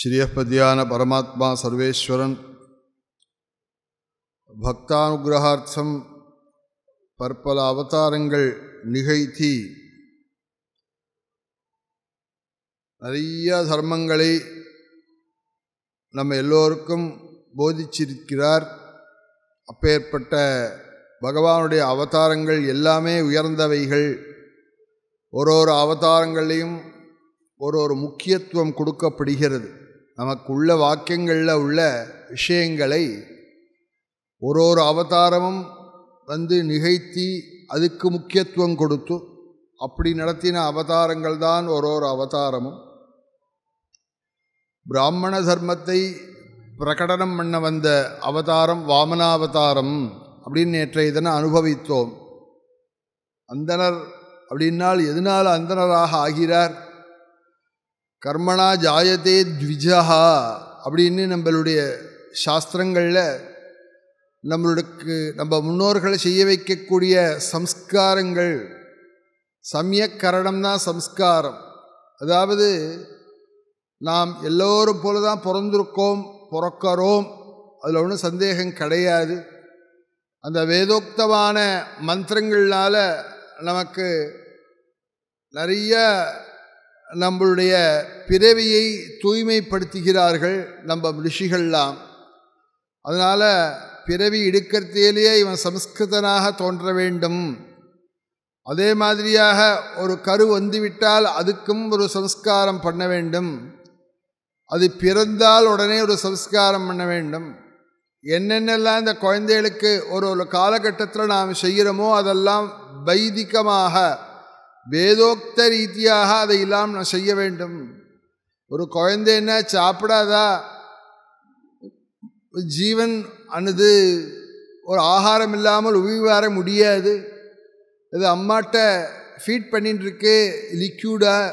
ஸ்ரீயபதியான பரமாத்மா சர்வேஸ்வரன் பக்தானுகிரகார்த்தம் பற்பல அவதாரங்கள் நிகழ்த்தி நிறைய தர்மங்களை நம்ம எல்லோருக்கும் போதிச்சிருக்கிறார் அப்பேற்பட்ட பகவானுடைய அவதாரங்கள் எல்லாமே உயர்ந்தவைகள் ஒரு ஒரு அவதாரங்களையும் ஒரு ஒரு முக்கியத்துவம் கொடுக்கப்படுகிறது நமக்குள்ள வாக்கியங்களில் உள்ள விஷயங்களை ஒரு ஒரு அவதாரமும் வந்து நிகழ்த்தி அதுக்கு முக்கியத்துவம் கொடுத்து அப்படி நடத்தின அவதாரங்கள் தான் ஒரு ஒரு அவதாரமும் பிராமண தர்மத்தை பிரகடனம் பண்ண வந்த அவதாரம் வாமனாவதாரம் அப்படின்னு நேற்றைய இதனை அனுபவித்தோம் அந்தனர் அப்படின்னால் எதனால் அந்தனராக ஆகிறார் கர்மணா ஜாயதே த்விஜா அப்படின்னு நம்மளுடைய சாஸ்திரங்களில் நம்மளுக்கு நம்ம முன்னோர்களை செய்ய வைக்கக்கூடிய சம்ஸ்காரங்கள் சமயக்கரணம்னா சம்ஸ்காரம் அதாவது நாம் எல்லோரும் போல தான் பிறந்திருக்கோம் பிறக்கிறோம் அதில் ஒன்றும் சந்தேகம் கிடையாது அந்த வேதோக்தமான மந்திரங்கள்னால் நமக்கு நிறைய நம்மளுடைய பிறவியை தூய்மைப்படுத்துகிறார்கள் நம்ம ரிஷிகள்லாம் அதனால் பிறவி எடுக்கிறதேலேயே இவன் சம்ஸ்கிருதனாக தோன்ற வேண்டும் அதே மாதிரியாக ஒரு கரு வந்துவிட்டால் அதுக்கும் ஒரு சம்ஸ்காரம் பண்ண வேண்டும் அது பிறந்தால் உடனே ஒரு சம்ஸ்காரம் பண்ண வேண்டும் என்னென்னலாம் இந்த குழந்தைகளுக்கு ஒரு ஒரு காலகட்டத்தில் நாம் செய்கிறோமோ அதெல்லாம் வைதிகமாக வேதோக்த ரீதியாக அதை இல்லாமல் நான் செய்ய வேண்டும் ஒரு குழந்தை என்ன சாப்பிடாதா ஜீவன் அனுது ஒரு ஆகாரம் இல்லாமல் உயிர் முடியாது அது அம்மாட்ட ஃபீட் பண்ணிட்டுருக்கு லிக்யூடாக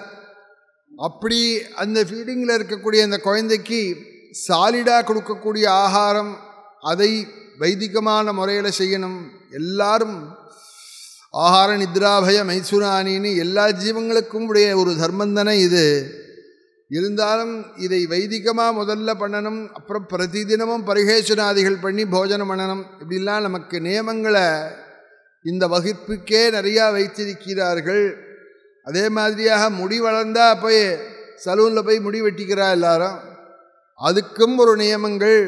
அப்படி அந்த ஃபீடிங்கில் இருக்கக்கூடிய அந்த குழந்தைக்கு சாலிடாக கொடுக்கக்கூடிய ஆகாரம் அதை வைதிகமான முறையில் செய்யணும் எல்லாரும் ஆகார நித்ராபய மைசூரானின்னு எல்லா ஜீவங்களுக்கும் உடைய ஒரு தர்மம் தானே இது இருந்தாலும் இதை வைதிகமாக முதல்ல பண்ணணும் அப்புறம் பிரதி தினமும் பரிகேஷனாதிகள் பண்ணி போஜனம் பண்ணணும் இப்படிலாம் நமக்கு நியமங்களை இந்த வகுப்புக்கே நிறையா வைத்திருக்கிறார்கள் அதே மாதிரியாக முடி வளர்ந்தால் போய் சலூனில் போய் முடி வெட்டிக்கிறா எல்லாரும் அதுக்கும் ஒரு நியமங்கள்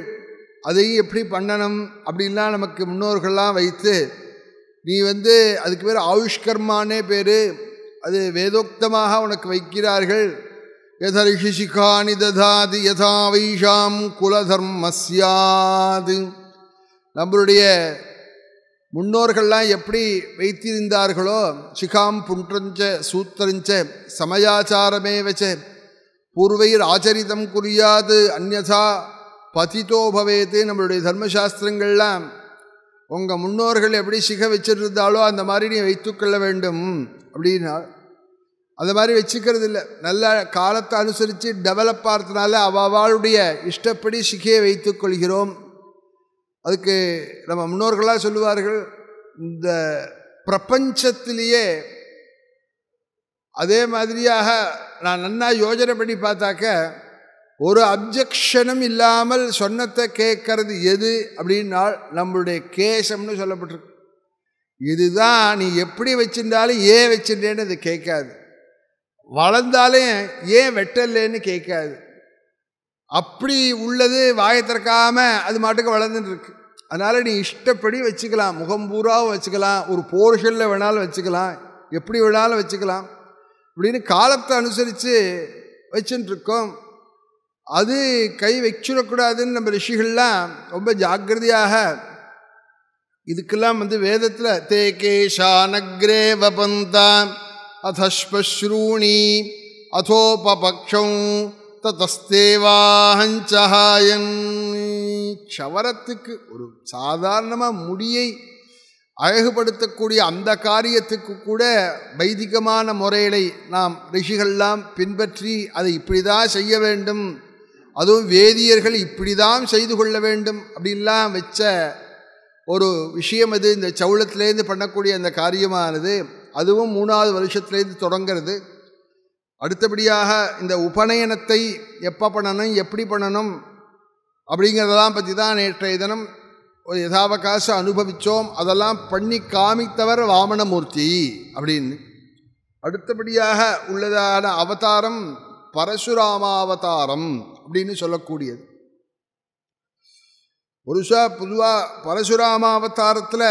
அதையும் எப்படி பண்ணணும் அப்படின்லாம் நமக்கு முன்னோர்கள்லாம் வைத்து நீ வந்து அதுக்கு பேர் ஆயுஷ்கர்மானே பேர் அது வேதோக்தமாக உனக்கு வைக்கிறார்கள் யதரிஷிசிகானி ததாதி யதா வைஷாம் குலதர்மஸ்யாது நம்மளுடைய முன்னோர்கள்லாம் எப்படி வைத்திருந்தார்களோ சிகாம் புன்றஞ்ச சூத்திரஞ்ச சமயாச்சாரமே வச்ச பூர்வையில் ஆச்சரிதம் குறியாது அந்நதா பதிதோ பவேத்து நம்மளுடைய தர்மசாஸ்திரங்கள்லாம் உங்கள் முன்னோர்கள் எப்படி சிக வச்சிருந்தாலோ அந்த மாதிரி நீ வைத்துக்கொள்ள வேண்டும் அப்படின்னா அந்த மாதிரி வச்சுக்கிறது இல்லை நல்ல காலத்தை அனுசரித்து டெவலப் ஆகிறதுனால அவளுடைய இஷ்டப்படி சிகையை வைத்து கொள்கிறோம் அதுக்கு நம்ம முன்னோர்களாக சொல்லுவார்கள் இந்த பிரபஞ்சத்திலேயே அதே மாதிரியாக நான் நன்னா யோஜனை பண்ணி பார்த்தாக்க ஒரு அப்ஜெக்ஷனும் இல்லாமல் சொன்னத்தை கேட்கறது எது அப்படின்னா நம்மளுடைய கேசம்னு சொல்லப்பட்டிருக்கு இதுதான் நீ எப்படி வச்சிருந்தாலும் ஏன் வச்சிருந்தேன்னு அது கேட்காது வளர்ந்தாலே ஏன் வெட்டலேன்னு கேட்காது அப்படி உள்ளது வாயை திறக்காம அது மாட்டுக்கு வளர்ந்துட்டு இருக்கு அதனால் நீ இஷ்டப்படி வச்சுக்கலாம் பூராவும் வச்சுக்கலாம் ஒரு போர்ஷனில் வேணாலும் வச்சுக்கலாம் எப்படி வேணாலும் வச்சுக்கலாம் அப்படின்னு காலத்தை அனுசரித்து வச்சுட்டுருக்கோம் அது கை வச்சிடக்கூடாதுன்னு நம்ம ரிஷிகள்லாம் ரொம்ப ஜாக்கிரதையாக இதுக்கெல்லாம் வந்து வேதத்தில் தே கேஷா வபந்தாம் அதஸ்பஸ்ரூணி அதோபபக்ஷம் ததஸ்தேவாஹஞ்சஹாயன் க்ஷவரத்துக்கு ஒரு சாதாரணமாக முடியை அழகுபடுத்தக்கூடிய அந்த காரியத்துக்கு கூட வைதிகமான முறைகளை நாம் ரிஷிகள்லாம் பின்பற்றி அதை இப்படி தான் செய்ய வேண்டும் அதுவும் வேதியர்கள் இப்படி தான் செய்து கொள்ள வேண்டும் அப்படின்லாம் வச்ச ஒரு விஷயம் அது இந்த சவுளத்திலேருந்து பண்ணக்கூடிய அந்த காரியமானது அதுவும் மூணாவது வருஷத்துலேருந்து தொடங்கிறது அடுத்தபடியாக இந்த உபநயனத்தை எப்போ பண்ணணும் எப்படி பண்ணணும் அப்படிங்கிறதெல்லாம் பற்றி தான் நேற்றைய தினம் ஒரு யதாவகாசம் அனுபவித்தோம் அதெல்லாம் பண்ணி காமித்தவர் வாமனமூர்த்தி அப்படின்னு அடுத்தபடியாக உள்ளதான அவதாரம் பரசுராமாவதாரம் அப்படின்னு சொல்லக்கூடியது புருஷா பொதுவாக பரசுராம அவதாரத்தில்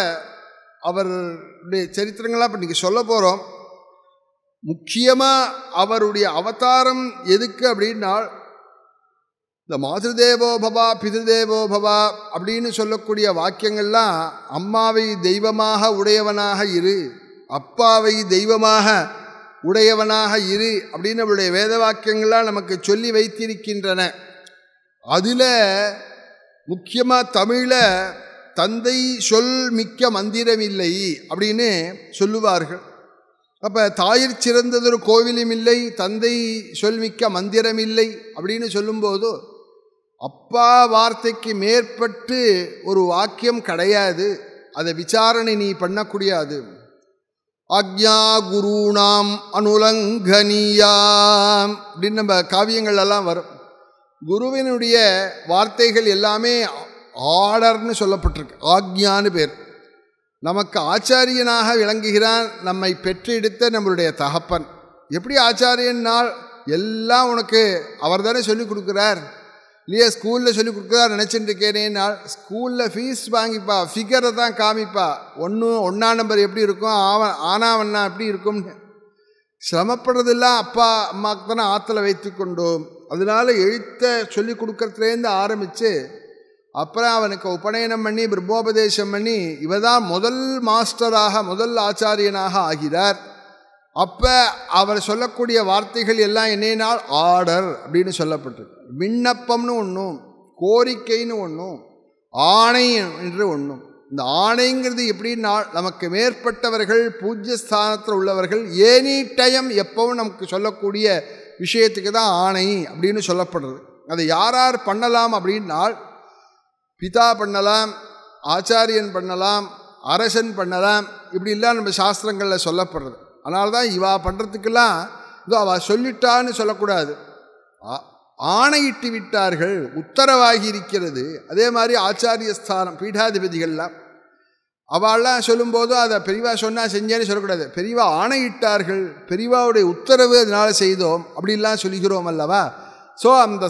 அவருடைய சரித்திரங்களாக இப்போ நீங்கள் சொல்ல போகிறோம் முக்கியமாக அவருடைய அவதாரம் எதுக்கு அப்படின்னா இந்த மாதிருதேவோபவா பிதிருதேவோபவா அப்படின்னு சொல்லக்கூடிய வாக்கியங்கள்லாம் அம்மாவை தெய்வமாக உடையவனாக இரு அப்பாவை தெய்வமாக உடையவனாக இரு அப்படின்னு அவளுடைய வேத வாக்கியங்களாக நமக்கு சொல்லி வைத்திருக்கின்றன அதில் முக்கியமாக தமிழில் தந்தை சொல் மிக்க மந்திரம் இல்லை அப்படின்னு சொல்லுவார்கள் அப்போ தாயிற் சிறந்ததொரு கோவிலும் இல்லை தந்தை சொல் மிக்க மந்திரம் இல்லை அப்படின்னு சொல்லும்போது அப்பா வார்த்தைக்கு மேற்பட்டு ஒரு வாக்கியம் கிடையாது அதை விசாரணை நீ பண்ணக்கூடியாது ஆக்ஞா குருணாம் அனுலங்கனியாம் அப்படின்னு நம்ம காவியங்கள் எல்லாம் வரும் குருவினுடைய வார்த்தைகள் எல்லாமே ஆர்டர்னு சொல்லப்பட்டிருக்கு ஆக்ஞான்னு பேர் நமக்கு ஆச்சாரியனாக விளங்குகிறான் நம்மை பெற்றெடுத்த நம்மளுடைய தகப்பன் எப்படி ஆச்சாரியன்னால் எல்லாம் உனக்கு அவர் தானே சொல்லிக் கொடுக்குறார் இல்லையா ஸ்கூலில் சொல்லி கொடுக்குறதா நினச்சிட்டு கேனேன்னா ஸ்கூலில் ஃபீஸ் வாங்கிப்பா ஃபிகரை தான் காமிப்பா ஒன்று ஒன்றா நம்பர் எப்படி இருக்கும் ஆவன் ஆனாவண்ணா எப்படி இருக்கும்னு சிரமப்படுறதெல்லாம் அப்பா அம்மாவுக்கு தானே ஆற்றுல வைத்து கொண்டோம் அதனால் எழுத்தை சொல்லி கொடுக்கறதுலேருந்து ஆரம்பித்து அப்புறம் அவனுக்கு உபநயனம் பண்ணி பிரம்மோபதேசம் பண்ணி இவர் தான் முதல் மாஸ்டராக முதல் ஆச்சாரியனாக ஆகிறார் அப்போ அவர் சொல்லக்கூடிய வார்த்தைகள் எல்லாம் என்னென்னால் ஆர்டர் அப்படின்னு சொல்லப்பட்டிருக்கு விண்ணப்பம்னு ஒன்றும் கோரிக்கைன்னு ஒன்றும் ஆணை என்று ஒன்றும் இந்த ஆணைங்கிறது எப்படின்னா நமக்கு மேற்பட்டவர்கள் பூஜ்ய ஸ்தானத்தில் உள்ளவர்கள் எனி டைம் எப்பவும் நமக்கு சொல்லக்கூடிய விஷயத்துக்கு தான் ஆணை அப்படின்னு சொல்லப்படுறது அதை யார் யார் பண்ணலாம் அப்படின்னால் பிதா பண்ணலாம் ஆச்சாரியன் பண்ணலாம் அரசன் பண்ணலாம் இப்படிலாம் நம்ம சாஸ்திரங்களில் சொல்லப்படுறது அதனால தான் இவா பண்ணுறதுக்கெல்லாம் இதோ அவள் சொல்லிட்டான்னு சொல்லக்கூடாது ஆணையிட்டு விட்டார்கள் உத்தரவாகி இருக்கிறது அதே மாதிரி ஆச்சாரிய ஸ்தானம் பீடாதிபதிகள்லாம் அவள்லாம் சொல்லும்போதோ அதை பெரியவா சொன்னால் செஞ்சேன்னு சொல்லக்கூடாது பெரியவா ஆணையிட்டார்கள் பெரியவாவுடைய உத்தரவு அதனால் செய்தோம் அப்படிலாம் சொல்கிறோம் அல்லவா ஸோ அந்த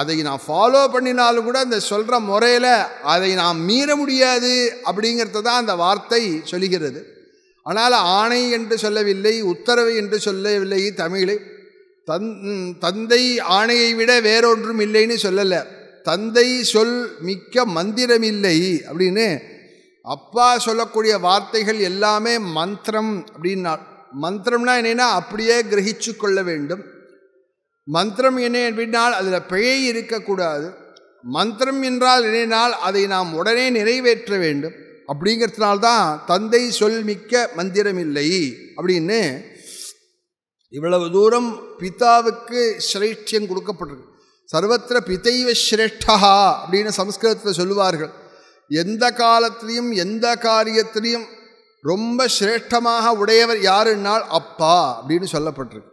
அதை நான் ஃபாலோ பண்ணினாலும் கூட அந்த சொல்கிற முறையில் அதை நான் மீற முடியாது அப்படிங்கிறத தான் அந்த வார்த்தை சொல்கிறது ஆனால் ஆணை என்று சொல்லவில்லை உத்தரவு என்று சொல்லவில்லை தமிழை தன் தந்தை ஆணையை விட வேறொன்றும் இல்லைன்னு சொல்லலை தந்தை சொல் மிக்க மந்திரமில்லை அப்படின்னு அப்பா சொல்லக்கூடிய வார்த்தைகள் எல்லாமே மந்திரம் அப்படின்னா மந்திரம்னா என்னென்னா அப்படியே கிரகிச்சு கொள்ள வேண்டும் மந்திரம் என்ன அப்படின்னால் அதில் பிழை இருக்கக்கூடாது மந்திரம் என்றால் என்னென்னால் அதை நாம் உடனே நிறைவேற்ற வேண்டும் அப்படிங்கிறதுனால்தான் தந்தை சொல் மிக்க மந்திரம் இல்லை அப்படின்னு இவ்வளவு தூரம் பிதாவுக்கு சிரேஷ்டியம் கொடுக்கப்பட்டிருக்கு சர்வத்திர பிதைவ சிரேஷ்டா அப்படின்னு சம்ஸ்கிருதத்தில் சொல்லுவார்கள் எந்த காலத்திலையும் எந்த காரியத்திலையும் ரொம்ப சிரேஷ்டமாக உடையவர் யாருன்னால் அப்பா அப்படின்னு சொல்லப்பட்டிருக்கு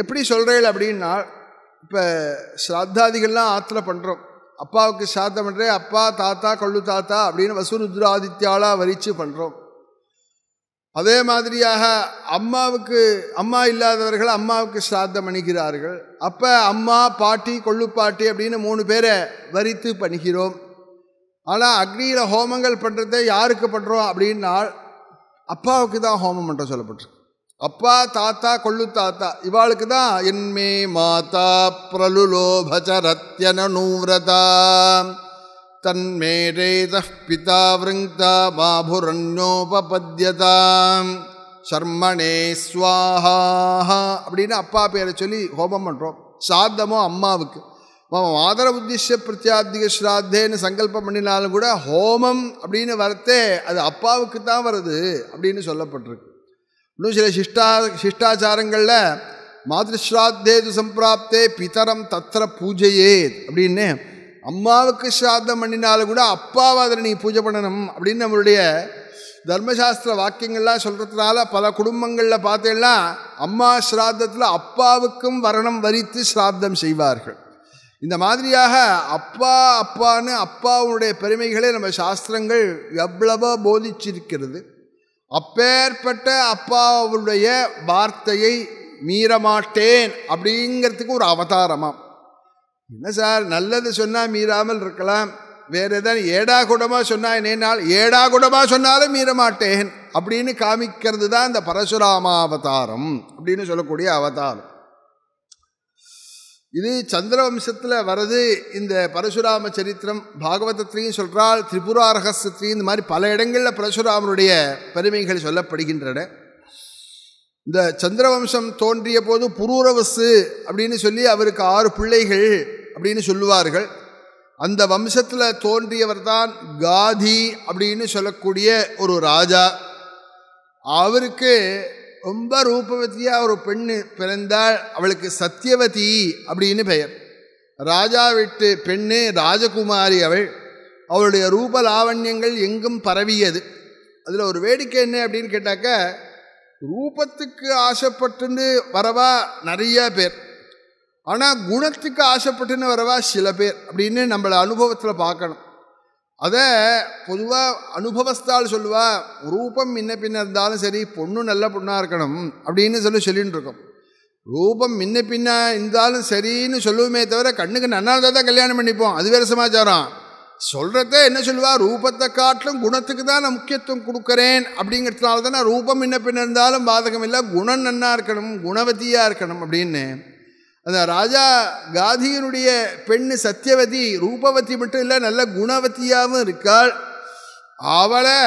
எப்படி சொல்கிறேன் அப்படின்னா இப்போ ஸ்ராத்தாதிகள்லாம் ஆற்றுல பண்ணுறோம் அப்பாவுக்கு சாத்தம் பண்ணுறே அப்பா தாத்தா கொள்ளு தாத்தா அப்படின்னு வசுருத்ராதித்யாலா வரிச்சு பண்ணுறோம் அதே மாதிரியாக அம்மாவுக்கு அம்மா இல்லாதவர்கள் அம்மாவுக்கு சாத்தம் அணிகிறார்கள் அப்போ அம்மா பாட்டி கொள்ளு பாட்டி அப்படின்னு மூணு பேரை வரித்து பண்ணிக்கிறோம் ஆனால் அக்னியில் ஹோமங்கள் பண்ணுறதை யாருக்கு பண்ணுறோம் அப்படின்னா அப்பாவுக்கு தான் ஹோமம் பண்ணுற சொல்லப்பட்டிருக்கு அப்பா தாத்தா கொள்ளு தாத்தா இவாளுக்கு தான் என்மே மாதா பிரலுலோபச்சரத்யனூவிரதா தன்மே ரேத பிதா விருங்கா மாபுரண்யோபபத்தியதாம் சர்மணே சுவாஹா அப்படின்னு அப்பா பேரை சொல்லி ஹோமம் பண்ணுறோம் சாத்தமோ அம்மாவுக்கு நம்ம மாதர உத்திஷ பிரத்யாத்திக ஸ்ராத்தேன்னு சங்கல்பம் பண்ணினாலும் கூட ஹோமம் அப்படின்னு வரத்தே அது அப்பாவுக்கு தான் வருது அப்படின்னு சொல்லப்பட்டிருக்கு இன்னும் சில சிஷ்டா சிஷ்டாச்சாரங்களில் மாதிருஸ்ராத்தேது சம்பிராப்தே பிதரம் தத்திர பூஜையே அப்படின்னு அம்மாவுக்கு சிராதம் பண்ணினாலும் கூட அப்பாவை அதில் நீ பூஜை பண்ணணும் அப்படின்னு நம்மளுடைய தர்மசாஸ்திர வாக்கியங்கள்லாம் சொல்கிறதுனால பல குடும்பங்களில் பார்த்தேன்னா அம்மா ஸ்ராத்தத்தில் அப்பாவுக்கும் வரணம் வரித்து ஸ்ராத்தம் செய்வார்கள் இந்த மாதிரியாக அப்பா அப்பான்னு அப்பாவுடைய பெருமைகளை நம்ம சாஸ்திரங்கள் எவ்வளவோ போதிச்சிருக்கிறது அப்பேற்பட்ட அப்பாவுடைய வார்த்தையை மீறமாட்டேன் அப்படிங்கிறதுக்கு ஒரு அவதாரமாக என்ன சார் நல்லது சொன்னால் மீறாமல் இருக்கலாம் வேறு எதாவது ஏடா கூடமாக சொன்னால் என்னென்னால் ஏடா கூடமாக சொன்னாலும் மீறமாட்டேன் அப்படின்னு காமிக்கிறது தான் இந்த பரசுராமாவதாரம் அப்படின்னு சொல்லக்கூடிய அவதாரம் இது சந்திரவம்சத்தில் வர்றது இந்த பரசுராம சரித்திரம் பாகவதத்திலையும் சொல்கிறால் திரிபுரா ரகசியத்திலையும் இந்த மாதிரி பல இடங்களில் பரசுராமனுடைய பெருமைகள் சொல்லப்படுகின்றன இந்த சந்திரவம்சம் தோன்றிய போது புரூரவசு அப்படின்னு சொல்லி அவருக்கு ஆறு பிள்ளைகள் அப்படின்னு சொல்லுவார்கள் அந்த வம்சத்தில் தோன்றியவர் தான் காதி அப்படின்னு சொல்லக்கூடிய ஒரு ராஜா அவருக்கு ரொம்ப ரூபவத்தியாக ஒரு பெண்ணு பிறந்தால் அவளுக்கு சத்தியவதி அப்படின்னு பெயர் ராஜா விட்டு பெண்ணு ராஜகுமாரி அவள் அவளுடைய ரூப லாவண்யங்கள் எங்கும் பரவியது அதில் ஒரு வேடிக்கை என்ன அப்படின்னு கேட்டாக்க ரூபத்துக்கு ஆசைப்பட்டுன்னு வரவா நிறைய பேர் ஆனால் குணத்துக்கு ஆசைப்பட்டுன்னு வரவா சில பேர் அப்படின்னு நம்மளை அனுபவத்தில் பார்க்கணும் அதை பொதுவாக அனுபவஸ்தால் சொல்லுவா ரூபம் முன்ன பின்ன இருந்தாலும் சரி பொண்ணு நல்ல பொண்ணாக இருக்கணும் அப்படின்னு சொல்லி சொல்லிகிட்டு இருக்கோம் ரூபம் முன்ன பின்ன இருந்தாலும் சரின்னு சொல்லுவோமே தவிர கண்ணுக்கு நன்னா இருந்தால் தான் கல்யாணம் பண்ணிப்போம் அது வேறு சமாச்சாரம் சொல்கிறத என்ன சொல்லுவா ரூபத்தை காட்டிலும் குணத்துக்கு தான் நான் முக்கியத்துவம் கொடுக்குறேன் அப்படிங்கிறதுனால தான் நான் ரூபம் முன்ன பின்ன இருந்தாலும் பாதகம் இல்லை குணம் நன்னா இருக்கணும் குணவதியாக இருக்கணும் அப்படின்னு அந்த ராஜா காதியினுடைய பெண் சத்தியவதி ரூபவதி மட்டும் இல்லை நல்ல குணவதியாகவும் இருக்காள் அவளை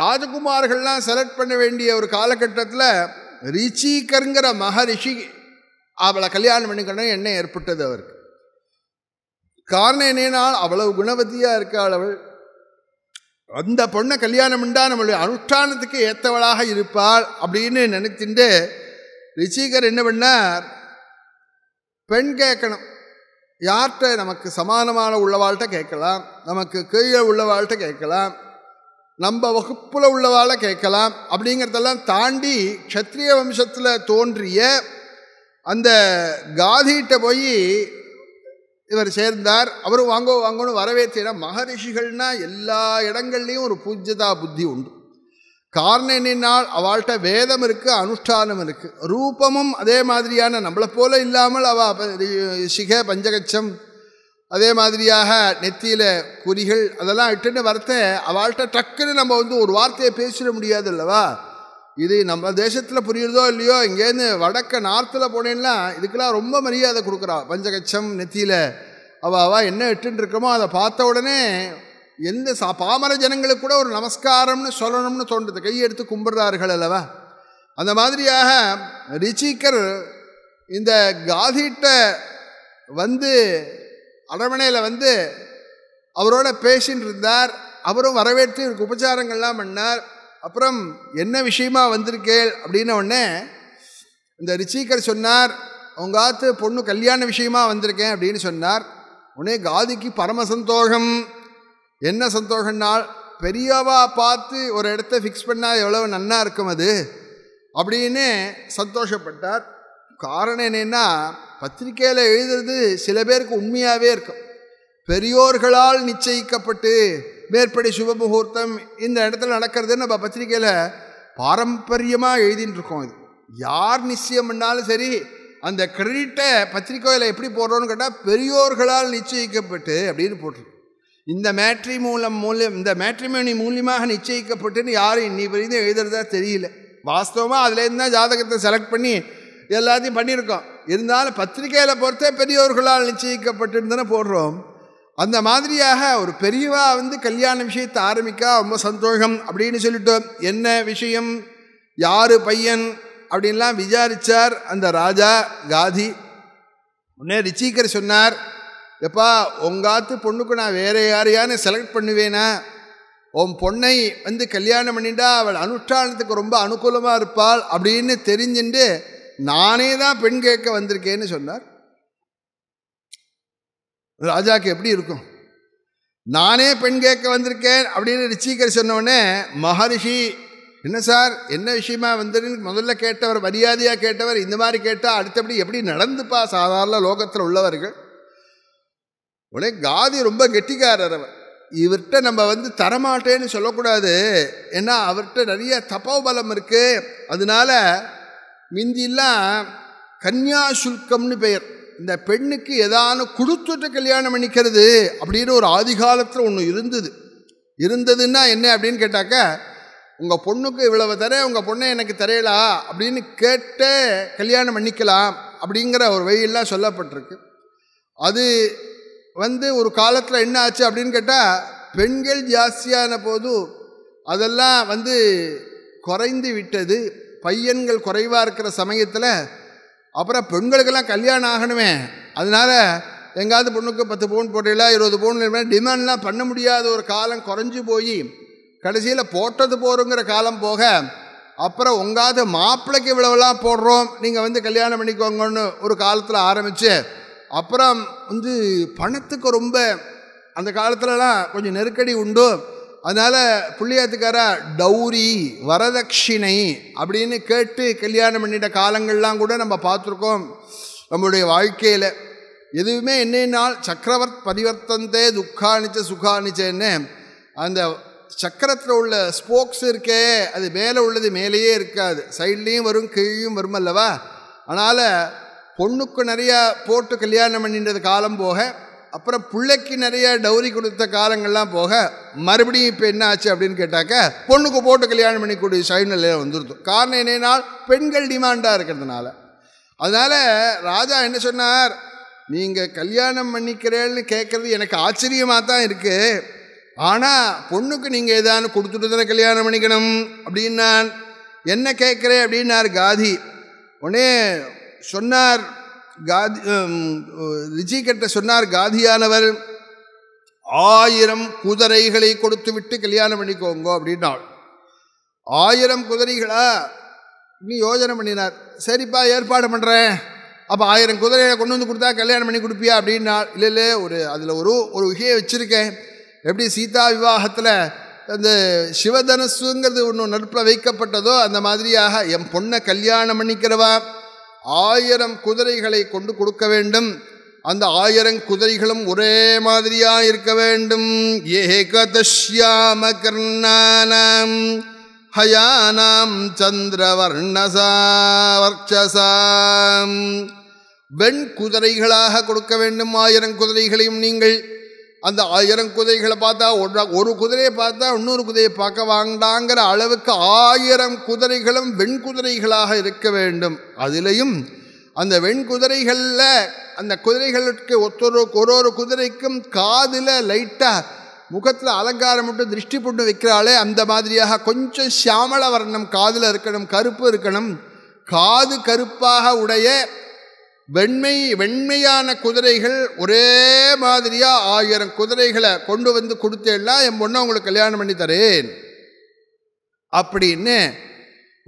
ராஜகுமார்கள்லாம் செலக்ட் பண்ண வேண்டிய ஒரு காலகட்டத்தில் ரிச்சிகருங்கிற மகரிஷி அவளை கல்யாணம் பண்ணிக்கணும் என்ன ஏற்பட்டது அவருக்கு காரணம் என்னன்னா அவ்வளவு குணவதியாக இருக்காள் அவள் அந்த பொண்ணை கல்யாணம் உண்டா நம்மளுடைய அனுஷ்டானத்துக்கு ஏற்றவளாக இருப்பாள் அப்படின்னு நினைத்துட்டு ரிச்சிகர் என்ன பண்ணார் பெண் கேட்கணும் யார்கிட்ட நமக்கு சமானமான உள்ளவாழ்கிட்ட கேட்கலாம் நமக்கு கீழே உள்ளவாழ்கிட்ட கேட்கலாம் நம்ம வகுப்பில் உள்ளவாழ கேட்கலாம் அப்படிங்கிறதெல்லாம் தாண்டி க்ஷத்ரிய வம்சத்தில் தோன்றிய அந்த காதிகிட்ட போய் இவர் சேர்ந்தார் அவரும் வாங்கோ வாங்கோன்னு வரவேற்றினா மகரிஷிகள்னால் எல்லா இடங்கள்லையும் ஒரு பூஜ்யதா புத்தி உண்டு காரணம் என்னென்னால் அவள்கிட்ட வேதம் இருக்குது அனுஷ்டானம் இருக்குது ரூபமும் அதே மாதிரியான நம்மளை போல இல்லாமல் அவள் சிக பஞ்சகச்சம் அதே மாதிரியாக நெத்தியில் குறிகள் அதெல்லாம் இட்டுன்னு வரத்த அவள்கிட்ட டக்குன்னு நம்ம வந்து ஒரு வார்த்தையை பேசிட முடியாது அல்லவா இது நம்ம தேசத்தில் புரியுறதோ இல்லையோ இங்கேருந்து வடக்க நார்த்தில் போனேன்னா இதுக்கெல்லாம் ரொம்ப மரியாதை கொடுக்குறா பஞ்சகச்சம் நெத்தியில் அவள் அவள் என்ன இட்டுன்னு இருக்கமோ அதை பார்த்த உடனே எந்த சா பாமர ஜனங்களுக்கு கூட ஒரு நமஸ்காரம்னு சொல்லணும்னு தோன்றது கையெடுத்து கும்பிடுறார்கள் அல்லவா அந்த மாதிரியாக ரிச்சிக்கர் இந்த காதிட்ட வந்து அரவணையில் வந்து அவரோட பேசின்னு இருந்தார் அவரும் வரவேற்று இவருக்கு உபச்சாரங்கள்லாம் பண்ணார் அப்புறம் என்ன விஷயமா வந்திருக்கேள் அப்படின்ன உடனே இந்த ரிச்சிக்கர் சொன்னார் உங்காத்து பொண்ணு கல்யாண விஷயமா வந்திருக்கேன் அப்படின்னு சொன்னார் உடனே காதிக்கு பரம சந்தோஷம் என்ன சந்தோஷம்னா பெரியவா பார்த்து ஒரு இடத்த ஃபிக்ஸ் பண்ணால் எவ்வளோ நன்னாக இருக்கும் அது அப்படின்னு சந்தோஷப்பட்டார் காரணம் என்னென்னா பத்திரிக்கையில் எழுதுறது சில பேருக்கு உண்மையாகவே இருக்கும் பெரியோர்களால் நிச்சயிக்கப்பட்டு மேற்படி சுப முகூர்த்தம் இந்த இடத்துல நடக்கிறதுன்னு நம்ம பத்திரிக்கையில் பாரம்பரியமாக எழுதிட்டுருக்கோம் இது யார் நிச்சயம் பண்ணாலும் சரி அந்த கிரெடிட்டை பத்திரிக்கையில் எப்படி போடுறோன்னு கேட்டால் பெரியோர்களால் நிச்சயிக்கப்பட்டு அப்படின்னு போட்டிருக்கு இந்த மேட்ரி மூலம் மூலம் இந்த மேட்ரிமோனி மூலியமாக நிச்சயிக்கப்பட்டுன்னு யாரும் இன்னி வரைக்கும் எழுதுறதா தெரியல வாஸ்தவமாக அதுலேருந்து தான் ஜாதகத்தை செலக்ட் பண்ணி எல்லாத்தையும் பண்ணியிருக்கோம் இருந்தாலும் பத்திரிகையில் பொறுத்தே பெரியோர்களால் நிச்சயிக்கப்பட்டுன்னு போடுறோம் அந்த மாதிரியாக ஒரு பெரியவா வந்து கல்யாண விஷயத்தை ஆரம்பிக்கா ரொம்ப சந்தோஷம் அப்படின்னு சொல்லிட்டோம் என்ன விஷயம் யார் பையன் அப்படின்லாம் விசாரித்தார் அந்த ராஜா காதி உடனே ரிச்சிகர் சொன்னார் எப்பா உங்காத்து பொண்ணுக்கு நான் வேறு யாரையானு செலக்ட் பண்ணுவேனா உன் பொண்ணை வந்து கல்யாணம் பண்ணிட்டா அவள் அனுஷ்டானத்துக்கு ரொம்ப அனுகூலமாக இருப்பாள் அப்படின்னு தெரிஞ்சுட்டு நானே தான் பெண் கேட்க வந்திருக்கேன்னு சொன்னார் ராஜாவுக்கு எப்படி இருக்கும் நானே பெண் கேட்க வந்திருக்கேன் அப்படின்னு ரிச்சிகர் சொன்னவுடனே மகரிஷி என்ன சார் என்ன விஷயமா வந்துருன்னு முதல்ல கேட்டவர் மரியாதையாக கேட்டவர் இந்த மாதிரி கேட்டால் அடுத்தபடி எப்படி நடந்துப்பா சாதாரண லோகத்தில் உள்ளவர்கள் உடனே காதி ரொம்ப கெட்டிக்காரர் அவர் இவர்கிட்ட நம்ம வந்து தரமாட்டேன்னு சொல்லக்கூடாது ஏன்னா அவர்கிட்ட நிறைய தபோபலம் இருக்குது அதனால மிந்திலாம் சுல்கம்னு பெயர் இந்த பெண்ணுக்கு ஏதானும் கொடுத்துட்டு கல்யாணம் பண்ணிக்கிறது அப்படின்னு ஒரு ஆதிகாலத்தில் ஒன்று இருந்தது இருந்ததுன்னா என்ன அப்படின்னு கேட்டாக்க உங்கள் பொண்ணுக்கு இவ்வளவு தர உங்கள் பொண்ணை எனக்கு தரையலா அப்படின்னு கேட்டு கல்யாணம் பண்ணிக்கலாம் அப்படிங்கிற ஒரு வழியெல்லாம் சொல்லப்பட்டிருக்கு அது வந்து ஒரு காலத்தில் என்ன ஆச்சு அப்படின்னு கேட்டால் பெண்கள் ஜாஸ்தியான போது அதெல்லாம் வந்து குறைந்து விட்டது பையன்கள் குறைவாக இருக்கிற சமயத்தில் அப்புறம் பெண்களுக்கெல்லாம் கல்யாணம் ஆகணுமே அதனால் எங்காவது பொண்ணுக்கு பத்து பவுன் போட்டில இருபது பவுன் டிமாண்ட்லாம் பண்ண முடியாத ஒரு காலம் குறைஞ்சி போய் கடைசியில் போட்டது போகிறோங்கிற காலம் போக அப்புறம் உங்காவது மாப்பிள்ளைக்கு இவ்வளவுலாம் போடுறோம் நீங்கள் வந்து கல்யாணம் பண்ணிக்கோங்கன்னு ஒரு காலத்தில் ஆரம்பித்து அப்புறம் வந்து பணத்துக்கு ரொம்ப அந்த காலத்துலலாம் கொஞ்சம் நெருக்கடி உண்டு அதனால் புள்ளியாத்துக்காரா டௌரி வரதட்சிணை அப்படின்னு கேட்டு கல்யாணம் பண்ணிட்ட காலங்கள்லாம் கூட நம்ம பார்த்துருக்கோம் நம்மளுடைய வாழ்க்கையில் எதுவுமே என்னென்னால் சக்கரவர்த் பரிவர்த்தந்தே துக்கானிச்ச சுகானிச்சேன்னு அந்த சக்கரத்தில் உள்ள ஸ்போக்ஸ் இருக்கே அது மேலே உள்ளது மேலேயே இருக்காது சைட்லேயும் வரும் கீழையும் வரும் அல்லவா அதனால் பொண்ணுக்கு நிறையா போட்டு கல்யாணம் பண்ணின்றது காலம் போக அப்புறம் பிள்ளைக்கு நிறைய டவுரி கொடுத்த காலங்கள்லாம் போக மறுபடியும் இப்போ என்ன ஆச்சு அப்படின்னு கேட்டாக்க பொண்ணுக்கு போட்டு கல்யாணம் பண்ணிக்கூடிய சூழ்நிலையில வந்துருது காரணம் என்னென்னால் பெண்கள் டிமாண்டாக இருக்கிறதுனால அதனால் ராஜா என்ன சொன்னார் நீங்கள் கல்யாணம் பண்ணிக்கிறேன்னு கேட்குறது எனக்கு ஆச்சரியமாக தான் இருக்குது ஆனால் பொண்ணுக்கு நீங்கள் ஏதாவது கொடுத்துட்டு தானே கல்யாணம் பண்ணிக்கணும் அப்படின்னான் என்ன கேட்குறேன் அப்படின்னார் காதி உடனே சொன்னார் காதி ரிச்சிகட்ட சொன்னார் காதியானவர் ஆயிரம் குதிரைகளை கொடுத்து விட்டு கல்யாணம் பண்ணிக்கோங்க அப்படின்னாள் ஆயிரம் குதிரைகளா இன்னும் யோஜனை பண்ணினார் சரிப்பா ஏற்பாடு பண்ணுறேன் அப்போ ஆயிரம் குதிரையை கொண்டு வந்து கொடுத்தா கல்யாணம் பண்ணி கொடுப்பியா அப்படின்னா இல்லை இல்லை ஒரு அதில் ஒரு ஒரு விஷயம் வச்சுருக்கேன் எப்படி சீதா விவாகத்தில் அந்த சிவதனசுங்கிறது ஒன்று நட்பில் வைக்கப்பட்டதோ அந்த மாதிரியாக என் பொண்ணை கல்யாணம் பண்ணிக்கிறவா ஆயிரம் குதிரைகளை கொண்டு கொடுக்க வேண்டும் அந்த ஆயிரம் குதிரைகளும் ஒரே மாதிரியா இருக்க வேண்டும் ஏகதாம கர்ணானாம் ஹயானாம் சந்திரவர்ணசாம் வெண் குதிரைகளாக கொடுக்க வேண்டும் ஆயிரம் குதிரைகளையும் நீங்கள் அந்த ஆயிரம் குதிரைகளை பார்த்தா ஒரு ஒரு குதிரையை பார்த்தா இன்னொரு குதிரையை பார்க்க வாண்டாங்கிற அளவுக்கு ஆயிரம் குதிரைகளும் வெண்குதிரைகளாக இருக்க வேண்டும் அதிலையும் அந்த வெண்குதிரைகளில் அந்த குதிரைகளுக்கு ஒத்தொரு ஒரு ஒரு குதிரைக்கும் காதில் லைட்டாக முகத்தில் அலங்காரம் மட்டும் திருஷ்டி பொண்ணு வைக்கிறாளே அந்த மாதிரியாக கொஞ்சம் சியாமள வர்ணம் காதில் இருக்கணும் கருப்பு இருக்கணும் காது கருப்பாக உடைய வெண்மை வெண்மையான குதிரைகள் ஒரே மாதிரியாக ஆயிரம் குதிரைகளை கொண்டு வந்து கொடுத்தேன்னா என் பொண்ணை உங்களுக்கு கல்யாணம் பண்ணி தரேன் அப்படின்னு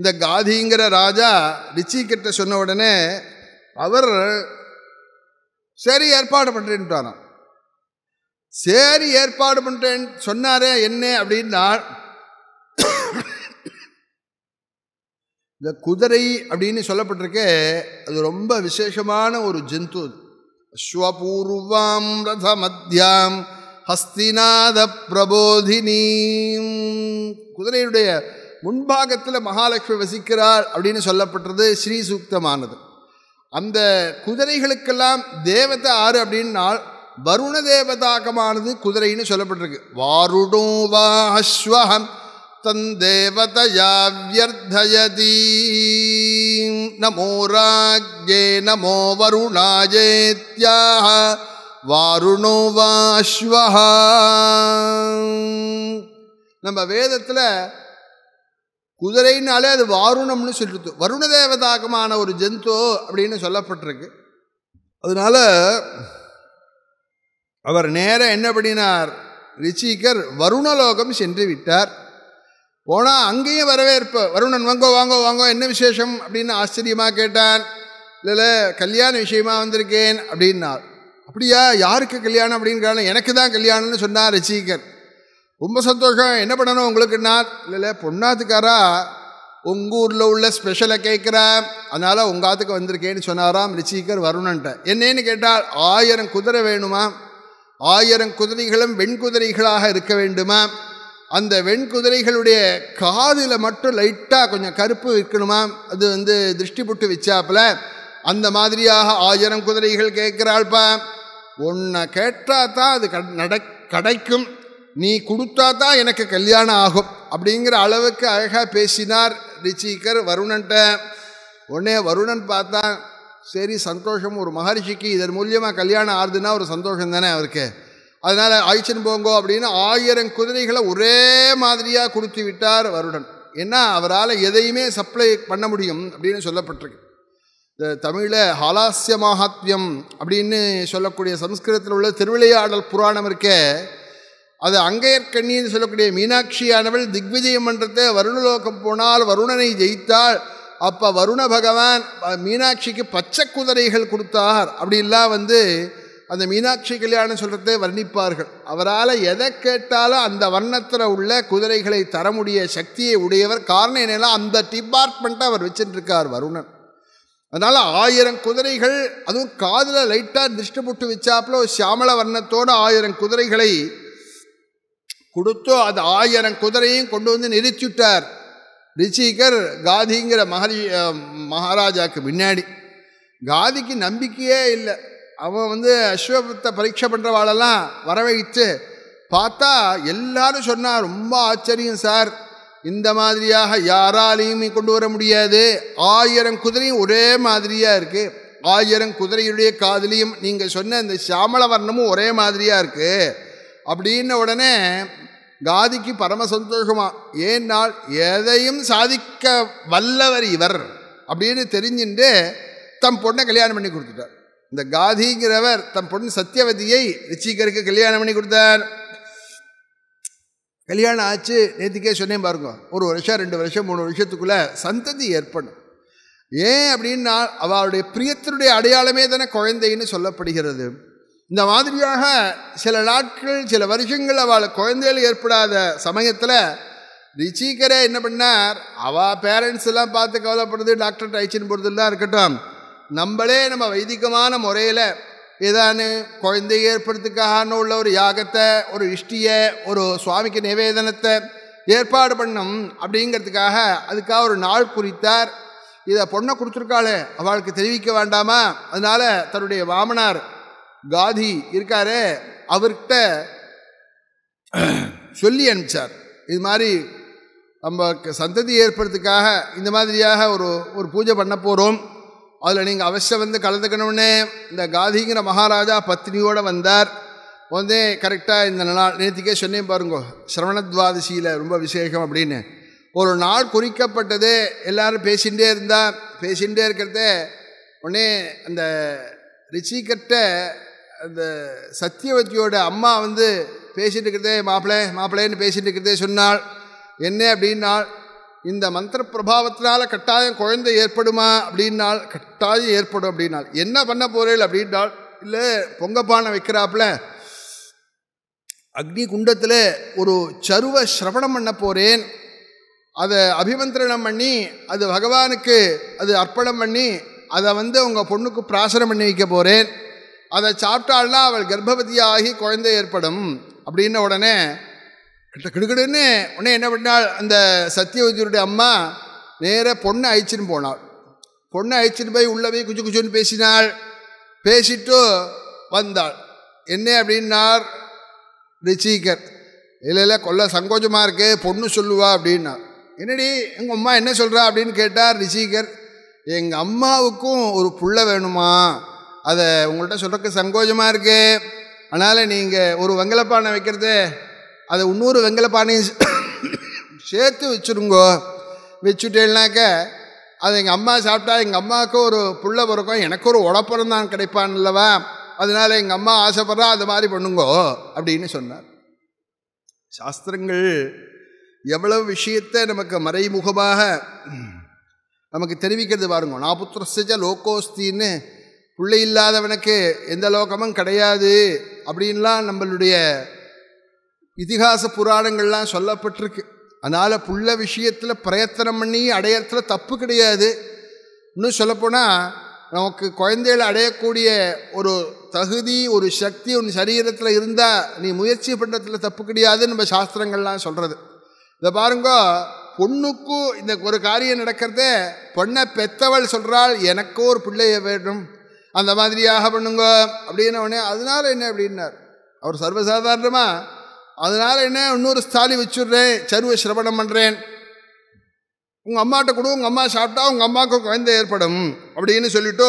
இந்த காதிங்கிற ராஜா ரிச்சிக்கிட்ட சொன்ன உடனே அவர் சரி ஏற்பாடு பண்ணுறேன்ட்டாராம் சரி ஏற்பாடு பண்ணுறேன் சொன்னாரே என்ன அப்படின்னா இந்த குதிரை அப்படின்னு சொல்லப்பட்டிருக்கு அது ரொம்ப விசேஷமான ஒரு ஜந்து அஸ்வபூர்வாம் ரத மத்தியாம் ஹஸ்திநாத பிரபோதினீம் குதிரையுடைய முன்பாகத்தில் மகாலட்சுமி வசிக்கிறார் அப்படின்னு சொல்லப்பட்டது ஸ்ரீசூக்தமானது அந்த குதிரைகளுக்கெல்லாம் தேவதை ஆறு அப்படின்னா வருண தேவதாகமானது குதிரைன்னு சொல்லப்பட்டிருக்கு வாருடோ வா அஸ்வஹம் तन्देवतयाव्यर्थयती நமோ ராஜே நமோ वरुणायेत्याह வாருணோ வாஸ்வஹா நம்ம வேதத்தில் குதிரைனாலே அது வாருணம்னு சொல்லிட்டு வருண தேவதாகமான ஒரு ஜந்து அப்படின்னு சொல்லப்பட்டிருக்கு அதனால் அவர் நேரம் என்ன பண்ணினார் ரிச்சிகர் வருணலோகம் சென்று விட்டார் போனால் அங்கேயும் வரவேற்பு வருணன் வாங்கோ வாங்கோ வாங்கோ என்ன விசேஷம் அப்படின்னு ஆச்சரியமாக கேட்டான் இல்லை இல்லை கல்யாண விஷயமா வந்திருக்கேன் அப்படின்னார் அப்படியா யாருக்கு கல்யாணம் அப்படின்னு எனக்கு தான் கல்யாணம்னு சொன்னார் ரசிகர் ரொம்ப சந்தோஷம் என்ன பண்ணணும் உங்களுக்குன்னா இல்லை இல்லை பொண்ணாத்துக்காரா உங்கள் உள்ள ஸ்பெஷலை கேட்குறேன் அதனால் உங்கள் ஆத்துக்கு வந்திருக்கேன்னு சொன்னாராம் ரிச்சிகர் வருணன்ட்ட என்னன்னு கேட்டால் ஆயிரம் குதிரை வேணுமா ஆயிரம் குதிரைகளும் வெண்குதிரைகளாக இருக்க வேண்டுமா அந்த வெண்குதிரைகளுடைய காதில் மட்டும் லைட்டாக கொஞ்சம் கருப்பு இருக்கணுமா அது வந்து திருஷ்டி புட்டு வச்சாப்பில் அந்த மாதிரியாக ஆயிரம் குதிரைகள் கேட்குறாள்ப்பா உன்னை கேட்டால் தான் அது நட கிடைக்கும் நீ கொடுத்தா தான் எனக்கு கல்யாணம் ஆகும் அப்படிங்கிற அளவுக்கு அழகாக பேசினார் ரிச்சிகர் வருணன்ட்ட உடனே வருணன் பார்த்தா சரி சந்தோஷம் ஒரு மகர்ஷிக்கு இதன் மூலியமாக கல்யாணம் ஆறுதுன்னா ஒரு சந்தோஷம் தானே அவருக்கு அதனால் அழிச்சின்னு போங்கோ அப்படின்னு ஆயிரம் குதிரைகளை ஒரே மாதிரியாக கொடுத்து விட்டார் வருடன் ஏன்னா அவரால் எதையுமே சப்ளை பண்ண முடியும் அப்படின்னு சொல்லப்பட்டிருக்கு இந்த தமிழில் ஹாலாஸ்ய மகாத்மியம் அப்படின்னு சொல்லக்கூடிய சம்ஸ்கிருதத்தில் உள்ள திருவிளையாடல் புராணம் இருக்கே அது அங்கையற்கண்ணின்னு சொல்லக்கூடிய மீனாட்சியானவள் திக்விஜயம் மன்றத்தை வருணலோகம் போனால் வருணனை ஜெயித்தாள் அப்போ வருண பகவான் மீனாட்சிக்கு பச்சை குதிரைகள் கொடுத்தார் அப்படிலாம் வந்து அந்த மீனாட்சி கல்யாணம் சொல்கிறதே வர்ணிப்பார்கள் அவரால் எதை கேட்டாலும் அந்த வர்ணத்தில் உள்ள குதிரைகளை தர முடிய சக்தியை உடையவர் காரணம் என்னென்னா அந்த டிபார்ட்மெண்ட்டை அவர் வச்சுட்டுருக்கார் வருணன் அதனால் ஆயிரம் குதிரைகள் அதுவும் காதில் லைட்டாக திருஷ்டி புட்டு வச்சாப்புல ஒரு சியாமல வர்ணத்தோடு ஆயிரம் குதிரைகளை கொடுத்தோ அது ஆயிரம் குதிரையும் கொண்டு வந்து நிறுத்திவிட்டார் ரிச்சிகர் காதிங்கிற மகரி மகாராஜாவுக்கு முன்னாடி காதிக்கு நம்பிக்கையே இல்லை அவன் வந்து அஸ்வபத்தை பரீட்சை பண்ணுறவாளெல்லாம் வரவழைத்து பார்த்தா எல்லாரும் சொன்னால் ரொம்ப ஆச்சரியம் சார் இந்த மாதிரியாக யாராலையுமே கொண்டு வர முடியாது ஆயிரம் குதிரையும் ஒரே மாதிரியாக இருக்குது ஆயிரம் குதிரையுடைய காதலியும் நீங்கள் சொன்ன இந்த சாமல வர்ணமும் ஒரே மாதிரியாக இருக்குது அப்படின்ன உடனே காதிக்கு பரம சந்தோஷமா ஏன்னால் எதையும் சாதிக்க வல்லவர் இவர் அப்படின்னு தெரிஞ்சுட்டு தம் பொண்ணை கல்யாணம் பண்ணி கொடுத்துட்டார் இந்த காதிங்கிறவர் தம் பொண்ணு சத்தியவதியை ரிச்சிகருக்கு கல்யாணம் பண்ணி கொடுத்தார் கல்யாணம் ஆச்சு நேற்றுக்கே சொன்னேன் பாருங்க ஒரு வருஷம் ரெண்டு வருஷம் மூணு வருஷத்துக்குள்ளே சந்ததி ஏற்படும் ஏன் அப்படின்னா அவளுடைய பிரியத்தினுடைய அடையாளமே தானே குழந்தைன்னு சொல்லப்படுகிறது இந்த மாதிரியாக சில நாட்கள் சில வருஷங்கள் அவள் குழந்தைகள் ஏற்படாத சமயத்தில் ரிச்சிகரே என்ன பண்ணார் அவள் பேரண்ட்ஸ் எல்லாம் பார்த்து கவலைப்படுறது டாக்டர் டைச்சின் போகிறதுலாம் இருக்கட்டும் நம்மளே நம்ம வைதிகமான முறையில் ஏதானு குழந்தையை ஏற்படுறதுக்காக உள்ள ஒரு யாகத்தை ஒரு இஷ்டியை ஒரு சுவாமிக்கு நிவேதனத்தை ஏற்பாடு பண்ணும் அப்படிங்கிறதுக்காக அதுக்காக ஒரு நாள் குறித்தார் இதை பொண்ணை கொடுத்துருக்காளே அவளுக்கு தெரிவிக்க வேண்டாமா அதனால் தன்னுடைய வாமனார் காதி இருக்காரு அவர்கிட்ட சொல்லி அனுப்பிச்சார் இது மாதிரி நம்ம சந்ததி ஏற்படுறதுக்காக இந்த மாதிரியாக ஒரு ஒரு பூஜை பண்ண போகிறோம் அதில் நீங்கள் அவசியம் வந்து கலந்துக்கணும்னு இந்த காந்திங்கிற மகாராஜா பத்னியோடு வந்தார் வந்து கரெக்டாக இந்த நாள் நேற்றுக்கே சொன்னேன் பாருங்க சிரவணத்வாதசியில் ரொம்ப விசேஷம் அப்படின்னு ஒரு நாள் குறிக்கப்பட்டது எல்லோரும் பேசிகிட்டே இருந்தால் பேசிகிட்டே இருக்கிறத உடனே அந்த ரிச்சிகட்ட அந்த சத்தியவதியோட அம்மா வந்து பேசிகிட்டு இருக்கிறதே மாப்பிள்ளை மாப்பிள்ளைன்னு பேசிகிட்டு இருக்கிறதே சொன்னாள் என்ன அப்படின்னா இந்த மந்திர பிரபாவத்தினால் கட்டாயம் குழந்தை ஏற்படுமா அப்படின்னால் கட்டாயம் ஏற்படும் அப்படின்னால் என்ன பண்ண போகிறேன் அப்படின்றால் இல்லை பொங்கப்பானை வைக்கிறாப்புல அக்னி குண்டத்தில் ஒரு சருவ சிரவணம் பண்ண போகிறேன் அதை அபிமந்திரணம் பண்ணி அது பகவானுக்கு அது அர்ப்பணம் பண்ணி அதை வந்து உங்கள் பொண்ணுக்கு பிராசனம் பண்ணி வைக்க போகிறேன் அதை சாப்பிட்டாள்னா அவள் கர்ப்பவதியாகி குழந்தை ஏற்படும் அப்படின்ன உடனே கிட்ட கிடுக்கிடுன்னு உடனே என்ன பண்ணால் அந்த சத்யவதியுடைய அம்மா நேராக பொண்ணை அழிச்சின்னு போனாள் பொண்ணை அழிச்சிட்டு போய் உள்ளே போய் குச்சு குச்சுன்னு பேசினாள் பேசிட்டு வந்தாள் என்ன அப்படின்னார் ரிச்சிகர் இல்லை இல்லை கொல்ல சங்கோஜமாக இருக்கு பொண்ணு சொல்லுவா அப்படின்னார் என்னடி எங்கள் அம்மா என்ன சொல்கிறா அப்படின்னு கேட்டார் ரிஷிகர் எங்கள் அம்மாவுக்கும் ஒரு புள்ள வேணுமா அதை உங்கள்கிட்ட சொல்கிறதுக்கு சங்கோஜமாக இருக்கு அதனால் நீங்கள் ஒரு வங்கலப்பானை வைக்கிறதே அதை இன்னொரு வெங்கலப்பானையும் சேர்த்து வச்சுருங்கோ வச்சுட்டேன்னாக்க அது எங்கள் அம்மா சாப்பிட்டா எங்கள் அம்மாவுக்கு ஒரு புள்ள பிறக்கும் எனக்கு ஒரு உழப்பரம் தான் கிடைப்பான் இல்லவா அதனால் எங்கள் அம்மா ஆசைப்படுறா அது மாதிரி பண்ணுங்கோ அப்படின்னு சொன்னார் சாஸ்திரங்கள் எவ்வளவு விஷயத்தை நமக்கு மறைமுகமாக நமக்கு தெரிவிக்கிறது பாருங்க நான் புத்திரசிஜ லோகோஸ்தின்னு பிள்ளை இல்லாதவனுக்கு எந்த லோகமும் கிடையாது அப்படின்லாம் நம்மளுடைய இதிகாச புராணங்கள்லாம் சொல்லப்பட்டிருக்கு அதனால் புள்ள விஷயத்தில் பிரயத்தனம் பண்ணி அடையறத்துல தப்பு கிடையாது இன்னும் சொல்லப்போனால் நமக்கு குழந்தைகளை அடையக்கூடிய ஒரு தகுதி ஒரு சக்தி ஒன்று சரீரத்தில் இருந்தால் நீ முயற்சி பண்ணுறதுல தப்பு கிடையாதுன்னு நம்ம சாஸ்திரங்கள்லாம் சொல்கிறது இதை பாருங்கோ பொண்ணுக்கும் இந்த ஒரு காரியம் நடக்கிறத பொண்ணை பெத்தவள் சொல்கிறாள் எனக்கோ ஒரு பிள்ளைய வேண்டும் அந்த மாதிரியாக பண்ணுங்க அப்படின்ன உடனே அதனால என்ன அப்படின்னார் அவர் சர்வசாதாரணமாக அதனால் என்ன இன்னொரு ஸ்தாலி வச்சுடுறேன் சருவை சிரவணம் பண்ணுறேன் உங்கள் அம்மாட்ட கூட உங்கள் அம்மா சாப்பிட்டா உங்கள் அம்மாவுக்கு குழந்தை ஏற்படும் அப்படின்னு சொல்லிட்டு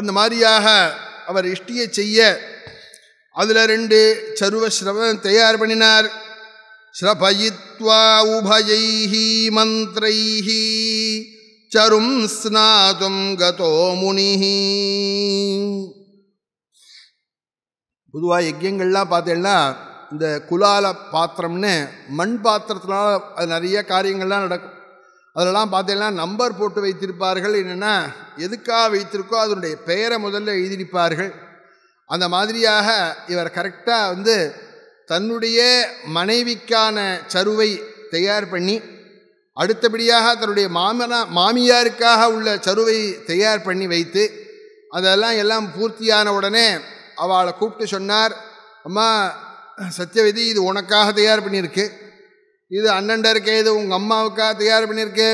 அந்த மாதிரியாக அவர் இஷ்டியை செய்ய அதில் ரெண்டு சருவ சிரவணம் தயார் பண்ணினார் ஸ்ரபயித்வா உபயைஹி மந்திரைஹி சரும் ஸ்நாதும் கதோ முனிஹி பொதுவாக யஜ்யங்கள்லாம் பார்த்தீங்கன்னா இந்த குலால பாத்திரம்னு மண் பாத்திரத்தினால அது நிறைய காரியங்கள்லாம் நடக்கும் அதெல்லாம் பார்த்தீங்கன்னா நம்பர் போட்டு வைத்திருப்பார்கள் என்னென்னா எதுக்காக வைத்திருக்கோ அதனுடைய பெயரை முதல்ல எழுதியிருப்பார்கள் அந்த மாதிரியாக இவர் கரெக்டாக வந்து தன்னுடைய மனைவிக்கான சருவை தயார் பண்ணி அடுத்தபடியாக தன்னுடைய மாமனா மாமியாருக்காக உள்ள சருவை தயார் பண்ணி வைத்து அதெல்லாம் எல்லாம் பூர்த்தியான உடனே அவளை கூப்பிட்டு சொன்னார் அம்மா சத்தியவதி இது உனக்காக தயார் பண்ணியிருக்கு இது அண்ணன்ட இருக்கே இது உங்கள் அம்மாவுக்காக தயார் பண்ணியிருக்கு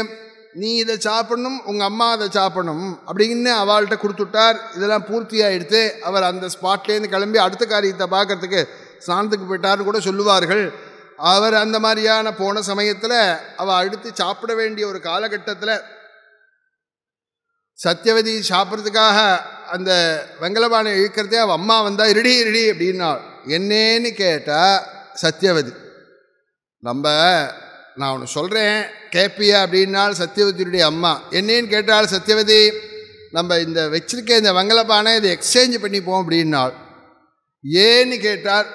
நீ இதை சாப்பிடணும் உங்கள் அம்மா அதை சாப்பிடணும் அப்படின்னு அவள்கிட்ட கொடுத்துட்டார் இதெல்லாம் பூர்த்தியாக எடுத்து அவர் அந்த ஸ்பாட்லேருந்து கிளம்பி அடுத்த காரியத்தை பார்க்கறதுக்கு ஸ்நானத்துக்கு போயிட்டார்னு கூட சொல்லுவார்கள் அவர் அந்த மாதிரியான போன சமயத்தில் அவள் அடுத்து சாப்பிட வேண்டிய ஒரு காலகட்டத்தில் சத்தியவதி சாப்பிட்றதுக்காக அந்த வெங்கலபானை இழுக்கிறதே அவள் அம்மா வந்தால் இருடி இருடி அப்படின்னாள் என்னன்னு கேட்டால் சத்தியவதி நம்ம நான் ஒன்று சொல்கிறேன் கேப்பியா அப்படின்னால் சத்தியவதியுடைய அம்மா என்னன்னு கேட்டால் சத்தியவதி நம்ம இந்த வச்சிருக்க இந்த வெங்கலப்பானை இதை எக்ஸ்சேஞ்ச் பண்ணிப்போம் அப்படின்னாள் ஏன்னு கேட்டார்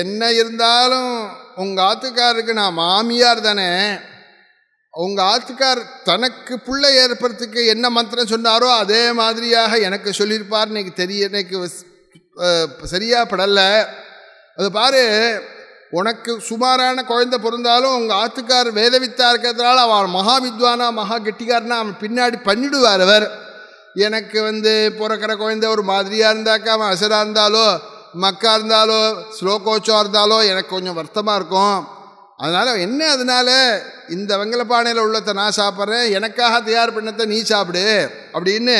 என்ன இருந்தாலும் உங்கள் ஆத்துக்காரருக்கு நான் மாமியார் தானே அவங்க ஆத்துக்கார் தனக்கு பிள்ளை ஏற்படுறதுக்கு என்ன மந்திரம் சொன்னாரோ அதே மாதிரியாக எனக்கு சொல்லியிருப்பார் இன்னைக்கு தெரிய இன்னைக்கு சரியாக படலை அது பாரு உனக்கு சுமாரான குழந்தை பிறந்தாலும் உங்கள் ஆத்துக்கார் வேதவித்தா இருக்கிறதுனால அவள் மகா வித்வானா மகா கெட்டிக்காரனா அவன் பின்னாடி பண்ணிடுவார் அவர் எனக்கு வந்து பிறக்கிற குழந்தை ஒரு மாதிரியாக இருந்தாக்கா அவன் அசராக இருந்தாலோ மக்கா இருந்தாலோ ஸ்லோகோச்சம் இருந்தாலோ எனக்கு கொஞ்சம் வருத்தமாக இருக்கும் அதனால் என்ன அதனால் இந்த வெங்கலப்பானையில் உள்ளத்தை நான் சாப்பிட்றேன் எனக்காக தயார் பண்ணத்தை நீ சாப்பிடு அப்படின்னு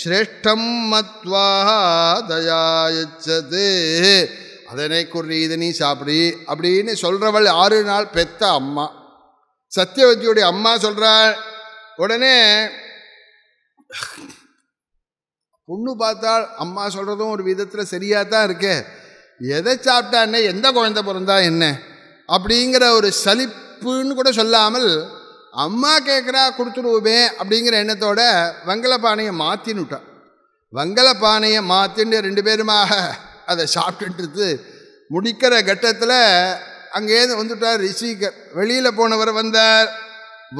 ஸ்ரேஷ்டம் மத்வாக தயாச்சது அதனை குறி இதை நீ சாப்பிடு அப்படின்னு சொல்கிறவள் ஆறு நாள் பெத்த அம்மா சத்தியவதியுடைய அம்மா சொல்கிறாள் உடனே பொண்ணு பார்த்தால் அம்மா சொல்கிறதும் ஒரு விதத்தில் சரியாக தான் இருக்கு எதை சாப்பிட்டா என்ன எந்த குழந்தை பிறந்தா என்ன அப்படிங்கிற ஒரு சலிப்புன்னு கூட சொல்லாமல் அம்மா கேட்குறா கொடுத்துடுவோமே அப்படிங்கிற எண்ணத்தோட வங்கலப்பானையை மாற்றினுட்டான் வங்கலப்பானையை மாற்றின்னு ரெண்டு பேருமாக அதை சாப்பிட்டுட்டு முடிக்கிற கட்டத்தில் அங்கேருந்து வந்துட்டார் ரிஷிகர் வெளியில் போனவர் வந்தார்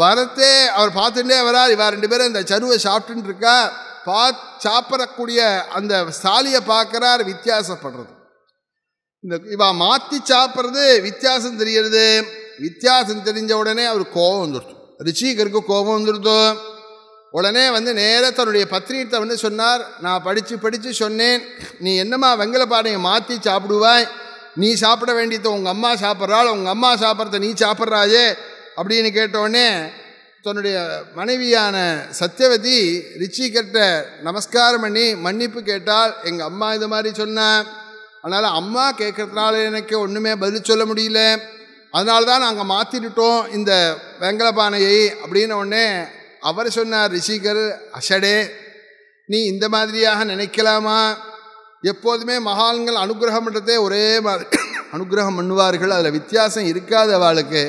வரத்தே அவர் பார்த்துட்டே வரார் இவா ரெண்டு பேரும் அந்த சருவை சாப்பிட்டுருக்கா பா சாப்பிடக்கூடிய அந்த சாலியை பார்க்குறார் வித்தியாசப்படுறது இந்த இவா மாற்றி சாப்பிட்றது வித்தியாசம் தெரியறது வித்தியாசம் தெரிஞ்ச உடனே அவர் கோபம் வந்துடுச்சு ரிஷிகருக்கு கோபம் வந்துடுதோ உடனே வந்து நேராக தன்னுடைய பத்திரிகிட்ட வந்து சொன்னார் நான் படித்து படித்து சொன்னேன் நீ என்னம்மா வெங்கல பாடையை மாற்றி சாப்பிடுவாய் நீ சாப்பிட வேண்டியது உங்கள் அம்மா சாப்பிட்றாள் உங்கள் அம்மா சாப்பிட்றத நீ சாப்பிட்றாயே அப்படின்னு கேட்டோடனே தன்னுடைய மனைவியான சத்தியவதி ரிச்சிகர்கிட்ட நமஸ்காரம் பண்ணி மன்னிப்பு கேட்டால் எங்கள் அம்மா இது மாதிரி சொன்னேன் அதனால் அம்மா கேட்குறதுனால எனக்கு ஒன்றுமே பதில் சொல்ல முடியல அதனால தான் நாங்கள் மாற்றிட்டோம் இந்த வெங்கலபானையை அப்படின்ன உடனே அவர் சொன்னார் ரிஷிகர் அஷடே நீ இந்த மாதிரியாக நினைக்கலாமா எப்போதுமே மகான்கள் அனுகிரகம் பண்ணுறதே ஒரே மாதிரி அனுகிரகம் பண்ணுவார்கள் அதில் வித்தியாசம் இருக்காது அவளுக்கு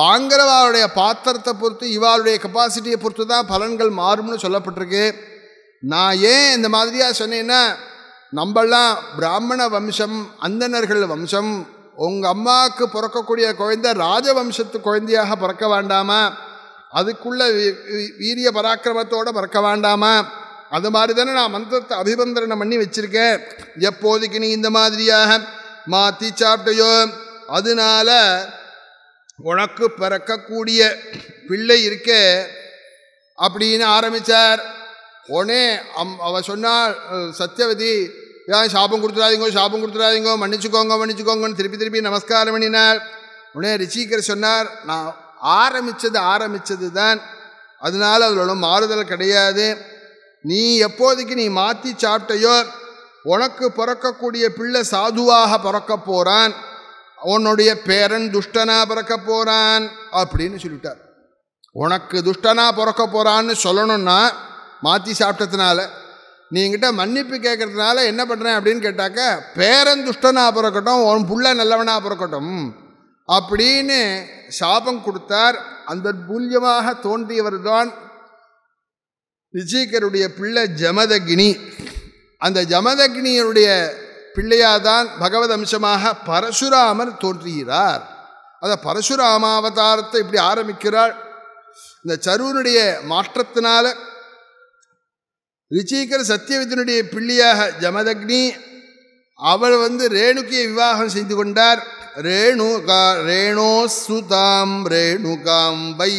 வாங்குறவாளுடைய பாத்திரத்தை பொறுத்து இவாளுடைய கெப்பாசிட்டியை பொறுத்து தான் பலன்கள் மாறும்னு சொல்லப்பட்டிருக்கு நான் ஏன் இந்த மாதிரியாக சொன்னேன்னா நம்மெல்லாம் பிராமண வம்சம் அந்தனர்கள் வம்சம் உங்கள் அம்மாவுக்கு பிறக்கக்கூடிய குழந்தை ராஜவம்சத்து குழந்தையாக பிறக்க வேண்டாமா அதுக்குள்ள வீரிய பராக்கிரமத்தோடு பிறக்க வேண்டாமா அது மாதிரி தானே நான் மந்திரத்தை அபிபந்தனம் பண்ணி வச்சுருக்கேன் எப்போதைக்கு நீ இந்த மாதிரியாக மாற்றி சாப்பிட்டையோ அதனால உனக்கு பிறக்கக்கூடிய பிள்ளை இருக்க அப்படின்னு ஆரம்பித்தார் உடனே அவ சொன்னால் சத்யவதி ஏதாவது சாபம் கொடுத்துடாதீங்கோ சாபம் கொடுத்துடாதீங்கோ மன்னிச்சுக்கோங்க மன்னிச்சுக்கோங்கன்னு திருப்பி திருப்பி நமஸ்காரம் பண்ணினார் உடனே ரிஷிகர் சொன்னார் நான் ஆரம்பித்தது ஆரம்பித்தது தான் அதனால் அதில் ஒன்றும் மாறுதல் கிடையாது நீ எப்போதைக்கு நீ மாற்றி சாப்பிட்டையோ உனக்கு பிறக்கக்கூடிய பிள்ளை சாதுவாக பிறக்க போகிறான் உன்னுடைய பேரன் துஷ்டனாக பிறக்க போகிறான் அப்படின்னு சொல்லிட்டார் உனக்கு துஷ்டனாக பிறக்க போகிறான்னு சொல்லணும்னா மாற்றி சாப்பிட்டதுனால நீ எங்கிட்ட மன்னிப்பு கேட்கறதுனால என்ன பண்ணுறேன் அப்படின்னு கேட்டாக்க பேரந்துஷ்டனாக பிறக்கட்டும் உன் புள்ள நல்லவனாக பிறக்கட்டும் அப்படின்னு சாபம் கொடுத்தார் அந்த பூல்யமாக தோன்றியவர் தான் ரிச்சிகருடைய பிள்ளை ஜமதகினி அந்த ஜமதகினியருடைய பிள்ளையாதான் பகவத் அம்சமாக பரசுராமர் தோன்றுகிறார் அந்த பரசுராமாவதாரத்தை இப்படி ஆரம்பிக்கிறாள் இந்த சருவனுடைய மாற்றத்தினால ரிச்சிகர் சத்தியவித்தனுடைய பிள்ளையாக ஜமதக்னி அவள் வந்து ரேணுக்கியை விவாகம் செய்து கொண்டார் ரேணுகா ரேணோ சுதாம் ரேணுகாம் வை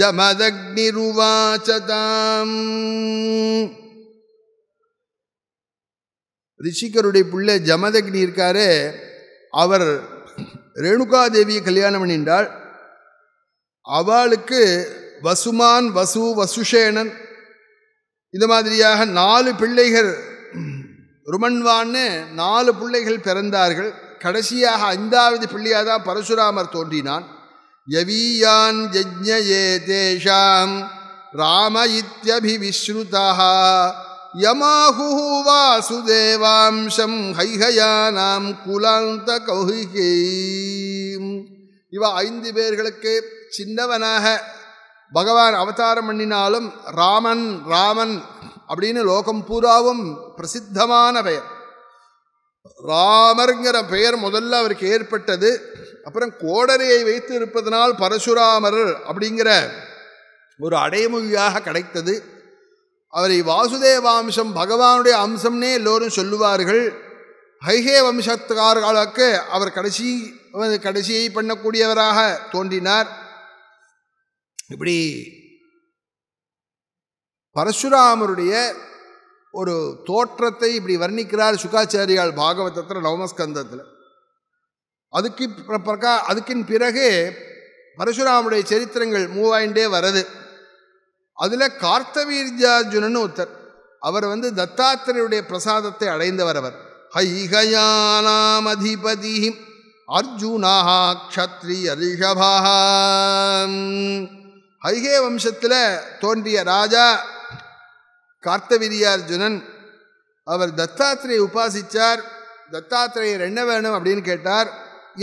ஜமதக்னிருவாச்சதாம் ரிஷிகருடைய பிள்ளை ஜமதக்னி இருக்காரே அவர் ரேணுகாதேவியை கல்யாணம் பண்ணின்றாள் அவளுக்கு வசுமான் வசு வசுஷேணன் இந்த மாதிரியாக நாலு பிள்ளைகள் ருமன்வான்னு நாலு பிள்ளைகள் பிறந்தார்கள் கடைசியாக ஐந்தாவது பிள்ளையாக தான் பரசுராமர் தோன்றினான் யவீயான் யஜ்ஞயே தேஷாம் ராம இத்தியபிவிஸ்ருதா யமாகு வாசுதேவாம்சம் ஹைஹயானாம் குலாந்த கௌஹிகே இவ ஐந்து பேர்களுக்கு சின்னவனாக பகவான் அவதாரம் பண்ணினாலும் ராமன் ராமன் அப்படின்னு லோகம் பூராவும் பிரசித்தமான பெயர் ராமருங்கிற பெயர் முதல்ல அவருக்கு ஏற்பட்டது அப்புறம் கோடரையை வைத்து இருப்பதனால் பரசுராமர் அப்படிங்கிற ஒரு அடைமொழியாக கிடைத்தது அவரை வாசுதேவ அம்சம் பகவானுடைய அம்சம்னே எல்லோரும் சொல்லுவார்கள் ஹைஹே வம்சத்துக்காரர்களுக்கு அவர் கடைசி கடைசியை பண்ணக்கூடியவராக தோன்றினார் இப்படி பரசுராமருடைய ஒரு தோற்றத்தை இப்படி வர்ணிக்கிறார் சுகாச்சாரியால் பாகவதத்தில் நவமஸ்கந்தத்தில் அதுக்கு பிரகா அதுக்கின் பிறகு பரசுராமுடைய சரித்திரங்கள் மூவாயிண்டே வருது அதில் கார்த்தவீர்ஜார்ஜுனன் ஒருத்தர் அவர் வந்து தத்தாத்திரையுடைய பிரசாதத்தை அடைந்தவர் அவர் ஹைகயானாமதிபதி அர்ஜுனாக க்ஷத்ரி ரிஷபா ஐகே வம்சத்தில் தோன்றிய ராஜா கார்த்தவிரியார்ஜுனன் அவர் தத்தாத்திரையை உபாசித்தார் தத்தாத்திரையர் என்ன வேணும் அப்படின்னு கேட்டார்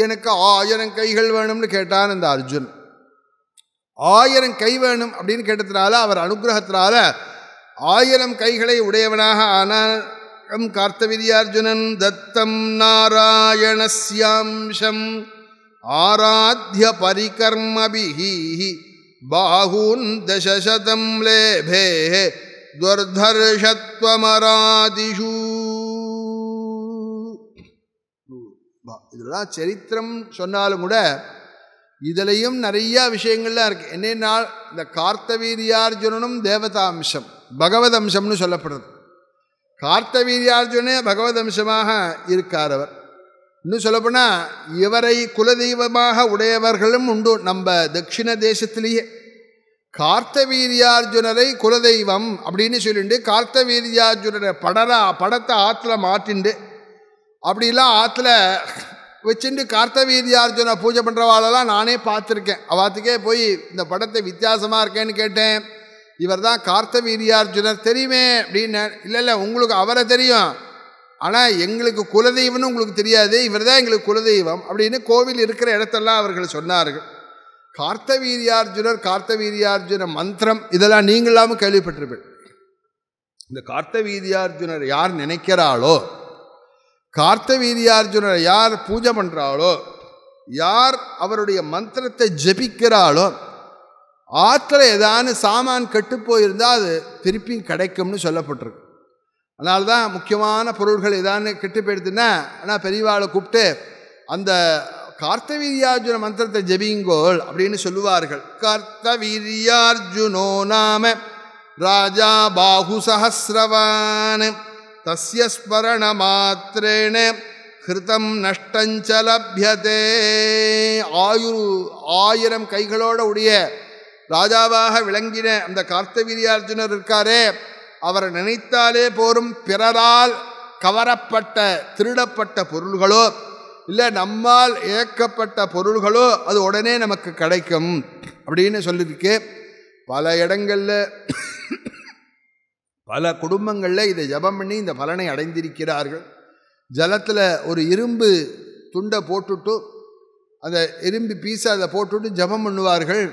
எனக்கு ஆயிரம் கைகள் வேணும்னு கேட்டான் அந்த அர்ஜுன் ஆயிரம் கை வேணும் அப்படின்னு கேட்டதுனால அவர் அனுகிரகத்தினால ஆயிரம் கைகளை உடையவனாக ஆனால் கார்த்தவிரியார்ஜுனன் தத்தம் நாராயணஸ்யாம்சம் ஆராத்திய பரிகர்மபிஹீஹி बाहून् லேபே துர்தர்ஷத்வமராதிஷு துவர்தர்ஷத்வமராதிஷு இதெல்லாம் சரித்திரம் சொன்னாலும் கூட இதுலேயும் நிறையா விஷயங்கள்லாம் இருக்குது என்னென்னா இந்த கார்த்தவீரியார்ஜுனனும் தேவதாம்சம் பகவதம்சம்னு சொல்லப்படுறது கார்த்தவீரியார்ஜுனே பகவதம்சமாக இருக்கார் அவர் இன்னும் சொல்லப்போனால் இவரை குலதெய்வமாக உடையவர்களும் உண்டு நம்ம தட்சிண தேசத்திலேயே கார்த்தவீரியார்ஜுனரை குலதெய்வம் அப்படின்னு சொல்லிட்டு கார்த்தவீரியார்ஜுனரை படரா படத்தை ஆற்றுல மாற்றிண்டு அப்படிலாம் ஆற்றுல வச்சுட்டு கார்த்தவீரியார்ஜுனை பூஜை பண்ணுறவாளெல்லாம் நானே பார்த்துருக்கேன் அவாத்துக்கே போய் இந்த படத்தை வித்தியாசமாக இருக்கேன்னு கேட்டேன் இவர் தான் கார்த்தவீரியார்ஜுனர் தெரியுமே அப்படின்னு இல்லை இல்லை உங்களுக்கு அவரை தெரியும் ஆனால் எங்களுக்கு குலதெய்வம்னு உங்களுக்கு தெரியாது இவர் தான் எங்களுக்கு குலதெய்வம் அப்படின்னு கோவில் இருக்கிற இடத்தெல்லாம் அவர்கள் சொன்னார்கள் கார்த்தவீரியார்ஜுனர் கார்த்தவீரியார்ஜுன மந்திரம் இதெல்லாம் நீங்களாமல் கேள்விப்பட்டிருப்பீள் இந்த கார்த்தவீரியார்ஜுனர் யார் நினைக்கிறாளோ கார்த்தவீரியார்ஜுனர் யார் பூஜை பண்ணுறாளோ யார் அவருடைய மந்திரத்தை ஜபிக்கிறாளோ ஆற்றில் ஏதானு சாமான் கெட்டு போயிருந்தால் அது திருப்பியும் கிடைக்கும்னு சொல்லப்பட்டிருக்கு அதனால தான் முக்கியமான பொருள்கள் எதான்னு கெட்டு போயிடுதுன்னா ஆனால் பெரியவாளை கூப்பிட்டு அந்த கார்த்தவீரியார்ஜுன மந்திரத்தை ஜபிங்கோள் அப்படின்னு சொல்லுவார்கள் கார்த்தவீரியார்ஜுனோ நாம ராஜா பாகு சஹசிரவான் தஸ்ய ஸ்மரண மாத்திரேன ஹிருதம் நஷ்டஞ்சலபியதே ஆயுர் ஆயிரம் கைகளோட உடைய ராஜாவாக விளங்கின அந்த கார்த்தவீரியார்ஜுனர் இருக்காரே அவர் நினைத்தாலே போரும் பிறரால் கவரப்பட்ட திருடப்பட்ட பொருள்களோ இல்லை நம்மால் ஏக்கப்பட்ட பொருள்களோ அது உடனே நமக்கு கிடைக்கும் அப்படின்னு சொல்லியிருக்கு பல இடங்களில் பல குடும்பங்களில் இதை ஜபம் பண்ணி இந்த பலனை அடைந்திருக்கிறார்கள் ஜலத்தில் ஒரு இரும்பு துண்டை போட்டுட்டு அதை இரும்பு பீஸை அதை போட்டுவிட்டு ஜபம் பண்ணுவார்கள்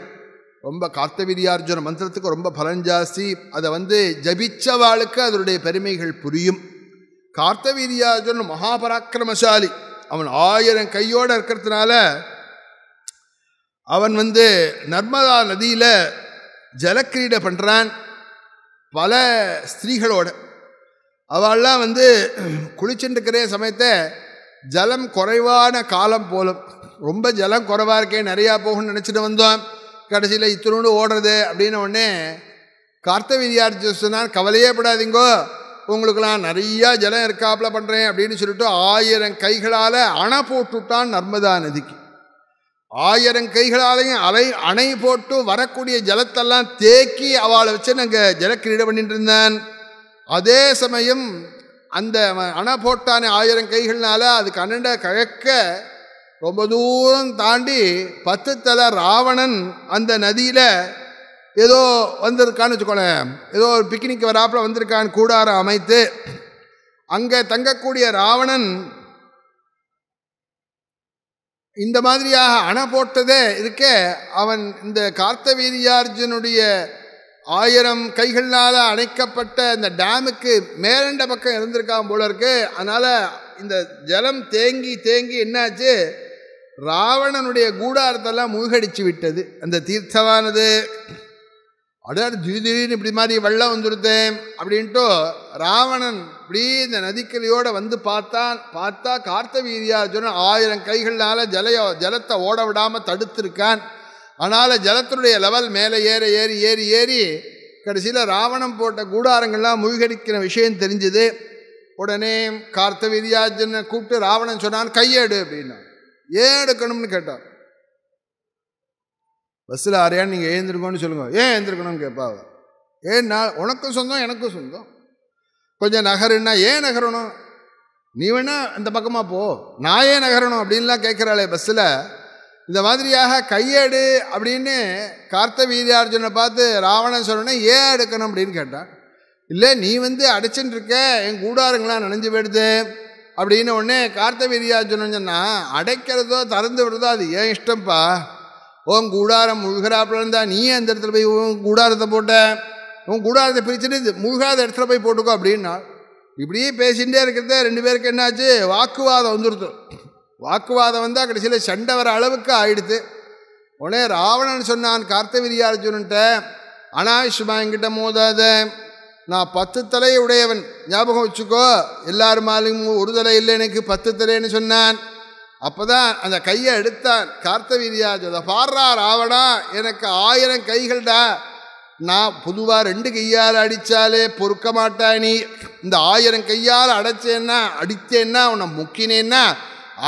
ரொம்ப காத்தவிரியார்ஜுன மந்திரத்துக்கு ரொம்ப பலன் ஜாஸ்தி அதை வந்து ஜபிச்சவாளுக்கு அதனுடைய பெருமைகள் புரியும் கார்த்தவீரியார்ஜுன் மகாபராக்கிரமசாலி அவன் ஆயிரம் கையோடு இருக்கிறதுனால அவன் வந்து நர்மதா நதியில் ஜலக்கிரீடை பண்ணுறான் பல ஸ்திரீகளோட அவள்லாம் வந்து குளிச்சுட்டுருக்கிற சமயத்தை ஜலம் குறைவான காலம் போலும் ரொம்ப ஜலம் குறைவாக இருக்கே நிறையா போகும்னு நினச்சிட்டு வந்தான் கடைசியில் இத்தனோடு ஓடுறது அப்படின்ன உடனே கார்த்தவீரியார் சொன்னால் கவலையே படாதீங்கோ உங்களுக்குலாம் நிறையா ஜலம் இருக்காப்புல பண்ணுறேன் அப்படின்னு சொல்லிட்டு ஆயிரம் கைகளால் அணை போட்டுட்டான் நர்மதா நதிக்கு ஆயிரம் கைகளாலையும் அலை அணை போட்டு வரக்கூடிய ஜலத்தெல்லாம் தேக்கி அவளை வச்சு நாங்கள் ஜலக்கிரீட பண்ணிட்டு இருந்தேன் அதே சமயம் அந்த அணை போட்டான ஆயிரம் கைகள்னால அதுக்கு அண்ணண்ட கழக்க ரொம்ப தூரம் தாண்டி பத்து தலை ராவணன் அந்த நதியில் ஏதோ வந்திருக்கான்னு வச்சுக்கோங்களேன் ஏதோ ஒரு பிக்னிக் வராப்பில் வந்திருக்கான்னு கூடாரம் அமைத்து அங்கே தங்கக்கூடிய ராவணன் இந்த மாதிரியாக அணை போட்டதே இருக்க அவன் இந்த கார்த்தவீரியார்ஜுனுடைய ஆயிரம் கைகளால் அணைக்கப்பட்ட இந்த டேமுக்கு மேலண்ட பக்கம் இருந்திருக்கான் போல இருக்கு அதனால் இந்த ஜலம் தேங்கி தேங்கி என்னாச்சு ராவணனுடைய கூடாரத்தெல்லாம் மூழ்கடிச்சு விட்டது அந்த தீர்த்தமானது அடுத்த திடீர்னு இப்படி மாதிரி வெள்ளம் வந்துருத்தேன் அப்படின்ட்டு ராவணன் இப்படி இந்த நதிக்கரையோடு வந்து பார்த்தான் பார்த்தா கார்த்தவீரியார்ஜுனன் ஆயிரம் கைகளால் ஜலையோ ஜலத்தை ஓட விடாமல் தடுத்திருக்கான் ஆனால் ஜலத்தினுடைய லெவல் மேலே ஏற ஏறி ஏறி ஏறி கடைசியில் ராவணம் போட்ட கூடாரங்கள்லாம் மூழ்கடிக்கிற விஷயம் தெரிஞ்சுது உடனே கார்த்தவீரியார்ஜுனை கூப்பிட்டு ராவணன் சொன்னான் கையேடு அப்படின்னா ஏன் எடுக்கணும்னு கேட்டார் பஸ்ஸில் ஆறையான்னு நீங்கள் எழுந்திருக்கோன்னு சொல்லுங்கள் ஏன் எழுந்திருக்கணும்னு கேட்பா அவர் ஏன் நான் உனக்கும் சொந்தம் எனக்கும் சொந்தம் கொஞ்சம் நகருன்னா ஏன் நகரணும் நீ வேணா இந்த பக்கமாக போ நான் ஏன் நகரணும் அப்படின்லாம் கேட்குறாளே பஸ்ஸில் இந்த மாதிரியாக கையேடு அப்படின்னு கார்த்த வீதியார்ஜுனை பார்த்து ராவணன் சொன்னோன்னே ஏன் எடுக்கணும் அப்படின்னு கேட்டான் இல்லை நீ வந்து அடைச்சின்னு இருக்க என் கூடாருங்களாம் நினைஞ்சு போயிடுது அப்படின்னு உடனே கார்த்தவீரியா சொன்னால் அடைக்கிறதோ திறந்து விடுறதோ அது ஏன் இஷ்டம்ப்பா உன் கூடாரம் முழுகிறாப்புல இருந்தால் நீ அந்த இடத்துல போய் உன் கூடாரத்தை போட்ட உன் கூடாரத்தை பிரிச்சுட்டு முழுகாத இடத்துல போய் போட்டுக்கோ அப்படின்னா இப்படியே பேசிகிட்டே இருக்கிறத ரெண்டு பேருக்கு என்னாச்சு வாக்குவாதம் வந்துடுத்து வாக்குவாதம் வந்தால் கடைசியில் சண்டை வர அளவுக்கு ஆயிடுத்து உடனே ராவணன் சொன்னான் கார்த்தவீரியார்ஜுனன்ட்ட அனாவசியமாக என்கிட்ட மோதாத நான் பத்து தலையை உடையவன் ஞாபகம் வச்சுக்கோ எல்லாரு மாலையும் ஒரு தலை இல்லை எனக்கு பத்து தலைன்னு சொன்னான் அப்போ தான் அந்த கையை எடுத்தான் கார்த்தவீரியாஜ் அதை பாடுறார் ராவணா எனக்கு ஆயிரம் கைகள்டா நான் பொதுவாக ரெண்டு கையால் அடித்தாலே பொறுக்க மாட்டான் நீ இந்த ஆயிரம் கையால் அடைச்சேன்னா அடித்தேன்னா உன்னை முக்கினேன்னா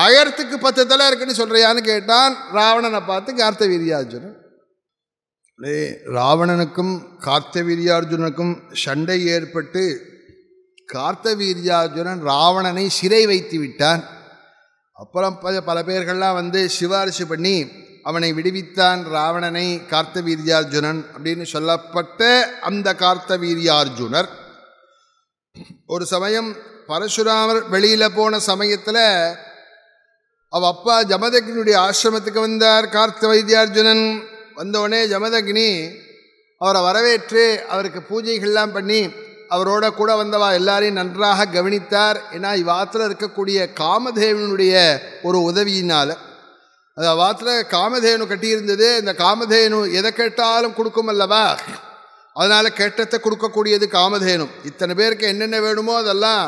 ஆயிரத்துக்கு பத்து தலை இருக்குன்னு சொல்கிறியான்னு கேட்டான் ராவணனை பார்த்து கார்த்தவீரியாஜுன்னு ராவணனுக்கும் கார்த்தவீரியார்ஜுனனுக்கும் சண்டை ஏற்பட்டு கார்த்தவீரியார்ஜுனன் ராவணனை சிறை வைத்து விட்டான் அப்புறம் பல பல பேர்கள்லாம் வந்து சிவாரிசு பண்ணி அவனை விடுவித்தான் ராவணனை கார்த்தவீரியார்ஜுனன் அப்படின்னு சொல்லப்பட்ட அந்த கார்த்தவீரியார்ஜுனர் ஒரு சமயம் பரசுராமர் வெளியில் போன சமயத்தில் அவ அப்பா ஜமதக்னியுடைய ஆசிரமத்துக்கு வந்தார் கார்த்த வைத்தியார்ஜுனன் வந்தவுடனே ஜமதக்னி அவரை வரவேற்று அவருக்கு பூஜைகள்லாம் பண்ணி அவரோட கூட வந்தவா எல்லாரையும் நன்றாக கவனித்தார் ஏன்னா இவ்வாத்தில் இருக்கக்கூடிய காமதேவனுடைய ஒரு உதவியினால் அது வாத்தில் காமதேனு கட்டியிருந்தது இந்த காமதேனு எதை கேட்டாலும் கொடுக்கும் அல்லவா அதனால் கேட்டத்தை கொடுக்கக்கூடியது காமதேனும் இத்தனை பேருக்கு என்னென்ன வேணுமோ அதெல்லாம்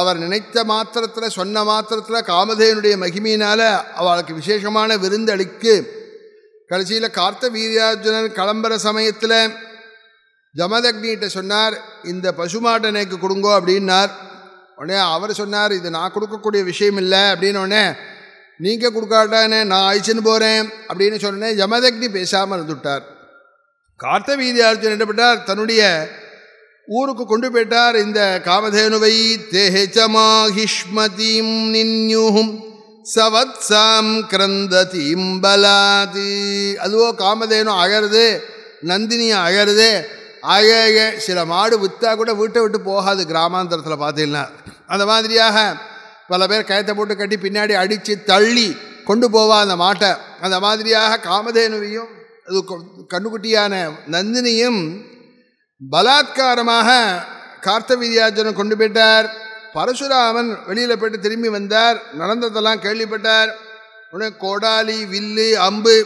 அவர் நினைத்த மாத்திரத்தில் சொன்ன மாத்திரத்தில் காமதேனுடைய மகிமையினால் அவளுக்கு விசேஷமான விருந்தளிக்கு கடைசியில் கார்த்த வீரியார்ஜுனன் கிளம்புற சமயத்தில் ஜமதக்னிகிட்ட சொன்னார் இந்த பசுமாட்டை எனக்கு கொடுங்கோ அப்படின்னார் உடனே அவர் சொன்னார் இது நான் கொடுக்கக்கூடிய விஷயம் இல்லை உடனே நீங்கள் கொடுக்காட்டானே நான் அழிச்சுன்னு போகிறேன் அப்படின்னு சொன்னேன் ஜமதக்னி பேசாமல் இருந்துவிட்டார் கார்த்த வீரியார்ஜுன் என்ன பண்ணார் தன்னுடைய ஊருக்கு கொண்டு போயிட்டார் இந்த காமதேனுவை தேஹமாஹிஷ்மதீம் நின்யூஹும் சவத்சாம் கிரந்ததி இம்பலாதி அதுவோ காமதேனும் அகருது நந்தினியும் அகருது அகைய சில மாடு விற்றா கூட வீட்டை விட்டு போகாது கிராமாந்தரத்தில் பார்த்தீங்கன்னா அந்த மாதிரியாக பல பேர் கயத்தை போட்டு கட்டி பின்னாடி அடித்து தள்ளி கொண்டு போவா அந்த மாட்டை அந்த மாதிரியாக காமதேனுவையும் அது கண்ணுக்குட்டியான நந்தினியும் பலாத்காரமாக கார்த்தவீதியாஜனம் கொண்டு போயிட்டார் பரசுராமன் வெளியில் போயிட்டு திரும்பி வந்தார் நடந்ததெல்லாம் கேள்விப்பட்டார் உடனே கோடாலி வில்லு அம்பு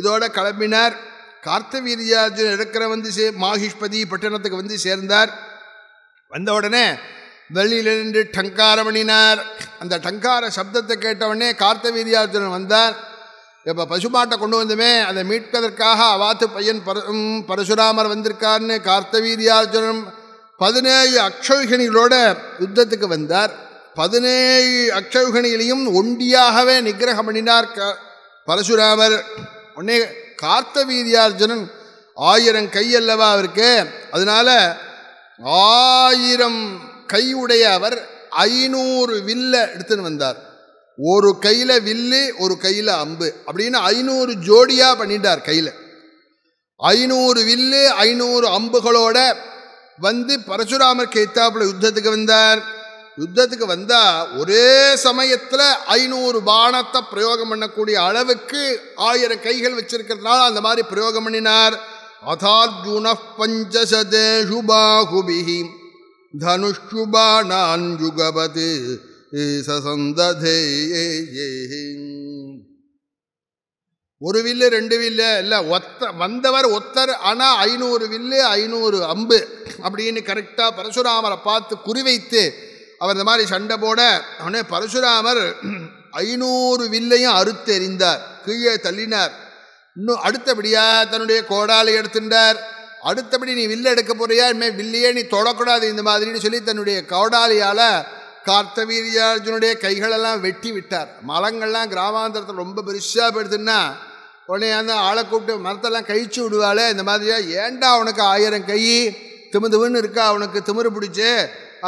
இதோட கிளம்பினார் கார்த்தவீரியார்ஜுன் இருக்கிற வந்து சே மாகிஷ்பதி பட்டணத்துக்கு வந்து சேர்ந்தார் வந்த உடனே வெளியில் நின்று டங்காரமணினார் அந்த டங்கார சப்தத்தை கேட்டவுடனே கார்த்தவீரியார்ஜுனன் வந்தார் இப்போ பசுமாட்டை கொண்டு வந்துமே அதை மீட்பதற்காக அவாத்து பையன் பரசுராமர் வந்திருக்கார்னு கார்த்தவீரியார்ஜுனன் பதினேழு அக்ஷௌகணிகளோட யுத்தத்துக்கு வந்தார் பதினேழு அக்ஷௌகணிகளையும் ஒண்டியாகவே நிகிரகம் பண்ணினார் பரசுராமர் உடனே கார்த்தவீதியார்ஜுனன் ஆயிரம் கை அல்லவா அவருக்கு அதனால ஆயிரம் கையுடைய அவர் ஐநூறு வில்ல எடுத்துன்னு வந்தார் ஒரு கையில் வில்லு ஒரு கையில் அம்பு அப்படின்னு ஐநூறு ஜோடியாக பண்ணிட்டார் கையில் ஐநூறு வில்லு ஐநூறு அம்புகளோட வந்து பரசுராமர் கேத்தாப்புல யுத்தத்துக்கு வந்தார் யுத்தத்துக்கு வந்தால் ஒரே சமயத்தில் ஐநூறு பானத்தை பிரயோகம் பண்ணக்கூடிய அளவுக்கு ஆயிரம் கைகள் வச்சிருக்கிறதுனால அந்த மாதிரி பிரயோகம் பண்ணினார் அதார்ஜுன பஞ்சசதேஷு பாகுபிஹி தனுஷ்டு பாணான் யுகபது சசந்ததே ஒரு வில்லு ரெண்டு வில்லு இல்லை ஒத்த வந்தவர் ஒத்தர் ஆனால் ஐநூறு வில்லு ஐநூறு அம்பு அப்படின்னு கரெக்டாக பரசுராமரை பார்த்து குறிவைத்து அவர் இந்த மாதிரி சண்டை போட அவனே பரசுராமர் ஐநூறு வில்லையும் அறுத்தெறிந்தார் கீழே தள்ளினார் இன்னும் அடுத்தபடியாக தன்னுடைய கோடாலை எடுத்துட்டார் அடுத்தபடி நீ வில்லு எடுக்க போறியா இனிமேல் வில்லையே நீ தொடக்கூடாது இந்த மாதிரின்னு சொல்லி தன்னுடைய கோடாலியால் கார்த்தவீரியார்ஜுனுடைய கைகளெல்லாம் வெட்டி விட்டார் மலங்கள்லாம் கிராமாந்தரத்தில் ரொம்ப பெருசாக போயிடுதுன்னா உடனே அந்த ஆளை கூப்பிட்டு மரத்தெல்லாம் கழிச்சு விடுவாளே இந்த மாதிரியா ஏண்டா அவனுக்கு ஆயிரம் கை திமுதுவுன்னு இருக்கா அவனுக்கு திமிரு பிடிச்சு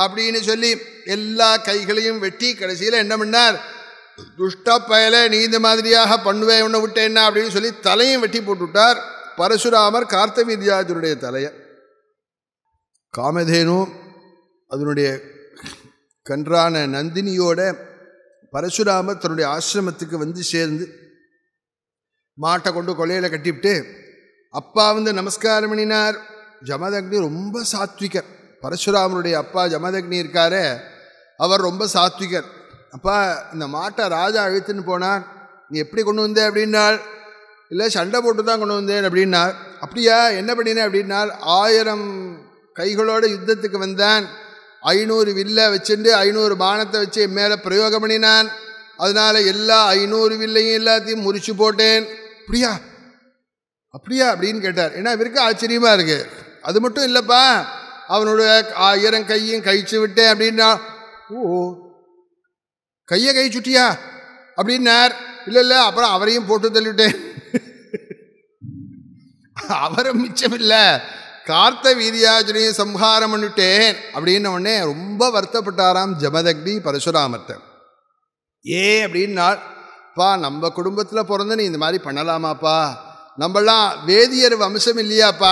அப்படின்னு சொல்லி எல்லா கைகளையும் வெட்டி கடைசியில் என்ன பண்ணார் துஷ்ட பயல நீ இந்த மாதிரியாக பண்ணுவேன் உன்னை என்ன அப்படின்னு சொல்லி தலையும் வெட்டி போட்டுவிட்டார் பரசுராமர் கார்த்தவீதியாஜருடைய தலையை காமதேனு அதனுடைய கன்றான நந்தினியோட பரசுராமர் தன்னுடைய ஆசிரமத்துக்கு வந்து சேர்ந்து மாட்டை கொண்டு கொலையில் கட்டிவிட்டு அப்பா வந்து நமஸ்காரம் பண்ணினார் ஜமதக்னி ரொம்ப சாத்விகர் பரசுராமனுடைய அப்பா ஜமதக்னி இருக்காரு அவர் ரொம்ப சாத்விகர் அப்பா இந்த மாட்டை ராஜா அழுத்துன்னு போனார் நீ எப்படி கொண்டு வந்தே அப்படின்னாள் இல்லை சண்டை போட்டு தான் கொண்டு வந்தேன் அப்படின்னார் அப்படியா என்ன பண்ணினேன் அப்படின்னால் ஆயிரம் கைகளோடு யுத்தத்துக்கு வந்தான் ஐநூறு வில்லை வச்சுட்டு ஐநூறு பானத்தை வச்சு என் மேலே பிரயோகம் பண்ணினான் அதனால் எல்லா ஐநூறு வில்லையும் எல்லாத்தையும் முறிச்சு போட்டேன் அப்படியா அப்படியா அப்படின்னு கேட்டார் ஏன்னா இவருக்கு ஆச்சரியமாக இருக்குது அது மட்டும் இல்லைப்பா அவனுடைய ஆயிரம் கையும் கழிச்சு விட்டேன் அப்படின்னா ஓ கையை கை சுட்டியா அப்படின்னார் இல்லை இல்லை அப்புறம் அவரையும் போட்டு தள்ளிவிட்டேன் அவரும் மிச்சமில்லை கார்த்த வீதியாஜனையும் சம்ஹாரம் பண்ணிட்டேன் அப்படின்ன உடனே ரொம்ப வருத்தப்பட்டாராம் ஜமதக்னி பரசுராமர்த்தன் ஏ அப்படின்னா அப்பா நம்ம குடும்பத்தில் பிறந்த நீ இந்த மாதிரி பண்ணலாமாப்பா நம்மளாம் வேதியர் வம்சம் இல்லையாப்பா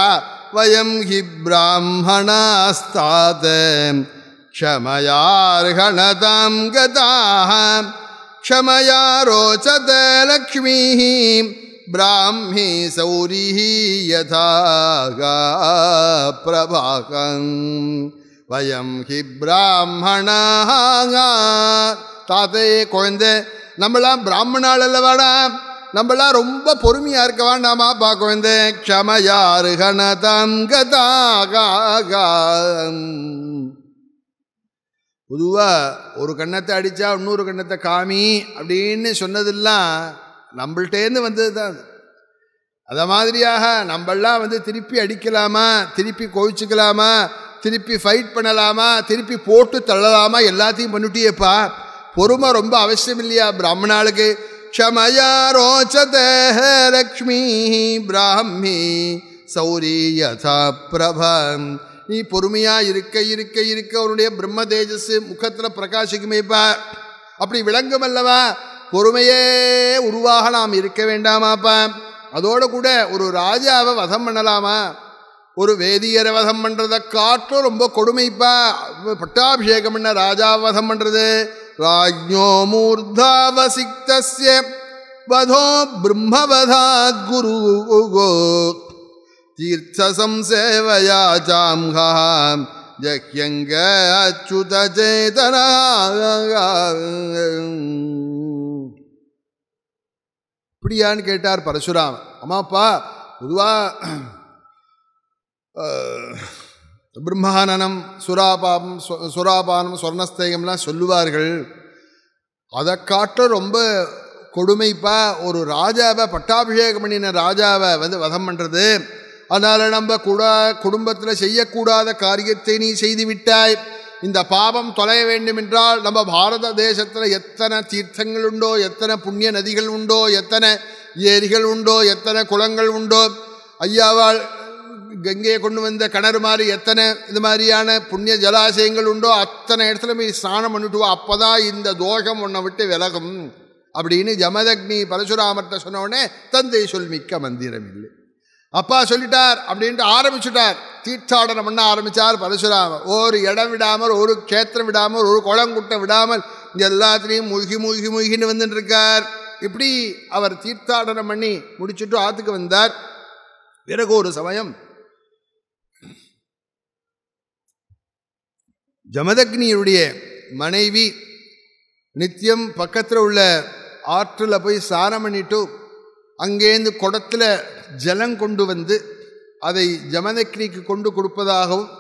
வயம் ஹி பிராமணாஸ்தாத் க்ஷமயார்ஹணதாம் கதாக க்ஷமயாரோச்சத லக்ஷ்மீ பிராமி சௌரிஹி யதாக பிரபாகம் வயம் ஹி பிராமணா தாத்தையே குழந்தை நம்மளாம் பிராமணால் அல்லவாடா நம்மளாம் ரொம்ப பொறுமையாக இருக்க வேண்டாமா பார்க்க வந்து க்ஷமயாரு கணதம் கதாகாம் பொதுவாக ஒரு கண்ணத்தை அடித்தா இன்னொரு கண்ணத்தை காமி அப்படின்னு சொன்னதெல்லாம் நம்மள்டேருந்து வந்தது தான் அதை மாதிரியாக நம்மளாம் வந்து திருப்பி அடிக்கலாமா திருப்பி கோவிச்சுக்கலாமா திருப்பி ஃபைட் பண்ணலாமா திருப்பி போட்டு தள்ளலாமா எல்லாத்தையும் பண்ணிட்டேப்பா பொறுமை ரொம்ப அவசியம் இல்லையா பிராமணாளுக்கு க்ஷமயா ரோச்சதே லக்ஷ்மி பிராமி சௌரி யதா பிரபம் நீ பொறுமையாக இருக்க இருக்க இருக்க அவனுடைய பிரம்ம தேஜஸ் முகத்தில் பிரகாசிக்குமேப்பா அப்படி விளங்கும் அல்லவா பொறுமையே உருவாக நாம் இருக்க வேண்டாமாப்பா அதோடு கூட ஒரு ராஜாவை வதம் பண்ணலாமா ஒரு வேதியரை வதம் பண்ணுறத காற்றும் ரொம்ப கொடுமைப்பா பட்டாபிஷேகம் பண்ண ராஜாவை வதம் பண்ணுறது జ్ఞోమూర్ధావసిక్తస్య వధో బ్రహ్మవధా గురుగో తీర్థ సంసేవయాజాం హా జక్యంగ అచుదజేదన గంగం ఇప్పుడు యాణ్డి కేటార్ పరశురామ అమాపా దువా అ பிரம்மானனம் சுராபாபம் சுராபானம் சொர்ணஸ்தேகம்லாம் சொல்லுவார்கள் அதை காட்ட ரொம்ப கொடுமைப்பா ஒரு ராஜாவை பட்டாபிஷேகம் பண்ணின ராஜாவை வந்து வதம் பண்ணுறது அதனால் நம்ம கூட குடும்பத்தில் செய்யக்கூடாத காரியத்தை நீ செய்து விட்டாய் இந்த பாபம் தொலைய வேண்டுமென்றால் நம்ம பாரத தேசத்தில் எத்தனை தீர்த்தங்கள் உண்டோ எத்தனை புண்ணிய நதிகள் உண்டோ எத்தனை ஏரிகள் உண்டோ எத்தனை குளங்கள் உண்டோ ஐயாவால் கங்கையை கொண்டு வந்த கிணறு மாதிரி எத்தனை இது மாதிரியான புண்ணிய ஜலாசயங்கள் உண்டோ அத்தனை இடத்துல போய் ஸ்நானம் பண்ணிட்டு அப்போ தான் இந்த தோஷம் உன்னை விட்டு விலகும் அப்படின்னு ஜமதக்னி பரசுராமர்கிட்ட சொன்னோடனே தந்தை சொல் மிக்க மந்திரம் இல்லை அப்பா சொல்லிட்டார் அப்படின்ட்டு ஆரம்பிச்சுட்டார் தீர்த்தாடனம் பண்ண ஆரம்பித்தார் பரசுராமர் ஒரு இடம் விடாமல் ஒரு கேத்திரம் விடாமல் ஒரு குளங்குட்டை விடாமல் எல்லாத்துலேயும் மூழ்கி மூழ்கி மூழ்கின்னு வந்துட்டு இருக்கார் இப்படி அவர் தீர்த்தாடனம் பண்ணி முடிச்சுட்டு ஆற்றுக்கு வந்தார் பிறகு ஒரு சமயம் ஜமதக்னியுடைய மனைவி நித்தியம் பக்கத்தில் உள்ள ஆற்றில் போய் ஸ்நானம் பண்ணிட்டு அங்கேருந்து குடத்தில் ஜலம் கொண்டு வந்து அதை ஜமதக்னிக்கு கொண்டு கொடுப்பதாகவும்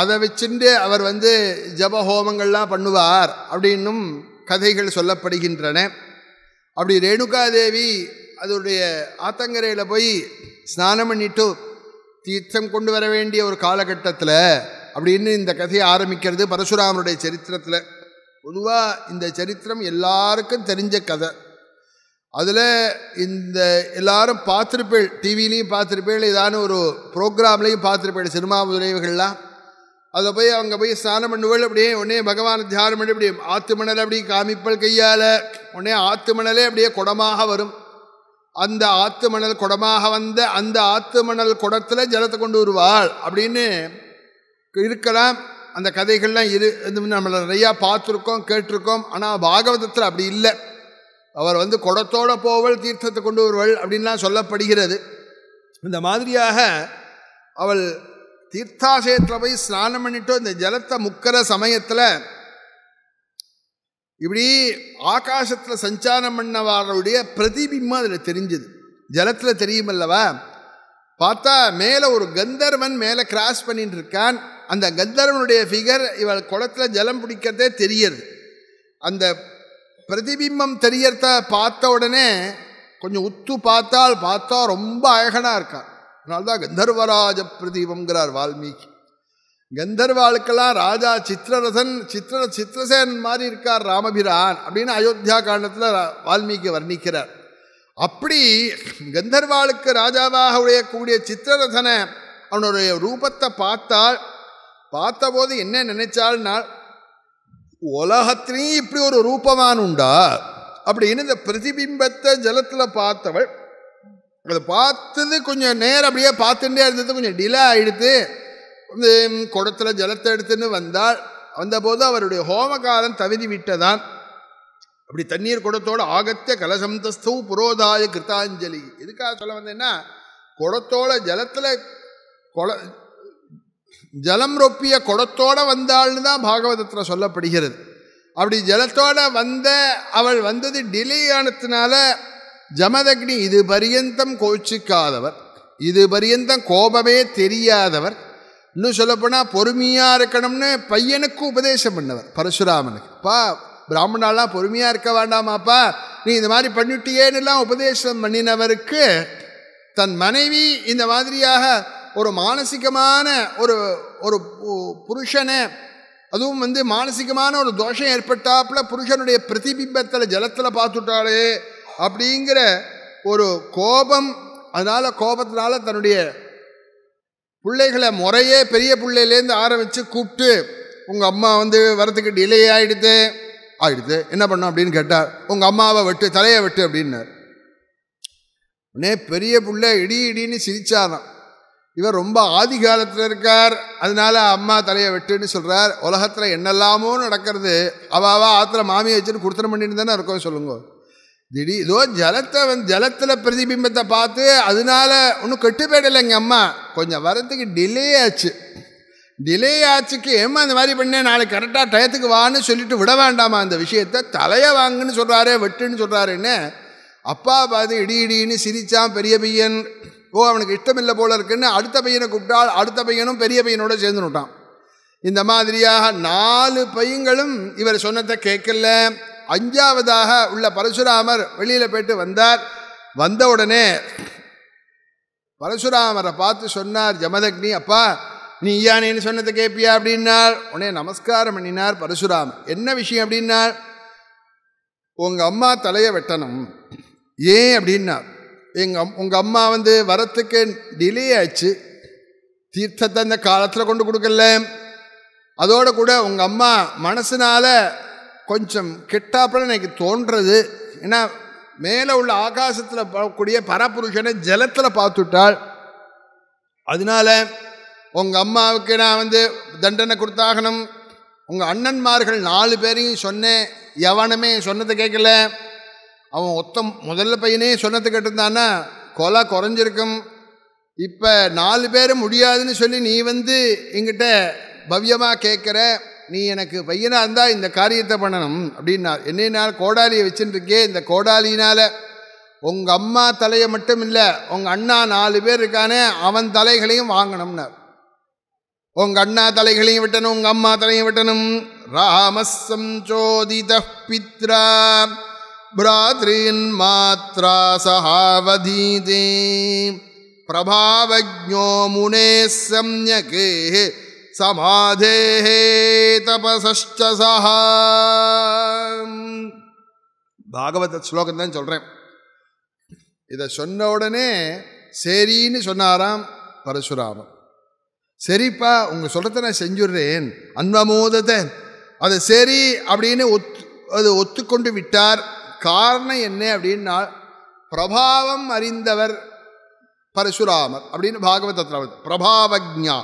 அதை வச்சுட்டு அவர் வந்து ஜபஹோமங்கள்லாம் பண்ணுவார் அப்படின்னும் கதைகள் சொல்லப்படுகின்றன அப்படி ரேணுகாதேவி அதோடைய ஆத்தங்கரையில் போய் ஸ்நானம் பண்ணிட்டு தீர்த்தம் கொண்டு வர வேண்டிய ஒரு காலகட்டத்தில் அப்படின்னு இந்த கதையை ஆரம்பிக்கிறது பரசுராமனுடைய சரித்திரத்தில் பொதுவாக இந்த சரித்திரம் எல்லாருக்கும் தெரிஞ்ச கதை அதில் இந்த எல்லாரும் பார்த்துருப்பேள் டிவிலையும் பார்த்துருப்பேள் ஏதான ஒரு ப்ரோக்ராம்லேயும் பார்த்துருப்பேள் சினிமா முதலியவர்கள்லாம் அதை போய் அவங்க போய் ஸ்நானம் பண்ணுவேள் அப்படியே உடனே பகவானை தியானம் பண்ணி அப்படியே ஆத்து மணல் அப்படி காமிப்பல் கையால் உடனே ஆத்து மணலே அப்படியே குடமாக வரும் அந்த ஆத்து மணல் குடமாக வந்த அந்த ஆத்து மணல் குடத்தில் ஜலத்தை கொண்டு வருவாள் அப்படின்னு இருக்கலாம் அந்த கதைகள்லாம் இரு நம்மளை நிறையா பார்த்துருக்கோம் கேட்டிருக்கோம் ஆனால் பாகவதத்தில் அப்படி இல்லை அவர் வந்து குடத்தோட போவள் தீர்த்தத்தை கொண்டு வருவள் அப்படின்லாம் சொல்லப்படுகிறது இந்த மாதிரியாக அவள் தீர்த்தாசயத்தில் போய் ஸ்நானம் பண்ணிட்டு இந்த ஜலத்தை முக்கிற சமயத்தில் இப்படி ஆகாசத்தில் சஞ்சாரம் பண்ணவாருடைய பிரதிபிம்பம் அதில் தெரிஞ்சது ஜலத்தில் தெரியுமல்லவா பார்த்தா மேலே ஒரு கந்தர்வன் மேலே கிராஸ் பண்ணிட்டு இருக்கான் அந்த கந்தர்வனுடைய ஃபிகர் இவள் குளத்தில் ஜலம் பிடிக்கிறதே தெரியுது அந்த பிரதிபிம்பம் தெரியறத பார்த்த உடனே கொஞ்சம் உத்து பார்த்தால் பார்த்தா ரொம்ப அழகனாக இருக்கார் அதனால்தான் கந்தர்வராஜ பிரதீபங்கிறார் வால்மீகி கந்தர்வாளுக்கெல்லாம் ராஜா சித்திரரசன் சித்திர சித்திரசேன் மாதிரி இருக்கார் ராமபிரான் அப்படின்னு அயோத்தியா காண்டத்தில் வால்மீகி வர்ணிக்கிறார் அப்படி கந்தர்வாளுக்கு ராஜாவாக உடையக்கூடிய சித்திரரசனை அவனுடைய ரூபத்தை பார்த்தால் பார்த்தபோது என்ன நினைச்சாள்னா உலகத்திலையும் இப்படி ஒரு ரூபமான உண்டா அப்படின்னு இந்த பிரதிபிம்பத்தை ஜலத்தில் பார்த்தவள் அதை பார்த்தது கொஞ்சம் நேரம் அப்படியே பார்த்துட்டே இருந்தது கொஞ்சம் டிலே ஆகிடுத்து வந்து குடத்தில் ஜலத்தை எடுத்துன்னு வந்தாள் வந்தபோது அவருடைய ஹோமகாலம் தவிதி விட்டதான் அப்படி தண்ணீர் குடத்தோடு ஆகத்திய கலசந்தஸ்தௌ புரோதாய கிருத்தாஞ்சலி எதுக்காக சொல்ல வந்தேன்னா குடத்தோட ஜலத்தில் குள ஜலம் ரொப்பிய குடத்தோடு வந்தாள்னு தான் பாகவதத்தில் சொல்லப்படுகிறது அப்படி ஜலத்தோட வந்த அவள் வந்தது டிலே ஆனதுனால ஜமதக்னி இது பரியந்தம் கோச்சிக்காதவர் இது பரியந்தம் கோபமே தெரியாதவர் இன்னும் சொல்லப்போனால் பொறுமையாக இருக்கணும்னு பையனுக்கு உபதேசம் பண்ணவர் பரசுராமனுக்கு பா பிராமணாலாம் பொறுமையாக இருக்க வேண்டாமாப்பா நீ இந்த மாதிரி பண்ணிட்டியேன்னுலாம் உபதேசம் பண்ணினவருக்கு தன் மனைவி இந்த மாதிரியாக ஒரு மானசிகமான ஒரு ஒரு புருஷனை அதுவும் வந்து மானசிகமான ஒரு தோஷம் ஏற்பட்டாப்புல புருஷனுடைய பிரதிபிம்பத்தில் ஜலத்தில் பார்த்துட்டாளே அப்படிங்கிற ஒரு கோபம் அதனால் கோபத்தினால தன்னுடைய பிள்ளைகளை முறையே பெரிய பிள்ளையிலேருந்து ஆரம்பித்து கூப்பிட்டு உங்கள் அம்மா வந்து வரத்துக்கு டிலே ஆகிடுது ஆகிடுது என்ன பண்ணும் அப்படின்னு கேட்டார் உங்கள் அம்மாவை வெட்டு தலையை வெட்டு அப்படின்னார் உடனே பெரிய பிள்ளை இடி இடின்னு சிரித்தாதான் இவர் ரொம்ப ஆதி காலத்தில் இருக்கார் அதனால அம்மா தலையை வெட்டுன்னு சொல்கிறார் உலகத்தில் என்னெல்லாமோ நடக்கிறது அவாவா ஆற்றுல மாமியை வச்சுன்னு கொடுத்துட பண்ணிட்டு தானே இருக்கோம் சொல்லுங்க திடீர் ஏதோ ஜலத்தை வந்து ஜலத்தில் பிரதிபிம்பத்தை பார்த்து அதனால ஒன்றும் கெட்டு போயிடல எங்கள் அம்மா கொஞ்சம் வரத்துக்கு டிலே ஆச்சு டிலே ஆச்சுக்கு ஏமா அந்த மாதிரி பண்ணேன் நாளைக்கு கரெக்டாக டயத்துக்கு வான்னு சொல்லிட்டு விட வேண்டாமா அந்த விஷயத்த தலையை வாங்குன்னு சொல்கிறாரே வெட்டுன்னு சொல்கிறாருன்னு அப்பா பார்த்து இடி இடின்னு சிரித்தான் பெரிய பையன் ஓ அவனுக்கு இஷ்டமில்லை போல இருக்குன்னு அடுத்த பையனை கூப்பிட்டால் அடுத்த பையனும் பெரிய பையனோட சேர்ந்து நுட்டான் இந்த மாதிரியாக நாலு பையங்களும் இவர் சொன்னதை கேட்கல அஞ்சாவதாக உள்ள பரசுராமர் வெளியில் போயிட்டு வந்தார் வந்த உடனே பரசுராமரை பார்த்து சொன்னார் ஜமதக்னி அப்பா நீ யானேன்னு சொன்னதை கேட்பியா அப்படின்னார் உடனே நமஸ்காரம் பண்ணினார் பரசுராமர் என்ன விஷயம் அப்படின்னார் உங்கள் அம்மா தலையை வெட்டணும் ஏன் அப்படின்னார் எங்கள் உங்கள் அம்மா வந்து வரத்துக்கு டிலே ஆச்சு தீர்த்தத்தை அந்த காலத்தில் கொண்டு கொடுக்கல அதோடு கூட உங்கள் அம்மா மனசினால் கொஞ்சம் கெட்டாப்பில் எனக்கு தோன்றது ஏன்னா மேலே உள்ள ஆகாசத்தில் போகக்கூடிய பரபுருஷனை ஜலத்தில் பார்த்துட்டாள் அதனால உங்கள் அம்மாவுக்கு நான் வந்து தண்டனை கொடுத்தாகணும் உங்கள் அண்ணன்மார்கள் நாலு பேரையும் சொன்னேன் எவனுமே சொன்னதை கேட்கல அவன் ஒத்தம் முதல்ல பையனே சொன்னது கேட்டிருந்தானா கொலை குறைஞ்சிருக்கும் இப்போ நாலு பேர் முடியாதுன்னு சொல்லி நீ வந்து எங்கிட்ட பவ்யமாக கேட்குற நீ எனக்கு பையனாக இருந்தால் இந்த காரியத்தை பண்ணணும் அப்படின்னா என்னென்னால் கோடாலியை வச்சுட்டுருக்கே இந்த கோடாலினால் உங்கள் அம்மா தலையை மட்டும் இல்லை உங்கள் அண்ணா நாலு பேர் இருக்கானே அவன் தலைகளையும் வாங்கணும்னார் உங்கள் அண்ணா தலைகளையும் விட்டணும் உங்கள் அம்மா தலையும் விட்டணும் ராமசம் சோதித பித்ரா भ्रातॄन्मात्रा பிரபாவஜோ முனே मुनेः சமாதே समाधेः தபசஷ்ட சஹா பாகவத ஸ்லோகம் தான் சொல்கிறேன் இதை சொன்ன உடனே சரின்னு சொன்னாராம் பரசுராமன் சரிப்பா உங்க சொல்றத நான் செஞ்சுடுறேன் அன்பமோதத்தை அது சரி அப்படின்னு ஒத்து அது ஒத்துக்கொண்டு விட்டார் காரணம் என்ன அப்படின்னா பிரபாவம் அறிந்தவர் பரசுராமர் அப்படின்னு பாகவதத்தில் பிரபாவஜா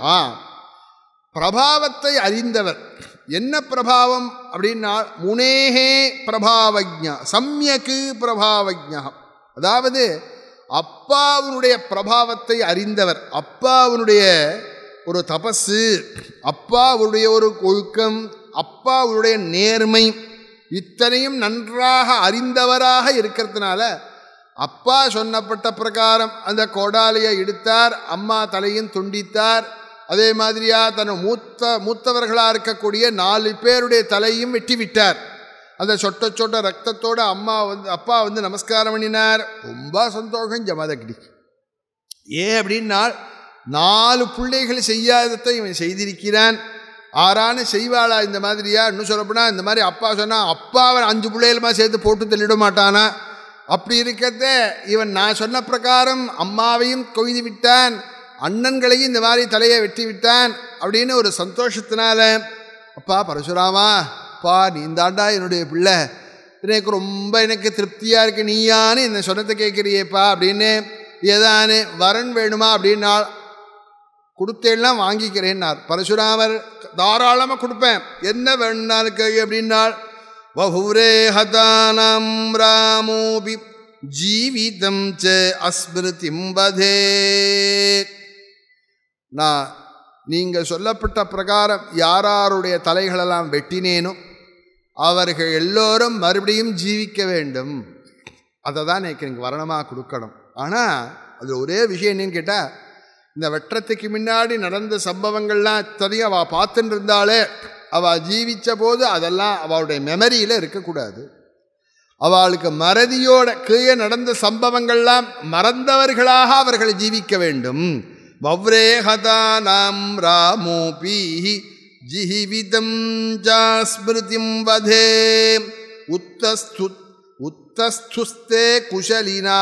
பிரபாவத்தை அறிந்தவர் என்ன பிரபாவம் அப்படின்னா முனேகே பிரபாவஜா சம்யக்கு பிரபாவஜா அதாவது அப்பாவுனுடைய பிரபாவத்தை அறிந்தவர் அப்பாவுனுடைய ஒரு தபஸு அப்பாவுடைய ஒரு ஒழுக்கம் அப்பாவுடைய நேர்மை இத்தனையும் நன்றாக அறிந்தவராக இருக்கிறதுனால அப்பா சொன்னப்பட்ட பிரகாரம் அந்த கோடாலையை எடுத்தார் அம்மா தலையும் துண்டித்தார் அதே மாதிரியா தன் மூத்த மூத்தவர்களாக இருக்கக்கூடிய நாலு பேருடைய தலையும் வெட்டி விட்டார் அந்த சொட்ட சொட்ட ரத்தத்தோடு அம்மா வந்து அப்பா வந்து நமஸ்காரம் பண்ணினார் ரொம்ப சந்தோஷம் ஜமாதகிடி ஏன் அப்படின்னா நாலு பிள்ளைகள் செய்யாததை இவன் செய்திருக்கிறான் ஆறான செய்வாளா இந்த மாதிரியா இன்னும் சொல்லப்போனால் இந்த மாதிரி அப்பா சொன்னால் அப்பாவை அஞ்சு பிள்ளைகளுமா சேர்த்து போட்டு தள்ளிட மாட்டானா அப்படி இருக்கிறத இவன் நான் சொன்ன பிரகாரம் அம்மாவையும் கொய்து விட்டான் அண்ணன்களையும் இந்த மாதிரி தலையை வெட்டி விட்டான் அப்படின்னு ஒரு சந்தோஷத்தினால அப்பா பரசுராமா அப்பா நீ இந்தாண்டா என்னுடைய பிள்ளை எனக்கு ரொம்ப எனக்கு திருப்தியாக இருக்கு நீயான்னு என்னை சொன்னத்தை கேட்குறியேப்பா அப்படின்னு ஏதானு வரன் வேணுமா அப்படின்னா கொடுத்தேன்னா வாங்கிக்கிறேன்னார் பரசுராமர் தாராளமாக கொடுப்பேன் என்ன வேணாலும் கே அப்படின்னா வஹுரே ஹதானம் ராமோபி ஜீவிதம் ச அஸ்மிருதிம்பதே நான் நீங்கள் சொல்லப்பட்ட பிரகாரம் யாராருடைய தலைகளெல்லாம் வெட்டினேனோ அவர்கள் எல்லோரும் மறுபடியும் ஜீவிக்க வேண்டும் அதை தான் எனக்கு எனக்கு வரணமாக கொடுக்கணும் ஆனால் அது ஒரே விஷயம் என்னன்னு கேட்டால் இந்த வெற்றத்துக்கு முன்னாடி நடந்த சம்பவங்கள்லாம் எத்தனையும் அவள் பார்த்துட்டு இருந்தாலே அவள் ஜீவித்த போது அதெல்லாம் அவளுடைய மெமரியில் இருக்கக்கூடாது அவளுக்கு மறதியோட கீழே நடந்த சம்பவங்கள்லாம் மறந்தவர்களாக அவர்களை ஜீவிக்க வேண்டும் ராமோ ராமோபி ஜிஹிவிதம் ஜாஸ்மிருதிம் வதே உத்தஸ்து உத்தஸ்துஸ்தே குஷலினா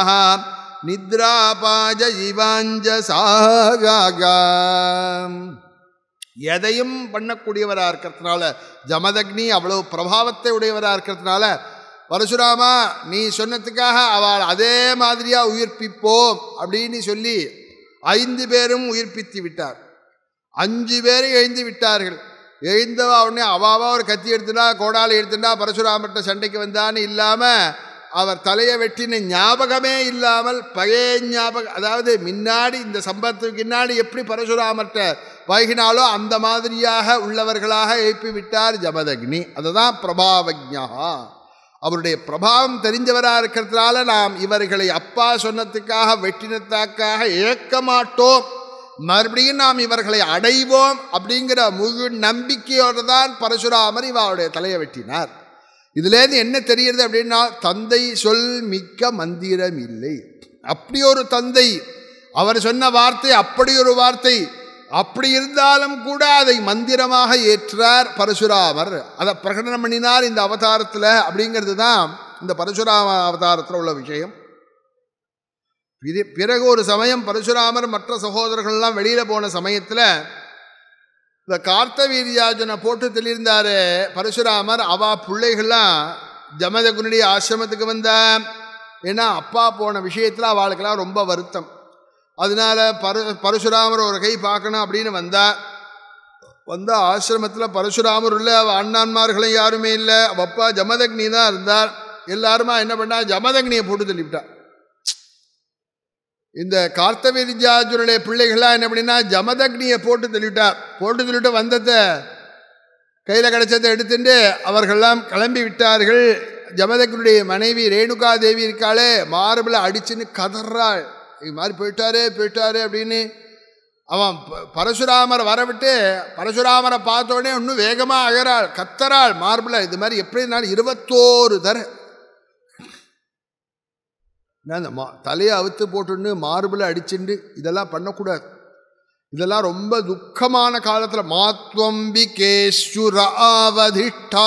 நித்ராபாஜ இவாஞ்ச சாகா எதையும் பண்ணக்கூடியவராக இருக்கிறதுனால ஜமதக்னி அவ்வளோ பிரபாவத்தை உடையவராக இருக்கிறதுனால பரசுராமா நீ சொன்னதுக்காக அவள் அதே மாதிரியாக உயிர்ப்பிப்போம் அப்படின்னு சொல்லி ஐந்து பேரும் உயிர்ப்பித்து விட்டார் அஞ்சு பேரும் எழுந்து விட்டார்கள் எழுந்தவா உடனே அவாவா ஒரு கத்தி எடுத்துட்டா கோடாலை எடுத்துட்டா பரசுராமர்கிட்ட சண்டைக்கு வந்தான்னு இல்லாமல் அவர் தலையை வெட்டின ஞாபகமே இல்லாமல் பழைய ஞாபகம் அதாவது முன்னாடி இந்த சம்பவத்துக்கு பின்னாடி எப்படி பரசுராமர்கிட்ட பழகினாலோ அந்த மாதிரியாக உள்ளவர்களாக எழுப்பி விட்டார் ஜமதக்னி அதுதான் பிரபாவஜா அவருடைய பிரபாவம் தெரிஞ்சவராக இருக்கிறதுனால நாம் இவர்களை அப்பா சொன்னத்துக்காக வெட்டினத்தாக்காக இழக்க மாட்டோம் மறுபடியும் நாம் இவர்களை அடைவோம் அப்படிங்கிற முழு நம்பிக்கையோடு தான் பரசுராமர் இவருடைய தலையை வெட்டினார் இதுலேருந்து என்ன தெரிகிறது அப்படின்னா தந்தை சொல் மிக்க மந்திரம் இல்லை அப்படி ஒரு தந்தை அவர் சொன்ன வார்த்தை அப்படி ஒரு வார்த்தை அப்படி இருந்தாலும் கூட அதை மந்திரமாக ஏற்றார் பரசுராமர் அதை பிரகடனம் பண்ணினார் இந்த அவதாரத்தில் அப்படிங்கிறது தான் இந்த பரசுராம அவதாரத்தில் உள்ள விஷயம் பிறகு ஒரு சமயம் பரசுராமர் மற்ற சகோதரர்கள்லாம் வெளியில் போன சமயத்தில் இந்த கார்த்தவீரியாஜனை போட்டு தெளிந்தார் பரசுராமர் அவா பிள்ளைகள்லாம் ஜமதகுனுடைய ஆசிரமத்துக்கு வந்த ஏன்னா அப்பா போன விஷயத்தில் அவளுக்கெல்லாம் ரொம்ப வருத்தம் அதனால் பரு பரசுராமர் ஒரு கை பார்க்கணும் அப்படின்னு வந்தா வந்த ஆசிரமத்தில் பரசுராமர் இல்லை அவள் அண்ணான்மார்களும் யாருமே இல்லை அவள் அப்பா ஜமதக்னி தான் இருந்தார் எல்லாருமா என்ன பண்ணா ஜமதக்னியை போட்டு தள்ளிவிட்டாள் இந்த கார்த்தவீரிஜாஜுருடைய பிள்ளைகள்லாம் என்ன அப்படின்னா ஜமதக்னியை போட்டு தள்ளிவிட்டார் போட்டு தள்ளிவிட்டு வந்தத்தை கையில் கிடைச்சதை எடுத்துட்டு அவர்கள்லாம் கிளம்பி விட்டார்கள் ஜமதக்னுடைய மனைவி ரேணுகா தேவி இருக்காளே மார்பில் அடிச்சுன்னு கதறாள் இது மாதிரி போயிட்டாரே போயிட்டாரு அப்படின்னு அவன் பரசுராமரை வரவிட்டு பரசுராமரை பார்த்தோடனே இன்னும் வேகமாக அகறாள் கத்தராள் மார்பில் இது மாதிரி எப்படி இருந்தாலும் இருபத்தோரு தர என்ன மா தலையை அவுத்து போட்டுன்னு மார்பில் அடிச்சுண்டு இதெல்லாம் பண்ணக்கூடாது இதெல்லாம் ரொம்ப துக்கமான காலத்தில் மாத்வம்பிகேஸ்வராவதிஷ்டா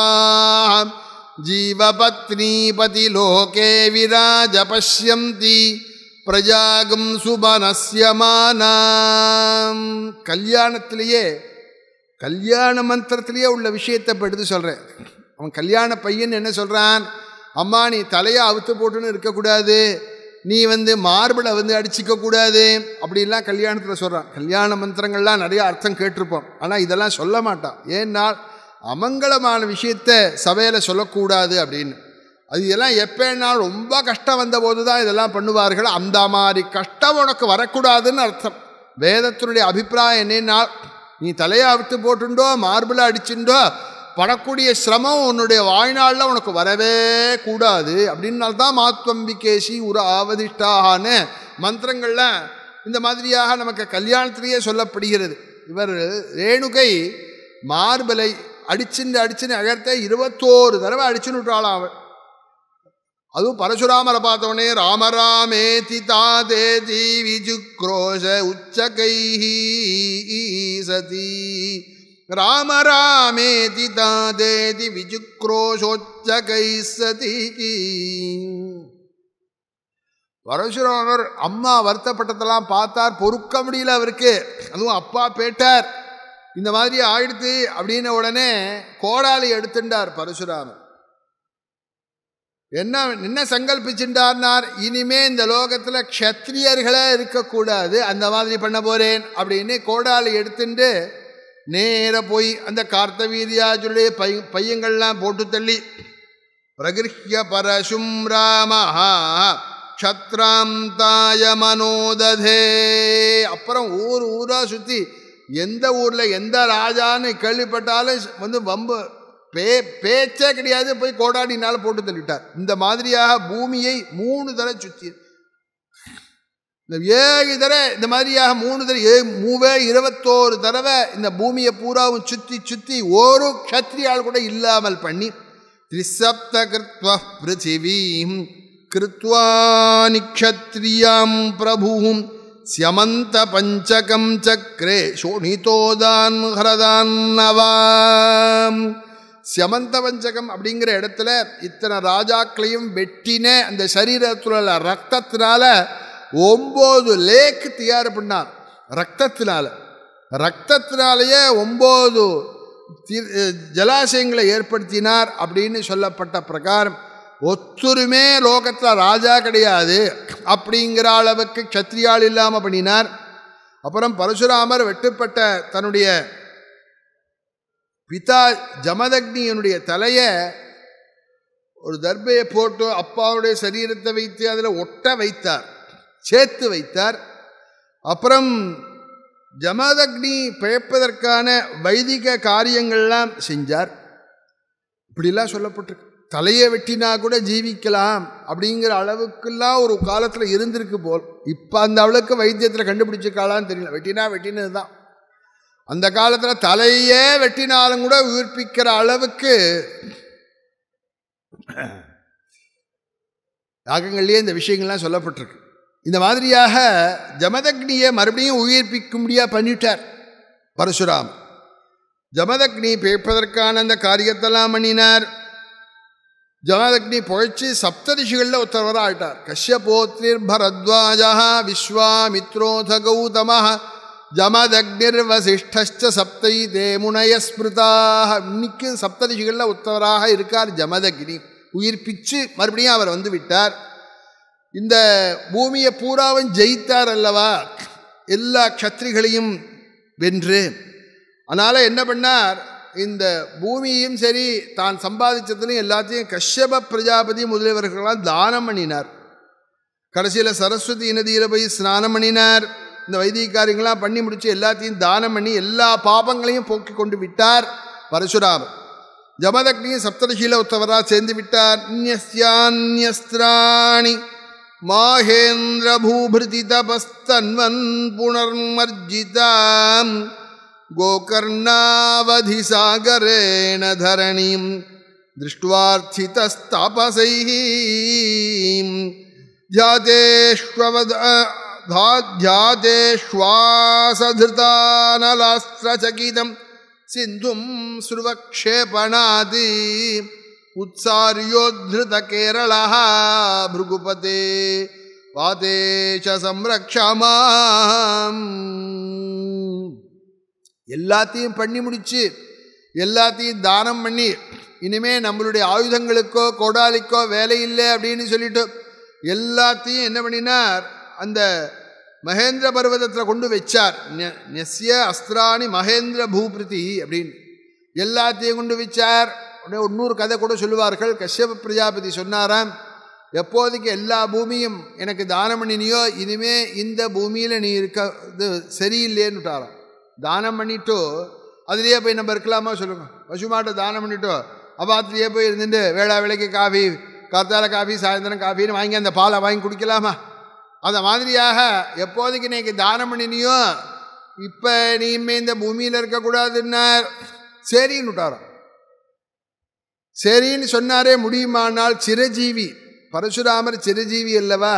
ஜீவபத்னீபதி லோகே விராஜ பஷ்யந்தி பிரஜாகும் சுபனசியமான கல்யாணத்திலேயே கல்யாண மந்திரத்திலேயே உள்ள விஷயத்தை இப்போ சொல்கிறேன் அவன் கல்யாண பையன் என்ன சொல்கிறான் அம்மா நீ தலையை அவுத்து போட்டுன்னு இருக்கக்கூடாது நீ வந்து மார்பிளை வந்து கூடாது அப்படின்லாம் கல்யாணத்தில் சொல்கிறான் கல்யாண மந்திரங்கள்லாம் நிறைய அர்த்தம் கேட்டிருப்போம் ஆனால் இதெல்லாம் சொல்ல மாட்டான் ஏன்னால் அமங்கலமான விஷயத்த சபையில் சொல்லக்கூடாது அப்படின்னு அது இதெல்லாம் எப்போனா ரொம்ப கஷ்டம் வந்த போது தான் இதெல்லாம் பண்ணுவார்கள் அந்த மாதிரி கஷ்டம் உனக்கு வரக்கூடாதுன்னு அர்த்தம் வேதத்தினுடைய அபிப்பிராயம் என்னென்னால் நீ தலையை அவித்து போட்டுண்டோ மார்பிளை அடிச்சுண்டோ வரக்கூடிய சிரமம் உன்னுடைய வாழ்நாளில் உனக்கு வரவே கூடாது அப்படின்னால்தான் மாத்வம்பிகேசி ஒரு ஆவதிஷ்டாகனு மந்திரங்களில் இந்த மாதிரியாக நமக்கு கல்யாணத்திலேயே சொல்லப்படுகிறது இவர் ரேணுகை மார்பலை அடிச்சுட்டு அடிச்சுன்னு அகர்த்த இருபத்தோரு தடவை அடிச்சுன்னு விட்டாளாம் அவள் அதுவும் பரசுராமரை பார்த்தவொடனே ராமராமே திதா தே தீ விஜுக்ரோஷ உச்சகை சதி राम रामेति दादेति விஜுக்ரோஷோச்சகை சதிகி பரசுராமர் அம்மா வருத்தப்பட்டதெல்லாம் பார்த்தார் பொறுக்க முடியல அவருக்கு அதுவும் அப்பா பேட்டார் இந்த மாதிரி ஆயிடுத்து அப்படின்ன உடனே கோடாலி எடுத்துட்டார் பரசுராமர் என்ன என்ன சங்கல்பிச்சுட்டார்னார் இனிமே இந்த லோகத்தில் க்ஷத்ரியர்களே இருக்கக்கூடாது அந்த மாதிரி பண்ண போறேன் அப்படின்னு கோடாலி எடுத்துட்டு நேராக போய் அந்த சொல்லி பை பையங்கள்லாம் போட்டு தள்ளி பிரகிருஷ்ய பரசும் ராமஹா க்ஷத்ராம் தாய மனோததே அப்புறம் ஊர் ஊராக சுற்றி எந்த ஊரில் எந்த ராஜான்னு கேள்விப்பட்டாலும் வந்து வம்பு பே பேச்சே கிடையாது போய் கோடாடினாலும் போட்டு தள்ளிட்டார் இந்த மாதிரியாக பூமியை மூணு தர சுற்றி இந்த ஏழு தடவை இந்த மாதிரியாக மூணு தடவை ஏ மூவே இருபத்தோரு தடவை இந்த பூமியை பூராவும் சுற்றி சுற்றி ஒரு க்ஷத்ரியால் கூட இல்லாமல் பண்ணி திரிசப்த கிருத்வ பிருத்திவீம் கிருத்வா நிக்ஷத்ரியாம் பிரபுவும் சியமந்த பஞ்சகம் சக்கரே சோனிதோதான் ஹரதான் நவாம் சியமந்த பஞ்சகம் அப்படிங்கிற இடத்துல இத்தனை ராஜாக்களையும் வெட்டின அந்த சரீரத்துல ரத்தத்தினால ஒம்பது லேக் தயார் பண்ணார் ரத்தத்தினால ரத்தத்தினாலேயே ஒம்பது ஜலாசயங்களை ஏற்படுத்தினார் அப்படின்னு சொல்லப்பட்ட பிரகாரம் ஒத்துருமே லோகத்தில் ராஜா கிடையாது அப்படிங்கிற அளவுக்கு க்ஷத்ரியால் இல்லாமல் பண்ணினார் அப்புறம் பரசுராமர் வெட்டுப்பட்ட தன்னுடைய பிதா ஜமதக்னியனுடைய தலையை ஒரு தர்பையை போட்டு அப்பாவுடைய சரீரத்தை வைத்து அதில் ஒட்ட வைத்தார் சேர்த்து வைத்தார் அப்புறம் ஜமதக்னி பிழைப்பதற்கான வைதிக காரியங்கள்லாம் செஞ்சார் இப்படிலாம் சொல்லப்பட்டிருக்கு தலையை வெட்டினா கூட ஜீவிக்கலாம் அப்படிங்கிற அளவுக்குலாம் ஒரு காலத்தில் இருந்திருக்கு போல் இப்போ அந்த அளவுக்கு வைத்தியத்தில் கண்டுபிடிச்சிருக்காளான்னு தெரியல வெட்டினா வெட்டினது தான் அந்த காலத்தில் தலையே வெட்டினாலும் கூட உயிர்ப்பிக்கிற அளவுக்கு யாகங்கள்லேயே இந்த விஷயங்கள்லாம் சொல்லப்பட்டிருக்கு இந்த மாதிரியாக ஜமதக்னியை மறுபடியும் உயிர்ப்பிக்கும்படியாக பண்ணிட்டார் பரசுராம் ஜமதக்னி பேப்பதற்கான அந்த காரியத்தெல்லாம் பண்ணினார் ஜமதக்னி புழைச்சி சப்தரிஷிகளில் உத்தரவராக ஆயிட்டார் கஷ்யபோத்ரிர் பரத்வாஜா விஸ்வாமித்ரோத கௌதமா ஜமதக்னிர் வசிஷ்டச்ச சப்தை தே முனைய ஸ்மிருதாக இன்னைக்கும் சப்தரிஷிகளில் ஒருத்தவராக இருக்கார் ஜமதக்னி உயிர்ப்பிச்சு மறுபடியும் அவர் வந்து விட்டார் இந்த பூமியை பூராவும் ஜெயித்தார் அல்லவா எல்லா க்ஷத்ரிகளையும் வென்று அதனால் என்ன பண்ணார் இந்த பூமியையும் சரி தான் சம்பாதிச்சதுலையும் எல்லாத்தையும் கஷ்யப பிரஜாபதி முதலியவர்களால் தானம் பண்ணினார் கடைசியில் சரஸ்வதி நதியில் போய் ஸ்நானம் பண்ணினார் இந்த வைதிக பண்ணி முடித்து எல்லாத்தையும் தானம் பண்ணி எல்லா பாபங்களையும் போக்கி கொண்டு விட்டார் பரசுராமர் ஜமதக்னியும் சப்தரிசீல உத்தவராக சேர்ந்து விட்டார் நியஸ்யான்யஸ்திராணி माहेन्द्रभूभृतितपस्तन्वन् पुनर्मर्जिताम् गोकर्णावधिसागरेण धरणीं दृष्ट्वार्थितस्तापसैः ध्यातेष्ववद ध्यातेष्वासधृतानलास्त्रचकितं सिन्धुं स्रुवक्षेपणादि उत्सार्योद्धृतकेरलः भृगुपते पाते च எல்லாத்தையும் பண்ணி முடிச்சு எல்லாத்தையும் தானம் பண்ணி இனிமே நம்மளுடைய ஆயுதங்களுக்கோ கோடாலிக்கோ வேலை இல்லை அப்படின்னு சொல்லிட்டு எல்லாத்தையும் என்ன பண்ணினார் அந்த மகேந்திர பர்வதத்தில் கொண்டு வச்சார் நெஸ்ய அஸ்திராணி மகேந்திர பூபிருதி அப்படின்னு எல்லாத்தையும் கொண்டு வச்சார் அப்படியே இன்னொரு கதை கூட சொல்லுவார்கள் கஷ்யப பிரஜாபதி சொன்னாராம் எப்போதைக்கு எல்லா பூமியும் எனக்கு தானம் பண்ணினியோ இனிமே இந்த பூமியில் நீ இருக்க இது சரியில்லைன்னுட்டாராம் தானம் பண்ணிவிட்டு அதுலேயே போய் நம்ம இருக்கலாமா சொல்லுங்க பசுமாட்டை தானம் பண்ணிட்டோ அபாத்துலேயே போய் இருந்துட்டு வேளா விலைக்கு காஃபி காத்தால காஃபி சாயந்தரம் காஃபின்னு வாங்கி அந்த பாலை வாங்கி குடிக்கலாமா அந்த மாதிரியாக எப்போதைக்கு நீக்கு தானம் பண்ணினியோ இப்போ நீ இனிமேல் இந்த பூமியில் சரின்னு விட்டாரோ சரின்னு சொன்னாரே முடியுமானால் சிரஜீவி பரசுராமர் சிரஜீவி அல்லவா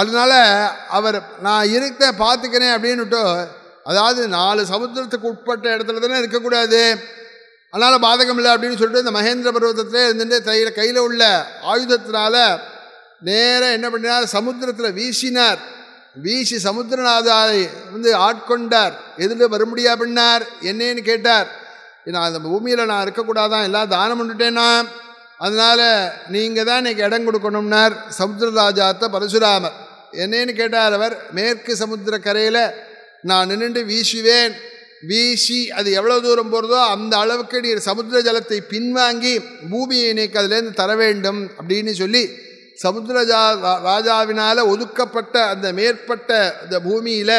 அதனால் அவர் நான் இருக்க பார்த்துக்கிறேன் அப்படின்னுட்டு அதாவது நாலு சமுத்திரத்துக்கு உட்பட்ட இடத்துல தானே இருக்கக்கூடாது அதனால் பாதகம் இல்லை அப்படின்னு சொல்லிட்டு இந்த மகேந்திர பருவத்தில் இருந்துட்டு கையில் கையில் உள்ள ஆயுதத்தினால நேராக என்ன பண்ணினார் சமுத்திரத்தில் வீசினார் வீசி சமுத்திரநாதாரை வந்து ஆட்கொண்டார் எதில் வரும்படியா பண்ணார் என்னன்னு கேட்டார் நான் அந்த பூமியில் நான் இருக்கக்கூடாதான் எல்லாம் தானம் பண்ணிட்டேன்னா அதனால் நீங்கள் தான் எனக்கு இடம் கொடுக்கணும்னார் சமுத்திரராஜாத்த பரசுராமர் என்னன்னு கேட்டார் அவர் மேற்கு சமுத்திர கரையில் நான் நின்றுண்டு வீசுவேன் வீசி அது எவ்வளோ தூரம் போகிறதோ அந்த அளவுக்கு நீர் சமுத்திர ஜலத்தை பின்வாங்கி பூமியை இன்னைக்கு அதுலேருந்து தர வேண்டும் அப்படின்னு சொல்லி சமுத்திர ஜா ராஜாவினால் ஒதுக்கப்பட்ட அந்த மேற்பட்ட அந்த பூமியில்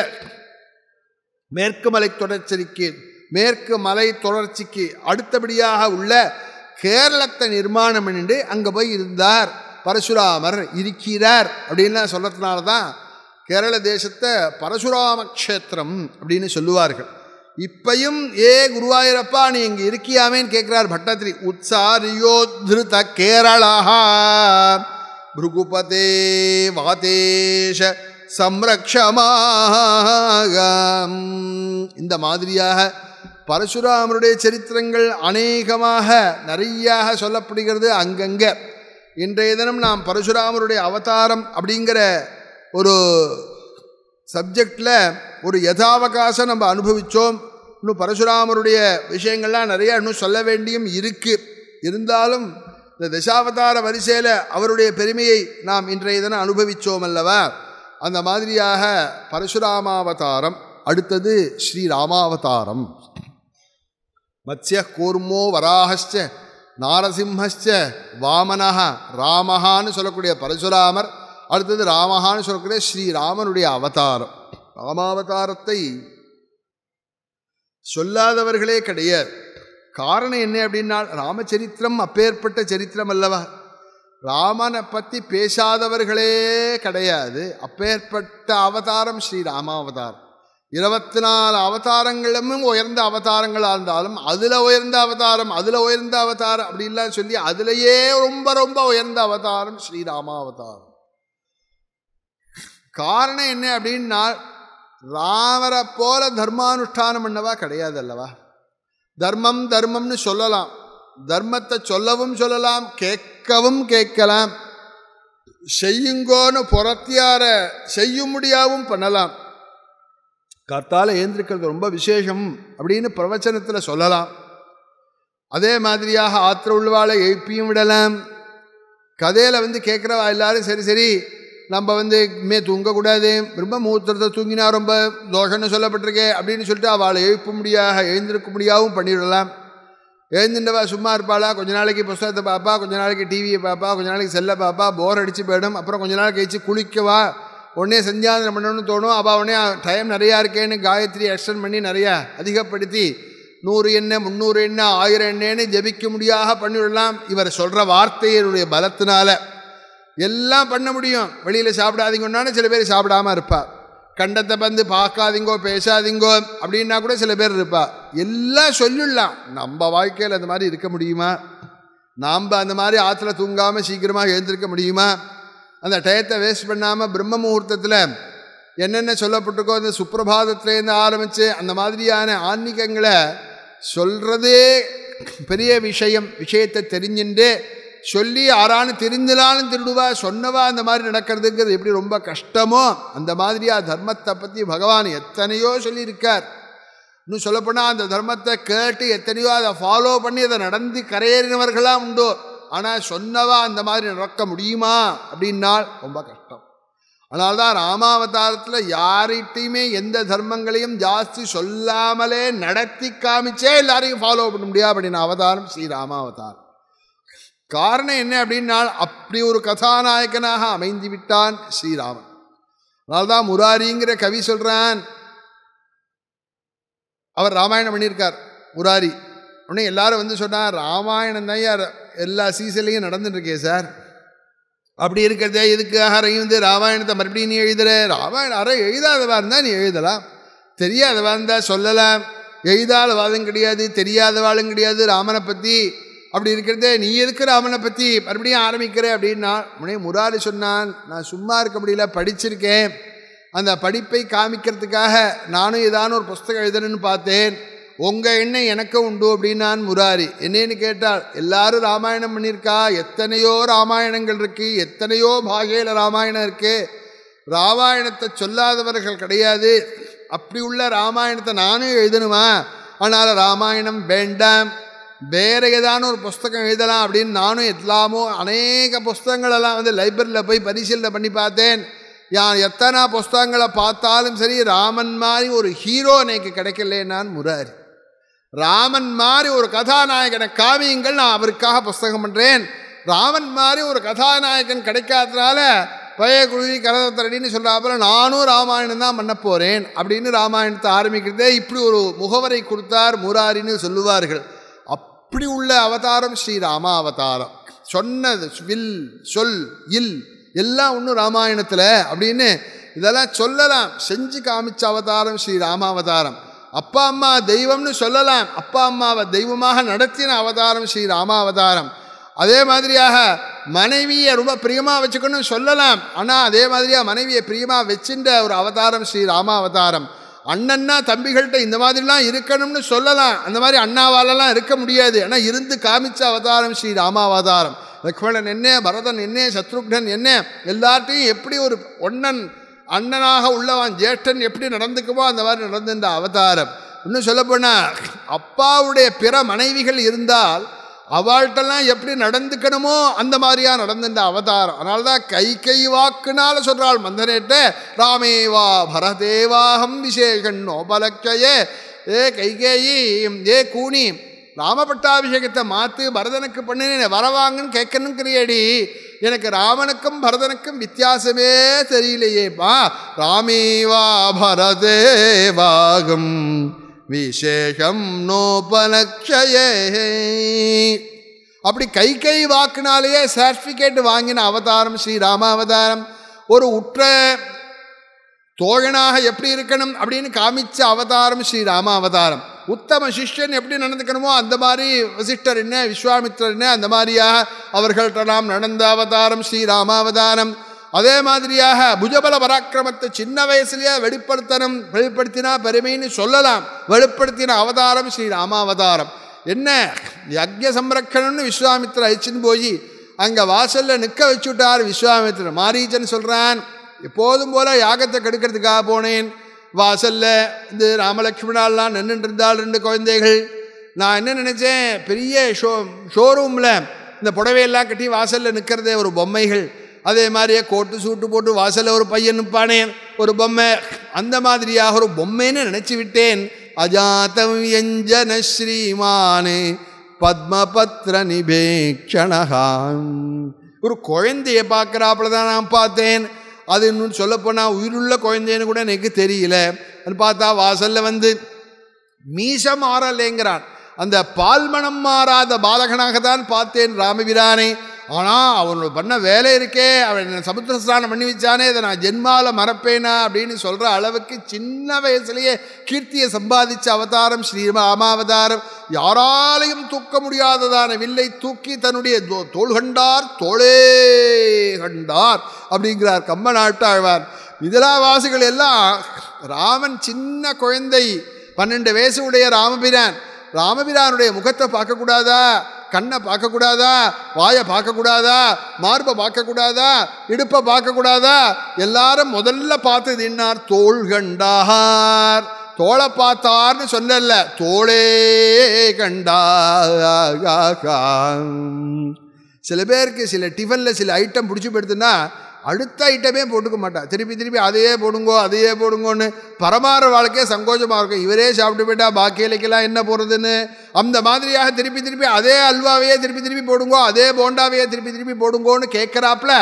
மேற்கு மலை தொடர்ச்சிக்கு மேற்கு மலை தொடர்ச்சிக்கு அடுத்தபடியாக உள்ள கேரளத்தை நிர்மாணம் நின்று அங்கே போய் இருந்தார் பரசுராமர் இருக்கிறார் அப்படின்லாம் சொல்கிறதுனால தான் கேரள தேசத்தை பரசுராம கஷேத்திரம் அப்படின்னு சொல்லுவார்கள் இப்பையும் ஏ குருவாயூரப்பா நீ இங்கே இருக்கியாமேன்னு கேட்குறார் பட்டாத்திரி உற்சாரியோத்ருத கேரளா பிருகுபதே வாதேஷ சம்ரக்ஷமாக இந்த மாதிரியாக பரசுராமருடைய சரித்திரங்கள் அநேகமாக நிறையாக சொல்லப்படுகிறது அங்கங்கே இன்றைய தினம் நாம் பரசுராமருடைய அவதாரம் அப்படிங்கிற ஒரு சப்ஜெக்டில் ஒரு யதாவகாசம் நம்ம அனுபவித்தோம் இன்னும் பரசுராமருடைய விஷயங்கள்லாம் நிறையா இன்னும் சொல்ல வேண்டியும் இருக்குது இருந்தாலும் இந்த தசாவதார வரிசையில் அவருடைய பெருமையை நாம் இன்றைய தினம் அனுபவித்தோம் அல்லவா அந்த மாதிரியாக பரசுராமாவதாரம் அடுத்தது ஸ்ரீராமாவதாரம் மத்ய கூர்மோ வராகச்ச நாரசிம்ஹச்ச வாமனஹ ராமஹான்னு சொல்லக்கூடிய பரசுராமர் அடுத்தது ராமஹான்னு சொல்லக்கூடிய ஸ்ரீராமனுடைய அவதாரம் ராமாவதாரத்தை சொல்லாதவர்களே கிடையாது காரணம் என்ன அப்படின்னா ராமச்சரித்திரம் அப்பேற்பட்ட சரித்திரம் அல்லவா ராமனை பற்றி பேசாதவர்களே கிடையாது அப்பேற்பட்ட அவதாரம் ஸ்ரீ ராமாவதாரம் இருபத்தி நாலு அவதாரங்களும் உயர்ந்த அவதாரங்களாக இருந்தாலும் அதில் உயர்ந்த அவதாரம் அதில் உயர்ந்த அவதாரம் அப்படின்லாம் சொல்லி அதிலேயே ரொம்ப ரொம்ப உயர்ந்த அவதாரம் ஸ்ரீராமாவதாரம் காரணம் என்ன அப்படின்னா ராமரை போல தர்மானுஷ்டானம் பண்ணவா கிடையாது அல்லவா தர்மம் தர்மம்னு சொல்லலாம் தர்மத்தை சொல்லவும் சொல்லலாம் கேட்கவும் கேட்கலாம் செய்யுங்கோன்னு புறத்தியார முடியாவும் பண்ணலாம் கர்த்தால ஏந்திருக்கிறது ரொம்ப விசேஷம் அப்படின்னு பிரவச்சனத்தில் சொல்லலாம் அதே மாதிரியாக ஆத்திர உள்ளவாளை எழுப்பியும் விடலாம் கதையில் வந்து கேட்குறவா எல்லாரும் சரி சரி நம்ம வந்து இனிமே தூங்கக்கூடாது ரொம்ப மூத்திரத்தை தூங்கினா ரொம்ப தோஷம்னு சொல்லப்பட்டிருக்கே அப்படின்னு சொல்லிட்டு அவளை எழுப்ப முடியாக எழுந்திருக்க முடியாவும் பண்ணிவிடலாம் எழுந்துட்டவா சும்மா இருப்பாளா கொஞ்ச நாளைக்கு புஸ்தகத்தை பார்ப்பா கொஞ்ச நாளைக்கு டிவியை பார்ப்பா கொஞ்ச நாளைக்கு செல்லை பார்ப்பா போர் அடித்து போயிடும் அப்புறம் கொஞ்ச நாள் கழிச்சு குளிக்கவா உடனே சந்தியாந்தனம் பண்ணணும்னு தோணும் அப்போ உடனே டைம் நிறையா இருக்கேன்னு காயத்ரி எக்ஸ்டன் பண்ணி நிறையா அதிகப்படுத்தி நூறு எண்ணெய் முந்நூறு எண்ணெய் ஆயிரம் எண்ணெய்னு ஜபிக்க முடியாத பண்ணிவிடலாம் இவர் சொல்கிற வார்த்தையினுடைய பலத்தினால எல்லாம் பண்ண முடியும் வெளியில் சாப்பிடாதீங்கன்னா சில பேர் சாப்பிடாமல் இருப்பார் கண்டத்தை வந்து பார்க்காதீங்கோ பேசாதீங்கோ அப்படின்னா கூட சில பேர் இருப்பா எல்லாம் சொல்லிடலாம் நம்ம வாழ்க்கையில் அந்த மாதிரி இருக்க முடியுமா நாம் அந்த மாதிரி ஆற்றுல தூங்காமல் சீக்கிரமாக எழுந்திருக்க முடியுமா அந்த டயத்தை வேஸ்ட் பண்ணாமல் பிரம்ம முகூர்த்தத்தில் என்னென்ன சொல்லப்பட்டிருக்கோ இந்த சுப்பிரபாதத்துலேருந்து ஆரம்பித்து அந்த மாதிரியான ஆன்மீகங்களை சொல்கிறதே பெரிய விஷயம் விஷயத்தை தெரிஞ்சுட்டு சொல்லி ஆறானு தெரிஞ்சலான்னு திருடுவா சொன்னவா அந்த மாதிரி நடக்கிறதுங்கிறது எப்படி ரொம்ப கஷ்டமோ அந்த மாதிரியாக தர்மத்தை பற்றி பகவான் எத்தனையோ சொல்லியிருக்கார் இன்னும் சொல்லப்போனால் அந்த தர்மத்தை கேட்டு எத்தனையோ அதை ஃபாலோ பண்ணி அதை நடந்து கரையேறினவர்களாக உண்டோ ஆனால் சொன்னவா அந்த மாதிரி நடக்க முடியுமா அப்படின்னால் ரொம்ப கஷ்டம் அதனால தான் ராமாவதாரத்தில் யார்கிட்டையுமே எந்த தர்மங்களையும் ஜாஸ்தி சொல்லாமலே நடத்தி காமிச்சே எல்லாரையும் ஃபாலோ பண்ண முடியாது அப்படின்னு அவதாரம் ஸ்ரீ ராமாவதாரம் காரணம் என்ன அப்படின்னால் அப்படி ஒரு கதாநாயகனாக அமைந்து விட்டான் ஸ்ரீராமன் அதனால்தான் முராரிங்கிற கவி சொல்கிறான் அவர் ராமாயணம் பண்ணியிருக்கார் முராரி உடனே எல்லாரும் வந்து சொன்னார் ராமாயணம் தான் எல்லா சீசன்லேயும் நடந்துட்டுருக்கே சார் அப்படி இருக்கிறதே இதுக்காக வந்து ராமாயணத்தை மறுபடியும் நீ எழுதுற ராமாயணம் அரை எழுதாதவா இருந்தால் நீ எழுதலாம் தெரியாதவா இருந்தால் சொல்லலாம் எழுதாத வாதம் கிடையாது தெரியாத வாழும் கிடையாது ராமனை பற்றி அப்படி இருக்கிறதே நீ எதுக்கு ராமனை பற்றி மறுபடியும் ஆரம்பிக்கிற அப்படின்னா முனை முராறு சொன்னான் நான் சும்மா இருக்க முடியல படிச்சிருக்கேன் அந்த படிப்பை காமிக்கிறதுக்காக நானும் ஏதான ஒரு புஸ்தகம் எழுதணுன்னு பார்த்தேன் உங்கள் எண்ணெய் எனக்கு உண்டு அப்படின்னான் முராரி என்னன்னு கேட்டால் எல்லாரும் ராமாயணம் பண்ணியிருக்கா எத்தனையோ ராமாயணங்கள் இருக்குது எத்தனையோ பாகையில் ராமாயணம் இருக்குது ராமாயணத்தை சொல்லாதவர்கள் கிடையாது அப்படி உள்ள ராமாயணத்தை நானும் எழுதணுமா ஆனால் ராமாயணம் வேண்டாம் வேறு ஏதான ஒரு புஸ்தகம் எழுதலாம் அப்படின்னு நானும் எல்லாமோ அநேக புஸ்தகங்களெல்லாம் வந்து லைப்ரரியில் போய் பரிசீலனை பண்ணி பார்த்தேன் யான் எத்தனை புஸ்தகங்களை பார்த்தாலும் சரி ராமன் மாதிரி ஒரு ஹீரோ எனக்கு கிடைக்கலேன்னான் முராரி ராமன் மாதிரி ஒரு கதாநாயகனை காவியங்கள் நான் அவருக்காக புஸ்தகம் பண்ணுறேன் ராமன் மாதிரி ஒரு கதாநாயகன் கிடைக்காததுனால பழையக்குழுவி கரதத்தரடின்னு சொல்கிறாப்புல நானும் ராமாயணம் தான் பண்ண போகிறேன் அப்படின்னு ராமாயணத்தை ஆரம்பிக்கிறதே இப்படி ஒரு முகவரை கொடுத்தார் முராரின்னு சொல்லுவார்கள் அப்படி உள்ள அவதாரம் ஸ்ரீ ராமா அவதாரம் சொன்னது வில் சொல் இல் எல்லாம் ஒன்றும் ராமாயணத்தில் அப்படின்னு இதெல்லாம் சொல்லலாம் செஞ்சு காமிச்ச அவதாரம் ஸ்ரீ ராமாவதாரம் அப்பா அம்மா தெய்வம்னு சொல்லலாம் அப்பா அம்மாவை தெய்வமாக நடத்தின அவதாரம் ஸ்ரீ ராமாவதாரம் அதே மாதிரியாக மனைவியை ரொம்ப பிரியமாக வச்சுக்கணும்னு சொல்லலாம் ஆனால் அதே மாதிரியாக மனைவியை பிரியமாக வச்சுட்ட ஒரு அவதாரம் ஸ்ரீ ராமாவதாரம் அண்ணன்னா தம்பிகள்கிட்ட இந்த மாதிரிலாம் இருக்கணும்னு சொல்லலாம் அந்த மாதிரி அண்ணாவாலெல்லாம் இருக்க முடியாது ஆனால் இருந்து காமிச்ச அவதாரம் ஸ்ரீ ராமாவதாரம் லக்ஷ்மணன் என்ன பரதன் என்ன சத்ருக்னன் என்ன எல்லார்ட்டையும் எப்படி ஒரு ஒன்னன் அண்ணனாக உள்ளவன் ஜேஷ்டன் எப்படி நடந்துக்குமோ அந்த மாதிரி நடந்திருந்த அவதாரம் இன்னும் சொல்லப்போனால் அப்பாவுடைய பிற மனைவிகள் இருந்தால் அவள்கிட்டலாம் எப்படி நடந்துக்கணுமோ அந்த மாதிரியாக நடந்திருந்த அவதாரம் அதனால தான் கை கை வாக்குனால சொல்கிறாள் மந்தனேட்ட ராமேவா பரதேவாகம் விசேஷன் நோபலக்கையே ஏ கைகேயி ஏ கூனி ராமபட்டாபிஷேகத்தை மாற்று பரதனுக்கு பண்ணு வரவாங்கன்னு கேட்கணும் கிரியடி எனக்கு ராமனுக்கும் பரதனுக்கும் வித்தியாசமே தெரியலையே வா ராமேவா பரதேவாகும் விசேஷம் நோபலக்ஷயே அப்படி கை கை வாக்குனாலேயே சர்டிஃபிகேட் வாங்கின அவதாரம் ஸ்ரீ அவதாரம் ஒரு உற்ற தோழனாக எப்படி இருக்கணும் அப்படின்னு காமிச்ச அவதாரம் ஸ்ரீ அவதாரம் உத்தம சிஷ்யன் எப்படி நடந்துக்கணுமோ அந்த மாதிரி வசிஷ்டர் என்ன விஸ்வாமித்திரர் என்ன அந்த மாதிரியாக அவர்கள்ட்ட நாம் நடந்த அவதாரம் ஸ்ரீராமாவதாரம் அதே மாதிரியாக புஜபல பராக்கிரமத்தை சின்ன வயசுலேயே வெளிப்படுத்தணும் வெளிப்படுத்தினா பெருமைன்னு சொல்லலாம் வெளிப்படுத்தின அவதாரம் ஸ்ரீராமாவதாரம் என்ன யஜ்ய சம்ரக்ஷணம்னு விஸ்வாமித்திர அழிச்சின்னு போய் அங்கே வாசலில் நிற்க வச்சுட்டார் விஸ்வாமித்திரன் மாரீச்சன் சொல்கிறான் எப்போதும் போல யாகத்தை கெடுக்கிறதுக்காக போனேன் வாசல்ல இந்த ராமலக்ஷ்மணாலாம் நின்றுட்டு ரெண்டு குழந்தைகள் நான் என்ன நினச்சேன் பெரிய ஷோ ஷோரூமில் இந்த புடவையெல்லாம் கட்டி வாசலில் நிற்கிறதே ஒரு பொம்மைகள் அதே மாதிரியே கோட்டு சூட்டு போட்டு வாசலில் ஒரு பையன் நிற்பானே ஒரு பொம்மை அந்த மாதிரியாக ஒரு பொம்மைன்னு நினச்சி விட்டேன் அஜாத்தம் எஞ்சன ஸ்ரீமானு பத்மபத்ர நிபேக்ஷணகான் ஒரு குழந்தைய பார்க்குறாப்புல தான் நான் பார்த்தேன் அது இன்னும் சொல்லப்போனால் உயிருள்ள குழந்தைன்னு கூட எனக்கு தெரியல பார்த்தா வாசலில் வந்து மீச மாறலைங்கிறான் அந்த பால்மணம் மாறாத பாலகனாக தான் பார்த்தேன் ராமபிரானை ஆனால் அவனோட பண்ண வேலை இருக்கே அவன் சமுத்திர ஸ்நானம் பண்ணி வச்சானே இதை நான் ஜென்மாவில் மறப்பேனா அப்படின்னு சொல்கிற அளவுக்கு சின்ன வயசுலேயே கீர்த்தியை சம்பாதிச்ச அவதாரம் ஸ்ரீராமாவதாரம் யாராலையும் தூக்க முடியாததான வில்லை தூக்கி தன்னுடைய தோல் கண்டார் தோளே கண்டார் அப்படிங்கிறார் கம்ம நாட்டாழ்வார் மிதிலாவாசிகள் எல்லாம் ராமன் சின்ன குழந்தை பன்னெண்டு வயசு உடைய ராமபிரான் ராமபிரானுடைய முகத்தை பார்க்கக்கூடாதா கண்ணை பார்க்கக்கூடாதா வாயை பார்க்கக்கூடாதா மார்பை பார்க்கக்கூடாதா இடுப்பை பார்க்கக்கூடாதா எல்லாரும் முதல்ல பார்த்து தின்னார் தோல் கண்டார் தோளை பார்த்தார்னு சொல்லல தோளே கண்டாக சில பேருக்கு சில டிஃபனில் சில ஐட்டம் பிடிச்சி போயிடுதுன்னா அடுத்த ஐட்டமே போட்டுக்க மாட்டாள் திருப்பி திருப்பி அதையே போடுங்கோ அதையே போடுங்கோன்னு பரமார வாழ்க்கையே சங்கோஷமாக இருக்கும் இவரே சாப்பிட்டு போயிட்டா பாக்கியலைக்கெல்லாம் என்ன போடுறதுன்னு அந்த மாதிரியாக திருப்பி திருப்பி அதே அல்வாவையே திருப்பி திருப்பி போடுங்கோ அதே போண்டாவையே திருப்பி திருப்பி போடுங்கோன்னு கேட்குறாப்புல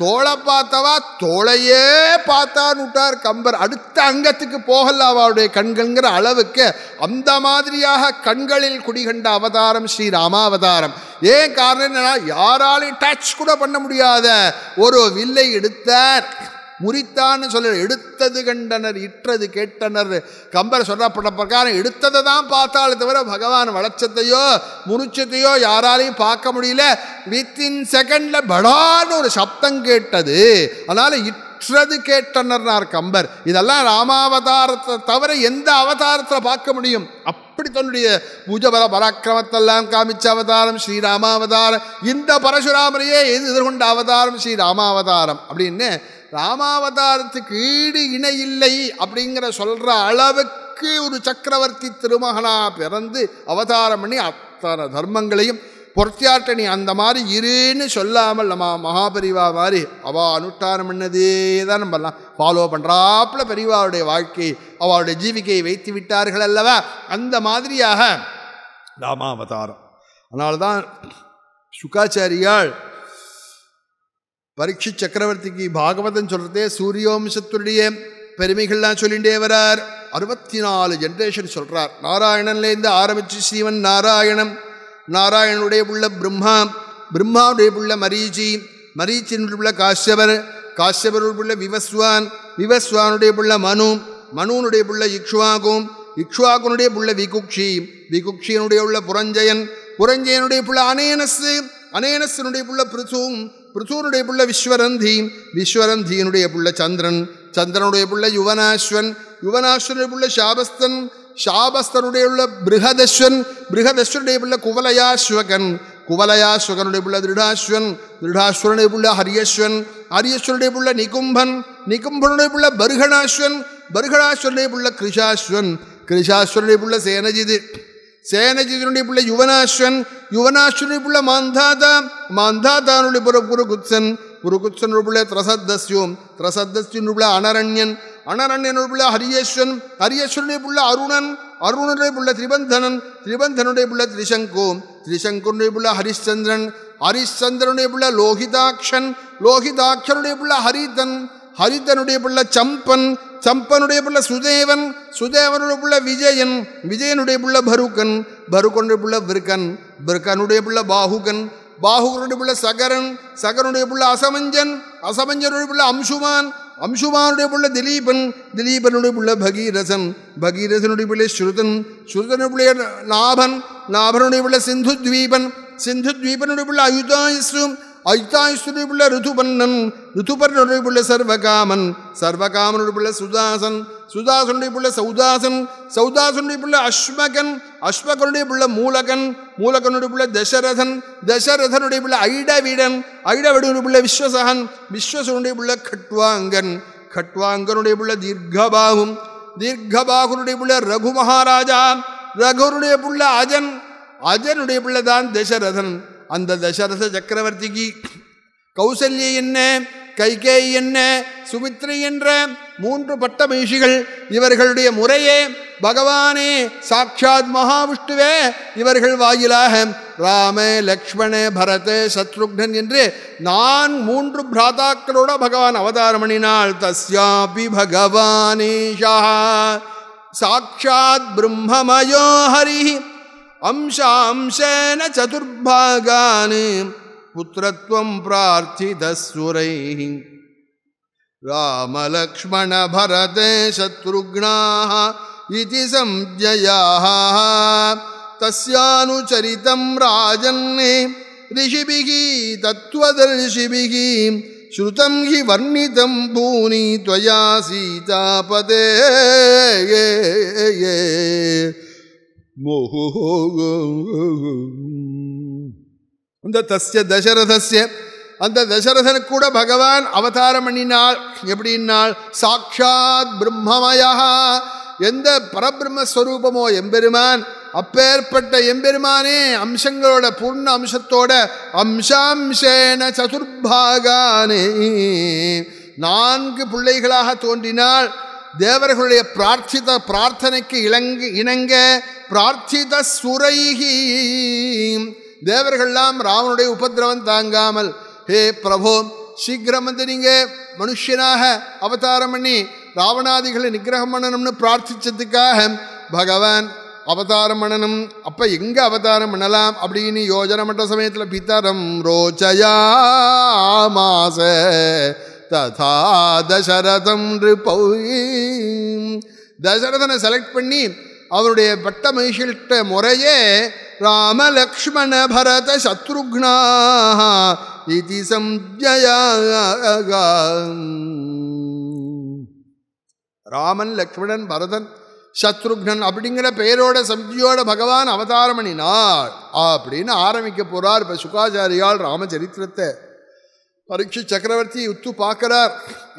தோளை பார்த்தவா தோளையே பார்த்தான்னு விட்டார் கம்பர் அடுத்த அங்கத்துக்கு போகல அவளுடைய கண்கள்ங்கிற அளவுக்கு அந்த மாதிரியாக கண்களில் குடிகண்ட அவதாரம் ஸ்ரீ ராமாவதாரம் ஏன் காரணம் என்னன்னா யாராலையும் டச் கூட பண்ண முடியாத ஒரு வில்லை எடுத்தார் முறித்தான்னு சொல்ல எடுத்தது கண்டனர் இற்றது கேட்டனர் கம்பர் சொல்லப்பட்ட பிரகாரம் எடுத்ததை தான் பார்த்தாலே தவிர பகவான் வளச்சத்தையோ முறிச்சத்தையோ யாராலையும் பார்க்க முடியல வித்தின் செகண்ட்ல படான்னு ஒரு சப்தம் கேட்டது அதனால் இற்றது கேட்டனர்னார் கம்பர் இதெல்லாம் ராமாவதாரத்தை தவிர எந்த அவதாரத்தில் பார்க்க முடியும் அப்படி தன்னுடைய பூஜபல பராக்கிரமத்தெல்லாம் காமிச்ச அவதாரம் ஸ்ரீராமாவதாரம் இந்த பரசுராமரையே எதிர்கொண்ட அவதாரம் ஸ்ரீராமாவதாரம் அப்படின்னு ராமாவதாரத்துக்கு ஈடு இணை இல்லை அப்படிங்கிற சொல்கிற அளவுக்கு ஒரு சக்கரவர்த்தி திருமகனாக பிறந்து அவதாரம் பண்ணி அத்தனை தர்மங்களையும் பொறுத்தியாட்ட அந்த மாதிரி இருன்னு சொல்லாமல் நம்ம மகாபரிவா மாதிரி அவள் அனுஷ்டானம் பண்ணதே தான் நம்மலாம் ஃபாலோ பண்ணுறாப்புல பெரியவாருடைய வாழ்க்கை அவளுடைய ஜீவிகையை வைத்து விட்டார்கள் அல்லவா அந்த மாதிரியாக ராமாவதாரம் அதனால்தான் சுக்காச்சாரியால் பரீட்சி சக்கரவர்த்திக்கு பாகவதம் சொல்கிறதே சூரியோம்சத்துடைய பெருமைகள்லாம் சொல்லிகிட்டே வரார் அறுபத்தி நாலு ஜென்ரேஷன் சொல்கிறார் நாராயணன்லேருந்து ஆரம்பித்து ஸ்ரீவன் நாராயணம் நாராயணனுடைய உள்ள பிரம்மா பிரம்மாவுடைய உள்ள மரீச்சி மரீச்சினுடைய உள்ள காசியவர் காஷ்யபருடைய உள்ள விவஸ்வான் விவஸ்வானுடைய உள்ள மனு மனுனுடைய உள்ள இக்ஷுவாகும் இக்ஷுவாகுனுடைய உள்ள விகுக்ஷி விகுக்ஷியனுடைய உள்ள புரஞ்சயன் புரஞ்சயனுடைய புள்ள அனேனஸ் அனேனஸனுடைய புள்ள பிரிசுவும் பிருத்தூருடைய புள்ள விஸ்வரந்தி விஸ்வரந்தியினுடைய புள்ள சந்திரன் சந்திரனுடைய புள்ள யுவனாஸ்வன் யுவனாஸ்வனுடைய புள்ள சாபஸ்தன் சாபஸ்தனுடைய உள்ள பிருகதஸ்வன் பிருகதஸ்வனுடைய புள்ள குவலயாஸ்வகன் குவலயாஸ்வகனுடைய புள்ள திருடாஸ்வன் திருடாஸ்வனுடைய புள்ள ஹரியஸ்வன் ஹரியஸ்வனுடைய புள்ள நிகும்பன் நிகும்பனுடைய புள்ள பருகணாஸ்வன் பருகணாஸ்வனுடைய புள்ள கிருஷாஸ்வன் கிருஷாஸ்வனுடைய புள்ள சேனஜிது சேனஜிதனுடைய பிள்ளை யுவனாஸ்வன் யுவனாஸ்வனுடைய பிள்ளை மாந்தாதா மாந்தாதானுடைய புற குருகுத்சன் குருகுத்சனுடைய பிள்ளை திரசத்தஸ்யோம் திரசத்தஸ்யனுடைய பிள்ளை அனரண்யன் அனரண்யனுடைய பிள்ளை ஹரியேஸ்வன் ஹரியஸ்வனுடைய புள்ள அருணன் அருணனுடைய புள்ள திரிபந்தனன் திரிபந்தனுடைய புள்ள திரிசங்கு திரிசங்குனுடைய புள்ள ஹரிச்சந்திரன் ஹரிச்சந்திரனுடைய புள்ள லோகிதாட்சன் லோகிதாட்சனுடைய புள்ள ஹரிதன் ஹரிதனுடைய புள்ள சம்பன் சம்பனுடைய புள்ள சுதேவன் சுதேவனுடைய புள்ள விஜயன் விஜயனுடைய புள்ள பருக்கன் பருக்கனுடைய புள்ள விருக்கன் பிருக்கனுடைய புள்ள பாகுகன் பாகுகனுடைய புள்ள சகரன் சகரனுடைய புள்ள அசமஞ்சன் அசமஞ்சனுடைய புள்ள அம்சுமான் அம்சுமானுடைய புள்ள திலீபன் திலீபனுடைய புள்ள பகீரசன் பகீரசனுடைய பிள்ளை ஸ்ருதன் ஸ்ருதனுடைய பிள்ளை நாபன் நாபனுடைய பிள்ளை சிந்து தீபன் சிந்து தீபனுடைய பிள்ளை அயுதாயஸ்ரும் ஐத்தாயுஸ்வரிப்புள்ள ரிதுபன்னன் ரிதுபர்னுடைப்புள்ள சர்வகாமன் சர்வகாமனுடைய சுதாசன் சுதாசனுடைப்புள்ள சௌதாசன் சௌதாசனுடைப்புள்ள அஸ்மகன் அஸ்மகனுடைப்புள்ள மூலகன் மூலகனுடைப்புள்ள தசரதன் தசரதனுடைப்புள்ள ஐடவீடன் ஐடவீடனுடைப்புள்ள விஸ்வசகன் விஸ்வசனுடைப்புள்ள கட்வாங்கன் கட்வாங்கனுடைப்புள்ள தீர்க்கபாகும் தீர்க்கபாகுனுடைப்புள்ள ரகு மகாராஜா ரகுனுடைய புள்ள அஜன் அஜனுடைய பிள்ளை தான் தசரதன் அந்த தசரத சக்கரவர்த்திக்கு கௌசல்ய என்ன கைகே என்ன சுமித்ரி என்ற மூன்று பட்ட மகிஷிகள் இவர்களுடைய முறையே பகவானே சாட்சாத் மகாவிஷ்ணுவே இவர்கள் வாயிலாக ராம லக்ஷ்மண பரத சத்ருக்னன் என்று நான் மூன்று பிராதாக்களோட பகவான் அவதாரம் பண்ணினாள் தஸ்யாபி பகவானேஷா சாட்சாத் பிரம்மமயோ ஹரிஹி अंशांशेन चतुर्भागान् पुत्रत्वं प्रार्थितरैः रामलक्ष्मणभरते शत्रुघ्नाः इति संज्ञयाः तस्यानुचरितं राजन् ऋषिभिः तत्त्वदर्शिभिः श्रुतं हि वर्णितं भूनि त्वया सीतापते ये அந்த தஸ்ய தசரதஸ்ய அந்த தசரதனுக்கு கூட பகவான் அவதாரம் பண்ணினாள் எப்படின்னாள் சாட்சாத் பிரம்மமயா எந்த பரபிரம்மஸ்வரூபமோ எம்பெருமான் அப்பேற்பட்ட எம்பெருமானே அம்சங்களோட பூர்ண அம்சத்தோட அம்சாம்சேன சதுர்பாகானே நான்கு பிள்ளைகளாக தோன்றினாள் தேவர்களுடைய பிரார்த்தித பிரார்த்தனைக்கு இளங்க இணங்க பிரார்த்தித சுரைகி தேவர்கள்லாம் ராவனுடைய உபதிரவம் தாங்காமல் ஹே பிரபோ சீக்கிரம் வந்து நீங்கள் மனுஷியனாக அவதாரம் பண்ணி ராவணாதிகளை நிகிரகம் பண்ணணும்னு பிரார்த்திச்சதுக்காக பகவான் அவதாரம் பண்ணணும் அப்போ எங்கே அவதாரம் பண்ணலாம் அப்படின்னு யோஜனை மட்ட சமயத்தில் பித்தரம் ரோச்சயாமாச ததா தசரதம் தசரதனை செலக்ட் பண்ணி அவருடைய பட்ட மகிழ்ட்ட முறையே ராம லக்ஷ்மண பரத சத்ருக்னா இது ராமன் லக்ஷ்மணன் பரதன் சத்ருக்னன் அப்படிங்கிற பெயரோட சப்தியோட பகவான் அவதாரமணினார் அப்படின்னு ஆரம்பிக்க போறார் இப்ப சுகாச்சாரியால் ராமச்சரித்திரத்தை பரீட்சி சக்கரவர்த்தி உத்து பார்க்கிறார்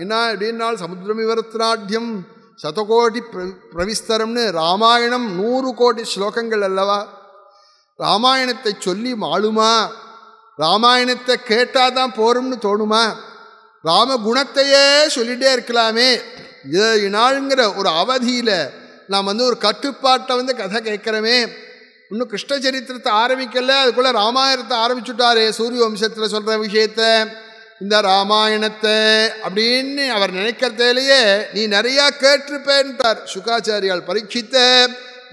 என்ன அப்படின்னால் சமுத்திரமிவரத்ராட்யம் சதகோடி பிர பிரவிஸ்தரம்னு ராமாயணம் நூறு கோடி ஸ்லோகங்கள் அல்லவா ராமாயணத்தை சொல்லி மாளுமா ராமாயணத்தை கேட்டால் தான் போரும்னு தோணுமா ராமகுணத்தையே சொல்லிகிட்டே இருக்கலாமே நாளுங்கிற ஒரு அவதியில் நாம் வந்து ஒரு கட்டுப்பாட்டை வந்து கதை கேட்குறமே இன்னும் கிருஷ்ண சரித்திரத்தை ஆரம்பிக்கல அதுக்குள்ளே ராமாயணத்தை ஆரம்பிச்சுட்டாரே சூரிய வம்சத்தில் சொல்கிற விஷயத்தை இந்த ராமாயணத்தை அப்படின்னு அவர் நினைக்கிறதேலேயே நீ நிறையா கேட்டிருப்பேன்ட்டார் சுகாச்சாரியால் பரீட்சித்த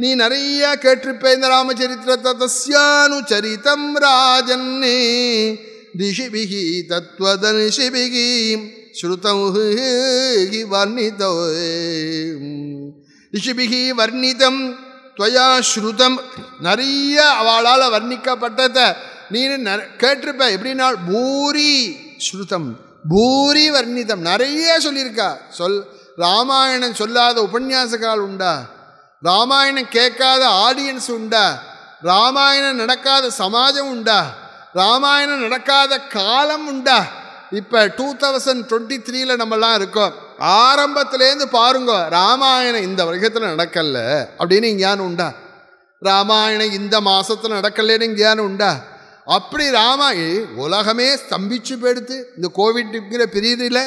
நீ நிறையா கேட்டிருப்பேன் இந்த ராமச்சரித்திரத்தை தஸ்யானுச்சரித்தம் ராஜன்னே ராஜன் தத்வதனிஷிபிகி தத்வதிபிகி வர்ணிதோ ரிஷிபிகி வர்ணிதம் துவயா ஸ்ருதம் நிறைய அவளால் வர்ணிக்கப்பட்டதை நீ கேட்டிருப்ப எப்படின்னா பூரி ஸ்ருதம் பூரி வர்ணிதம் நிறைய சொல்லியிருக்கா சொல் ராமாயணம் சொல்லாத உபன்யாசகால் உண்டா ராமாயணம் கேட்காத ஆடியன்ஸ் உண்டா ராமாயணம் நடக்காத சமாஜம் உண்டா ராமாயணம் நடக்காத காலம் உண்டா இப்போ டூ தௌசண்ட் டுவெண்ட்டி த்ரீல நம்மளாம் இருக்கோம் ஆரம்பத்துலேருந்து பாருங்க ராமாயணம் இந்த வருகத்தில் நடக்கல அப்படின்னு இங்கேயானு உண்டா ராமாயணம் இந்த மாதத்தில் நடக்கலன்னு இங்கேயானு உண்டா அப்படி ராமாயி உலகமே ஸ்தம்பிச்சு போயிடுத்து இந்த கோவிட்டுங்கிற பெரியதில்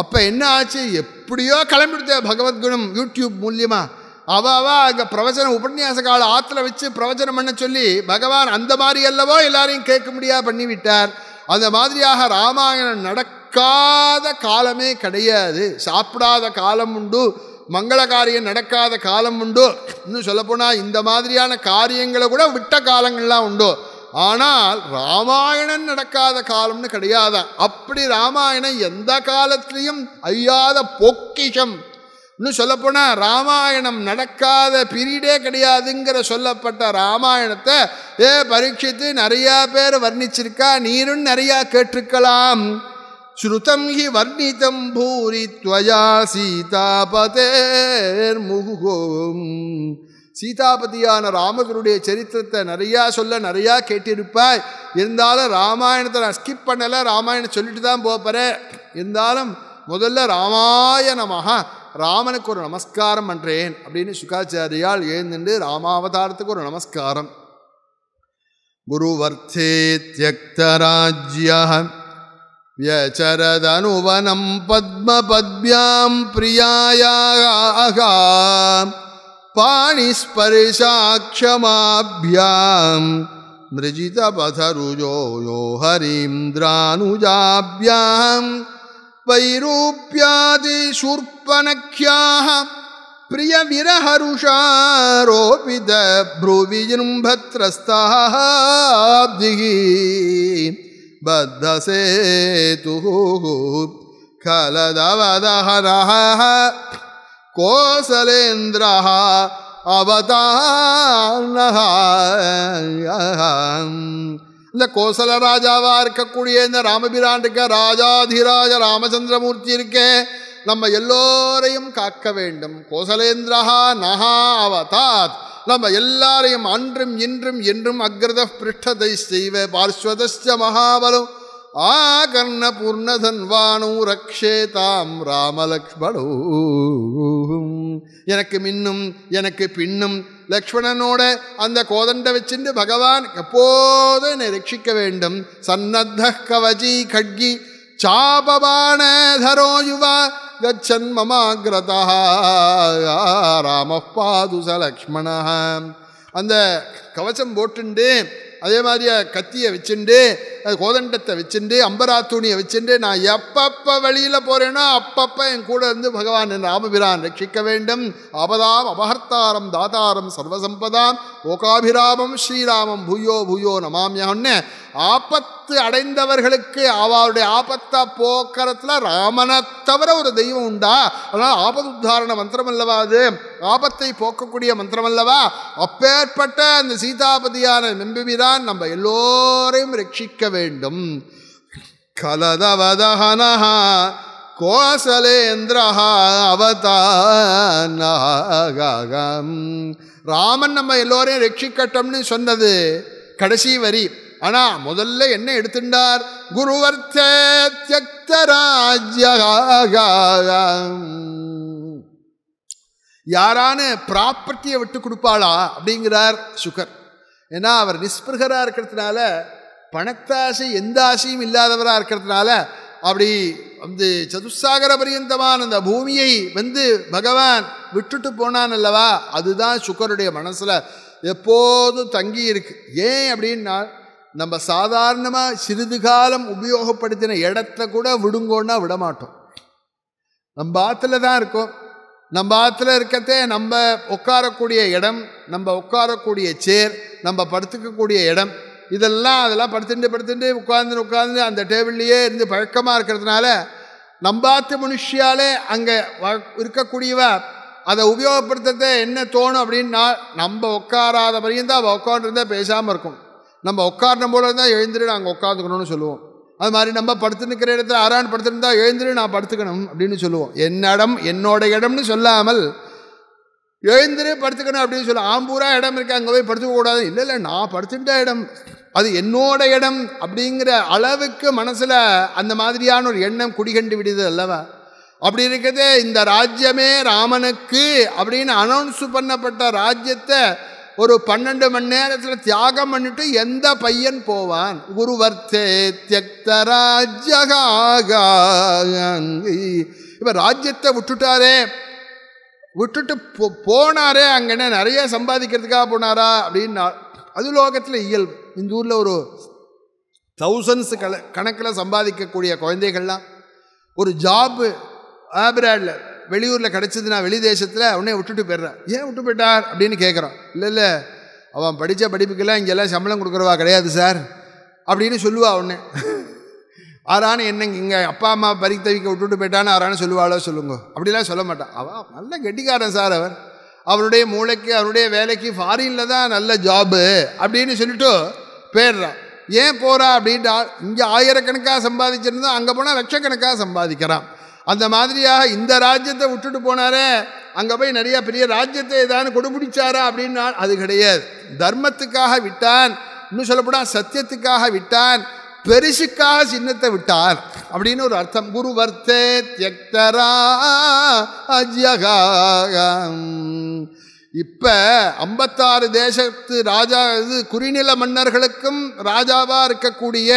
அப்போ என்ன ஆச்சு எப்படியோ கிளம்பிடுத்த பகவத்குணம் யூடியூப் மூலியமாக அவ அந்த அங்கே பிரவச்சனம் உபன்யாச கால ஆற்றுல வச்சு பிரவச்சனம் பண்ண சொல்லி பகவான் அந்த மாதிரி அல்லவோ எல்லாரையும் கேட்க முடியாது பண்ணிவிட்டார் அந்த மாதிரியாக ராமாயணம் நடக்காத காலமே கிடையாது சாப்பிடாத காலம் உண்டு மங்கள காரியம் நடக்காத காலம் உண்டு இன்னும் சொல்லப்போனால் இந்த மாதிரியான காரியங்களை கூட விட்ட காலங்கள்லாம் உண்டு ஆனால் ராமாயணம் நடக்காத காலம்னு கிடையாத அப்படி ராமாயணம் எந்த காலத்திலையும் ஐயாத பொக்கிஷம் இன்னும் சொல்லப்போனால் ராமாயணம் நடக்காத பீரியடே கிடையாதுங்கிற சொல்லப்பட்ட ராமாயணத்தை ஏ பரீட்சித்து நிறையா பேர் வர்ணிச்சிருக்கா நீரும் நிறையா கேட்டிருக்கலாம் ஸ்ருதம் ஹி வர்ணிதம் பூரி துவயா சீதாபதேர் முகுகோம் சீதாபதியான ராமதனுடைய சரித்திரத்தை நிறையா சொல்ல நிறையா கேட்டிருப்பாய் இருந்தாலும் ராமாயணத்தை நான் ஸ்கிப் பண்ணலை ராமாயணம் சொல்லிட்டு தான் போகிறேன் இருந்தாலும் முதல்ல ராமாயணமாக ராமனுக்கு ஒரு நமஸ்காரம் பண்ணுறேன் அப்படின்னு சுகாச்சாரியால் எழுந்துண்டு ராமாவதாரத்துக்கு ஒரு நமஸ்காரம் குருவர்த்தே தியக்தராஜ்யா பத்ம பத்மியாம் प्रियायाः मृजित पथरुजो यो हरिं द्रानुजाभ्यां वैरूप्यादिशूर्पणख्याः प्रियविरहरुषारोपितभ्रुविजृम्भत्रस्ताब्धिः बद्धसेतुः खलदवदहरः கோசலேந்திர அவதான இந்த கோசல ராஜாவா இருக்கக்கூடிய இந்த ராமபிரான் ராஜாதிராஜ ராமச்சந்திரமூர்த்தி இருக்கே நம்ம எல்லோரையும் காக்க வேண்டும் கோசலேந்திரஹா நஹா அவதாத் நம்ம எல்லாரையும் அன்றும் இன்றும் என்றும் அக்ரத பிருஷ்டதை செய்வ பார்ஸ்வதஸ்ய மகாபலம் ஆகர்ணபூர்ணதன்வானும் ரக்ஷே தாம் ராமலக்ஷ்மணூ எனக்கு மின்னும் எனக்கு பின்னும் லக்ஷ்மணனோட அந்த கோதண்ட வச்சுட்டு பகவான் எப்போது என்னை ரட்சிக்க வேண்டும் சன்னத்த கவஜி கட்கி சாபவான தரோ யுவா கச்சன் மமாகிரதா ராம பாதுச லக்ஷ்மணா அந்த கவசம் போட்டுண்டு அதே மாதிரியா கத்தியை வச்சுண்டு கோதண்டத்தை வச்சுண்டு அம்பரா துணியை வச்சுண்டு நான் எப்பப்போ வழியில் போகிறேனோ அப்பப்போ என் கூட இருந்து பகவான் என் ராமபிரான் ரட்சிக்க வேண்டும் அபதாம் அபகர்த்தாரம் தாதாரம் சர்வசம்பதாம் ஓகாபிராமம் ஸ்ரீராமம் பூயோ பூயோ நமாமியான்னு ஆப்பத் ஆபத்து அடைந்தவர்களுக்கு அவருடைய ஆபத்தை போக்கிறதுல ராமனை தவிர ஒரு தெய்வம் உண்டா அதனால் உத்தாரண மந்திரம் அல்லவா அது ஆபத்தை போக்கக்கூடிய மந்திரம் அல்லவா அப்பேற்பட்ட அந்த சீதாபதியான நம்பிவிதான் நம்ம எல்லோரையும் ரட்சிக்க வேண்டும் கலதவதஹனஹா கோசலேந்திரஹா அவதானகம் ராமன் நம்ம எல்லோரையும் ரட்சிக்கட்டம்னு சொன்னது கடைசி வரி ஆனா முதல்ல என்ன எடுத்துட்டார் குருவர்த்தே யாரான ப்ராப்பர்ட்டியை விட்டு கொடுப்பாளா அப்படிங்கிறார் சுகர் ஏன்னா அவர் நிஸ்பிருகராக இருக்கிறதுனால பணத்தாசை எந்த ஆசையும் இல்லாதவராக இருக்கிறதுனால அப்படி வந்து சதுசாகர பரியந்தமான அந்த பூமியை வந்து பகவான் விட்டுட்டு போனான் அல்லவா அதுதான் சுகருடைய மனசில் எப்போதும் தங்கி இருக்கு ஏன் அப்படின்னா நம்ம சாதாரணமாக சிறிது காலம் உபயோகப்படுத்தின இடத்த கூட விடுங்கோன்னா விடமாட்டோம் நம்ம ஆற்றுல தான் இருக்கோம் நம்ம ஆற்றுல இருக்கத்தே நம்ம உட்காரக்கூடிய இடம் நம்ம உட்காரக்கூடிய சேர் நம்ம படுத்துக்கக்கூடிய இடம் இதெல்லாம் அதெல்லாம் படுத்துட்டு படுத்துட்டு உட்காந்து உட்காந்து அந்த டேபிள்லேயே இருந்து பழக்கமாக இருக்கிறதுனால ஆற்று மனுஷியாலே அங்கே இருக்கக்கூடியவ அதை உபயோகப்படுத்துறத என்ன தோணும் அப்படின்னா நம்ம உட்காராத வரையும் தான் உட்காந்துருந்தே பேசாமல் இருக்கும் நம்ம உட்கார்ன போல இருந்தால் எழுந்துரு நாங்கள் உட்காந்துக்கணும்னு சொல்லுவோம் அது மாதிரி நம்ம படுத்துனுக்கிற இடத்துல ஆரான் படுத்துருந்தா எழுந்துரு நான் படுத்துக்கணும் அப்படின்னு சொல்லுவோம் என் இடம் என்னோட இடம்னு சொல்லாமல் எழுந்துரு படுத்துக்கணும் அப்படின்னு சொல்லுவோம் ஆம்பூரா இடம் இருக்கு அங்கே போய் படுத்துக்க கூடாது இல்லை இல்லை நான் படுத்துட்ட இடம் அது என்னோட இடம் அப்படிங்கிற அளவுக்கு மனசில் அந்த மாதிரியான ஒரு எண்ணம் குடிகண்டு விடுது அல்லவா அப்படி இருக்கிறது இந்த ராஜ்யமே ராமனுக்கு அப்படின்னு அனௌன்ஸ் பண்ணப்பட்ட ராஜ்யத்தை ஒரு பன்னெண்டு மணி நேரத்தில் தியாகம் பண்ணிட்டு எந்த பையன் போவான் குருவர்த்தே தியக்தராஜகி இப்போ ராஜ்யத்தை விட்டுட்டாரே விட்டுட்டு போ போனாரே அங்கே நிறைய சம்பாதிக்கிறதுக்காக போனாரா அப்படின்னா அது லோகத்தில் இயல்பு இந்த ஊரில் ஒரு தௌசண்ட்ஸ் கல கணக்கில் சம்பாதிக்கக்கூடிய குழந்தைகள்லாம் ஒரு ஜாப்பு ஆப்ராடில் வெளியூரில் கிடச்சிதுன்னா வெளி தேசத்தில் உடனே விட்டுட்டு போயிடுறான் ஏன் விட்டு போயிட்டார் அப்படின்னு கேட்குறான் இல்லை இல்லை அவன் படித்த படிப்புக்கெல்லாம் இங்கெல்லாம் சம்பளம் கொடுக்குறவா கிடையாது சார் அப்படின்னு சொல்லுவா உடனே ஆறானு என்னங்க இங்கே அப்பா அம்மா பறி தவிக்க விட்டுட்டு போயிட்டான்னு ஆறானு சொல்லுவாளோ சொல்லுங்க அப்படிலாம் சொல்ல மாட்டான் அவன் நல்ல கெட்டிக்காரன் சார் அவர் அவருடைய மூளைக்கு அவருடைய வேலைக்கு ஃபாரினில் தான் நல்ல ஜாபு அப்படின்னு சொல்லிட்டு போயிடுறான் ஏன் போகிறா அப்படின்ட்டு இங்கே ஆயிரக்கணக்காக சம்பாதிச்சிருந்தா அங்கே போனால் லட்சக்கணக்காக சம்பாதிக்கிறான் அந்த மாதிரியாக இந்த ராஜ்யத்தை விட்டுட்டு போனாரே அங்கே போய் நிறையா பெரிய ராஜ்யத்தை ஏதாவது கொடுபிடிச்சாரா அப்படின்னா அது கிடையாது தர்மத்துக்காக விட்டான் இன்னும் சொல்லப்போனால் சத்தியத்துக்காக விட்டான் பெருசுக்காக சின்னத்தை விட்டார் அப்படின்னு ஒரு அர்த்தம் குரு வர்த்தே தியக்தரா இப்போ ஐம்பத்தாறு தேசத்து ராஜா இது குறிநில மன்னர்களுக்கும் ராஜாவாக இருக்கக்கூடிய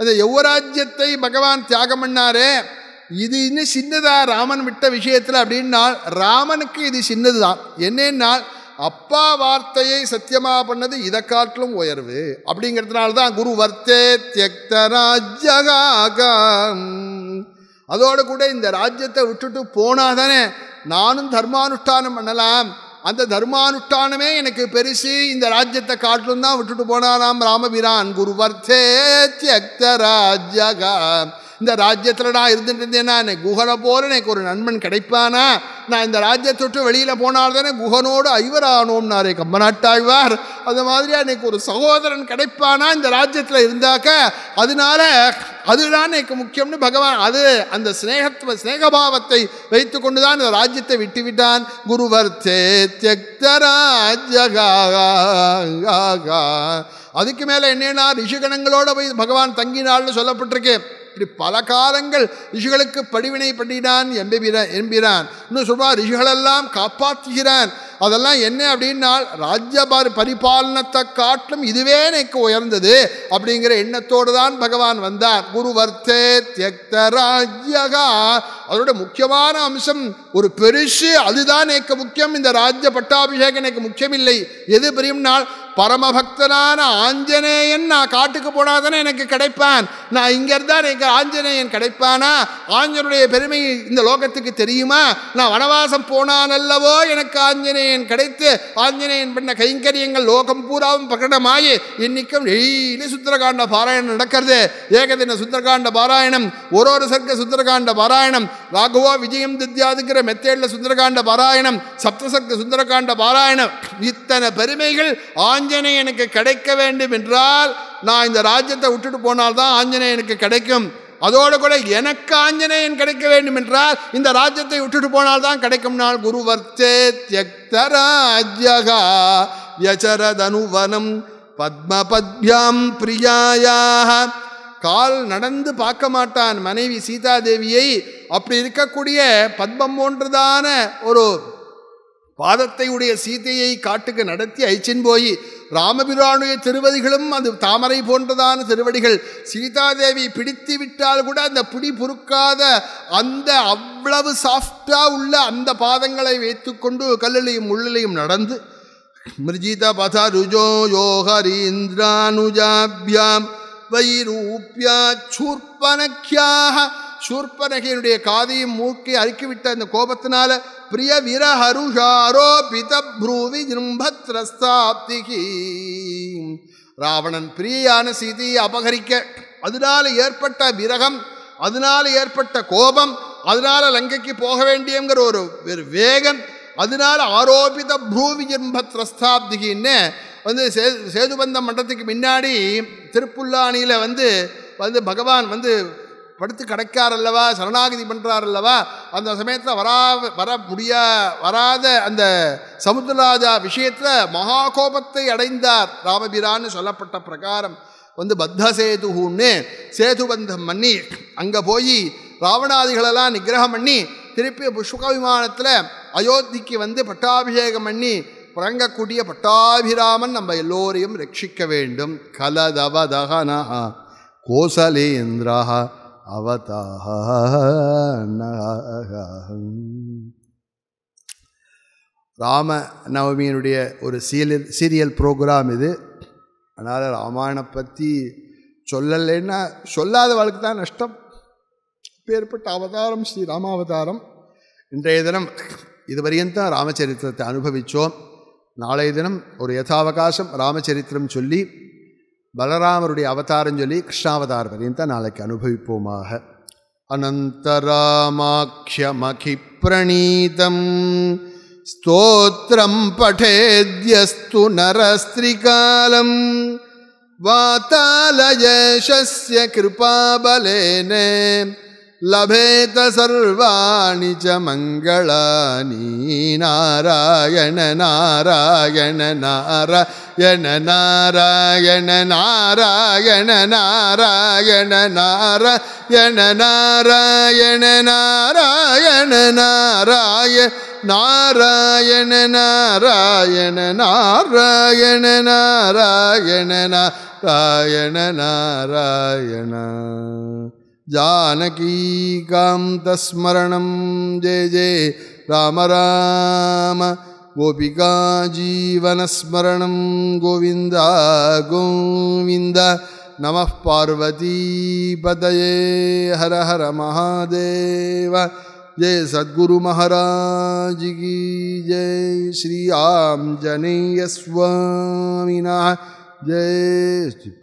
அந்த யௌவராஜ்யத்தை பகவான் தியாகம் பண்ணாரே இது இன்னும் சின்னதா ராமன் விட்ட விஷயத்தில் அப்படின்னா ராமனுக்கு இது சின்னது தான் என்னென்னால் அப்பா வார்த்தையை சத்தியமாக பண்ணது இதை காட்டிலும் உயர்வு அப்படிங்கிறதுனால தான் குரு வர்த்தே ராஜகாகம் அதோடு கூட இந்த ராஜ்யத்தை விட்டுட்டு போனால் தானே நானும் தர்மானுஷ்டானம் பண்ணலாம் அந்த தர்மானுஷ்டானமே எனக்கு பெருசு இந்த ராஜ்யத்தை காட்டிலும் தான் விட்டுட்டு போனாலாம் ராமபிரான் குருவர்த்தே ராஜகாம் இந்த ராஜ்யத்தில் நான் இருந்துட்டு இருந்தேன்னா எனக்கு குகனை போல எனக்கு ஒரு நண்பன் கிடைப்பானா நான் இந்த ராஜ்யத்தை விட்டு வெளியில் போனால்தானே குகனோடு ஐவரானோம்னாரே கம்பநாட்டாய்வார் அது மாதிரியா எனக்கு ஒரு சகோதரன் கிடைப்பானா இந்த ராஜ்யத்தில் இருந்தாக்க அதனால அதுதான் எனக்கு முக்கியம்னு பகவான் அது அந்த ஸ்னேகத்துவ ஸ்னேகபாவத்தை வைத்து கொண்டு தான் இந்த ராஜ்யத்தை விட்டுவிட்டான் குருவர் அதுக்கு மேலே என்னென்னா ரிஷிகணங்களோட போய் பகவான் தங்கினாள்னு சொல்லப்பட்டிருக்கு இப்படி பல காலங்கள் ரிஷிகளுக்கு படிவினை பண்ணினான் எம்பிரா என்பிறான் இன்னும் சொல்வார் ரிஷிகளெல்லாம் காப்பாற்றுகிறான் அதெல்லாம் என்ன அப்படின்னா ராஜ்யபார் பரிபாலனத்தை காட்டிலும் இதுவே எனக்கு உயர்ந்தது அப்படிங்கிற எண்ணத்தோடு தான் பகவான் வந்தார் குருவர்த்தே தியக்த ராஜ்யகா அதோட முக்கியமான அம்சம் ஒரு பெருசு அதுதான் எனக்கு முக்கியம் இந்த ராஜ்ய பட்டாபிஷேகம் எனக்கு முக்கியமில்லை எது பிரியும்னால் பரமபக்தனான ஆஞ்சநேயன் நான் காட்டுக்கு போனாதானே எனக்கு கிடைப்பான் நான் இங்கே இருந்தால் எனக்கு ஆஞ்சநேயன் கிடைப்பானா ஆஞ்சனுடைய பெருமை இந்த லோகத்துக்கு தெரியுமா நான் வனவாசம் போனானல்லவோ எனக்கு ஆஞ்சநேயன் ஆஞ்சநேயன் கிடைத்து ஆஞ்சநேயன் பண்ண கைங்கரியங்கள் லோகம் பூராவும் பிரகடமாயி இன்னைக்கும் டெய்லி சுத்திரகாண்ட பாராயணம் நடக்கிறது ஏகதின சுத்திரகாண்ட பாராயணம் ஒரு ஒரு சர்க்க சுத்திரகாண்ட பாராயணம் ராகுவா விஜயம் தித்யாதுங்கிற மெத்தேடில் சுந்தரகாண்ட பாராயணம் சப்தசர்க்க சுந்தரகாண்ட பாராயணம் இத்தனை பெருமைகள் ஆஞ்சநேயனுக்கு கிடைக்க வேண்டும் என்றால் நான் இந்த ராஜ்யத்தை விட்டுட்டு போனால்தான் ஆஞ்சநேயனுக்கு கிடைக்கும் அதோடு கூட எனக்கு ஆஞ்சநேயன் கிடைக்க வேண்டும் என்றால் இந்த ராஜ்யத்தை விட்டுட்டு போனால் தான் கிடைக்கும் நாள் குருவர்ச்சே தியக்தராஜ்யகா பத்ம பத்யாம் பிரியாயாக கால் நடந்து பார்க்க மாட்டான் மனைவி சீதாதேவியை அப்படி இருக்கக்கூடிய பத்மம் போன்றதான ஒரு பாதத்தையுடைய சீத்தையை சீதையை காட்டுக்கு நடத்தி ஐச்சின் போய் ராமபிரானுடைய திருவதிகளும் அது தாமரை போன்றதான திருவடிகள் சீதாதேவி பிடித்து விட்டால் கூட அந்த பிடி பொறுக்காத அந்த அவ்வளவு சாஃப்டாக உள்ள அந்த பாதங்களை வைத்துக்கொண்டு கல்லிலையும் உள்ளிலையும் நடந்து மிருஜிதா பதா ருஜோ யோகரீந்திரானுஜாபியாம் வைரூப்யா சூர்பனக்கியாக சூர்பனகையினுடைய காதையும் மூக்கி அறுக்கிவிட்ட அந்த கோபத்தினால பிரிய விரஹருஷாரோபித ப்ரூவி ஜிம்பத்ரஸ்தாப்திகி ராவணன் பிரியான சீதையை அபகரிக்க அதனால ஏற்பட்ட விரகம் அதனால ஏற்பட்ட கோபம் அதனால லங்கைக்கு போக வேண்டியங்கிற ஒரு வேகம் அதனால ஆரோபித ப்ரூவி ஜிம்பத்ரஸ்தாப்திகின்னு வந்து சே சேதுபந்த மன்றத்துக்கு முன்னாடி திருப்புல்லானியில் வந்து வந்து பகவான் வந்து படுத்து கிடைக்கார் அல்லவா சரணாகதி பண்ணுறார் அல்லவா அந்த சமயத்தில் வரா வர முடியா வராத அந்த சமுத்திரராஜா விஷயத்தில் மகா கோபத்தை அடைந்தார் ராமபிரான்னு சொல்லப்பட்ட பிரகாரம் வந்து பத்த சேதுகுன்னு சேதுபந்தம் பண்ணி அங்கே போய் ராவணாதிகளெல்லாம் நிகிரகம் பண்ணி திருப்பி புஷ்பக விமானத்தில் அயோத்திக்கு வந்து பட்டாபிஷேகம் பண்ணி புறங்கக்கூடிய பட்டாபிராமன் நம்ம எல்லோரையும் ரட்சிக்க வேண்டும் கலதவதகனா கோசலேந்திரா அவதாக ராம நவமியினுடைய ஒரு சீரியல் சீரியல் ப்ரோக்ராம் இது அதனால் ராமாயணம் பற்றி சொல்லலைன்னா சொல்லாத வாழ்க்கை தான் நஷ்டம் பேர்பட்ட அவதாரம் ஸ்ரீ ராமாவதாரம் இன்றைய தினம் இதுவரையும் தான் ராமச்சரித்திரத்தை அனுபவித்தோம் நாளைய தினம் ஒரு யதாவகாசம் ராமச்சரித்திரம் சொல்லி பலராமருடைய அவதாரம் சொல்லி கிருஷ்ணாவதார் பரியந்த நாளைக்கு அனுபவிப்போமாக அனந்தராமாட்சியமகி பிரணீதம் स्तोत्रं पठेद्यस्तु नरस्त्रिकालं वातालयशस्य कृपाबलेन लभेत सर्वाणि च मङ्गलानि नारायण नारायण नारायण नारायण नारायण नारायण नारायण नारायण नारायण नारायण நாராயண நாராயண நாராயண நாராயண நாராயண நாராயண जानकी जानकीकान्तस्मरणं जय जय राम राम गोविंद गोविंद नम पार्वती पार्वतीपतये हर हर महादेव जय सद्गुरु महाराज की जय श्री आम जनेय स्वामिना जय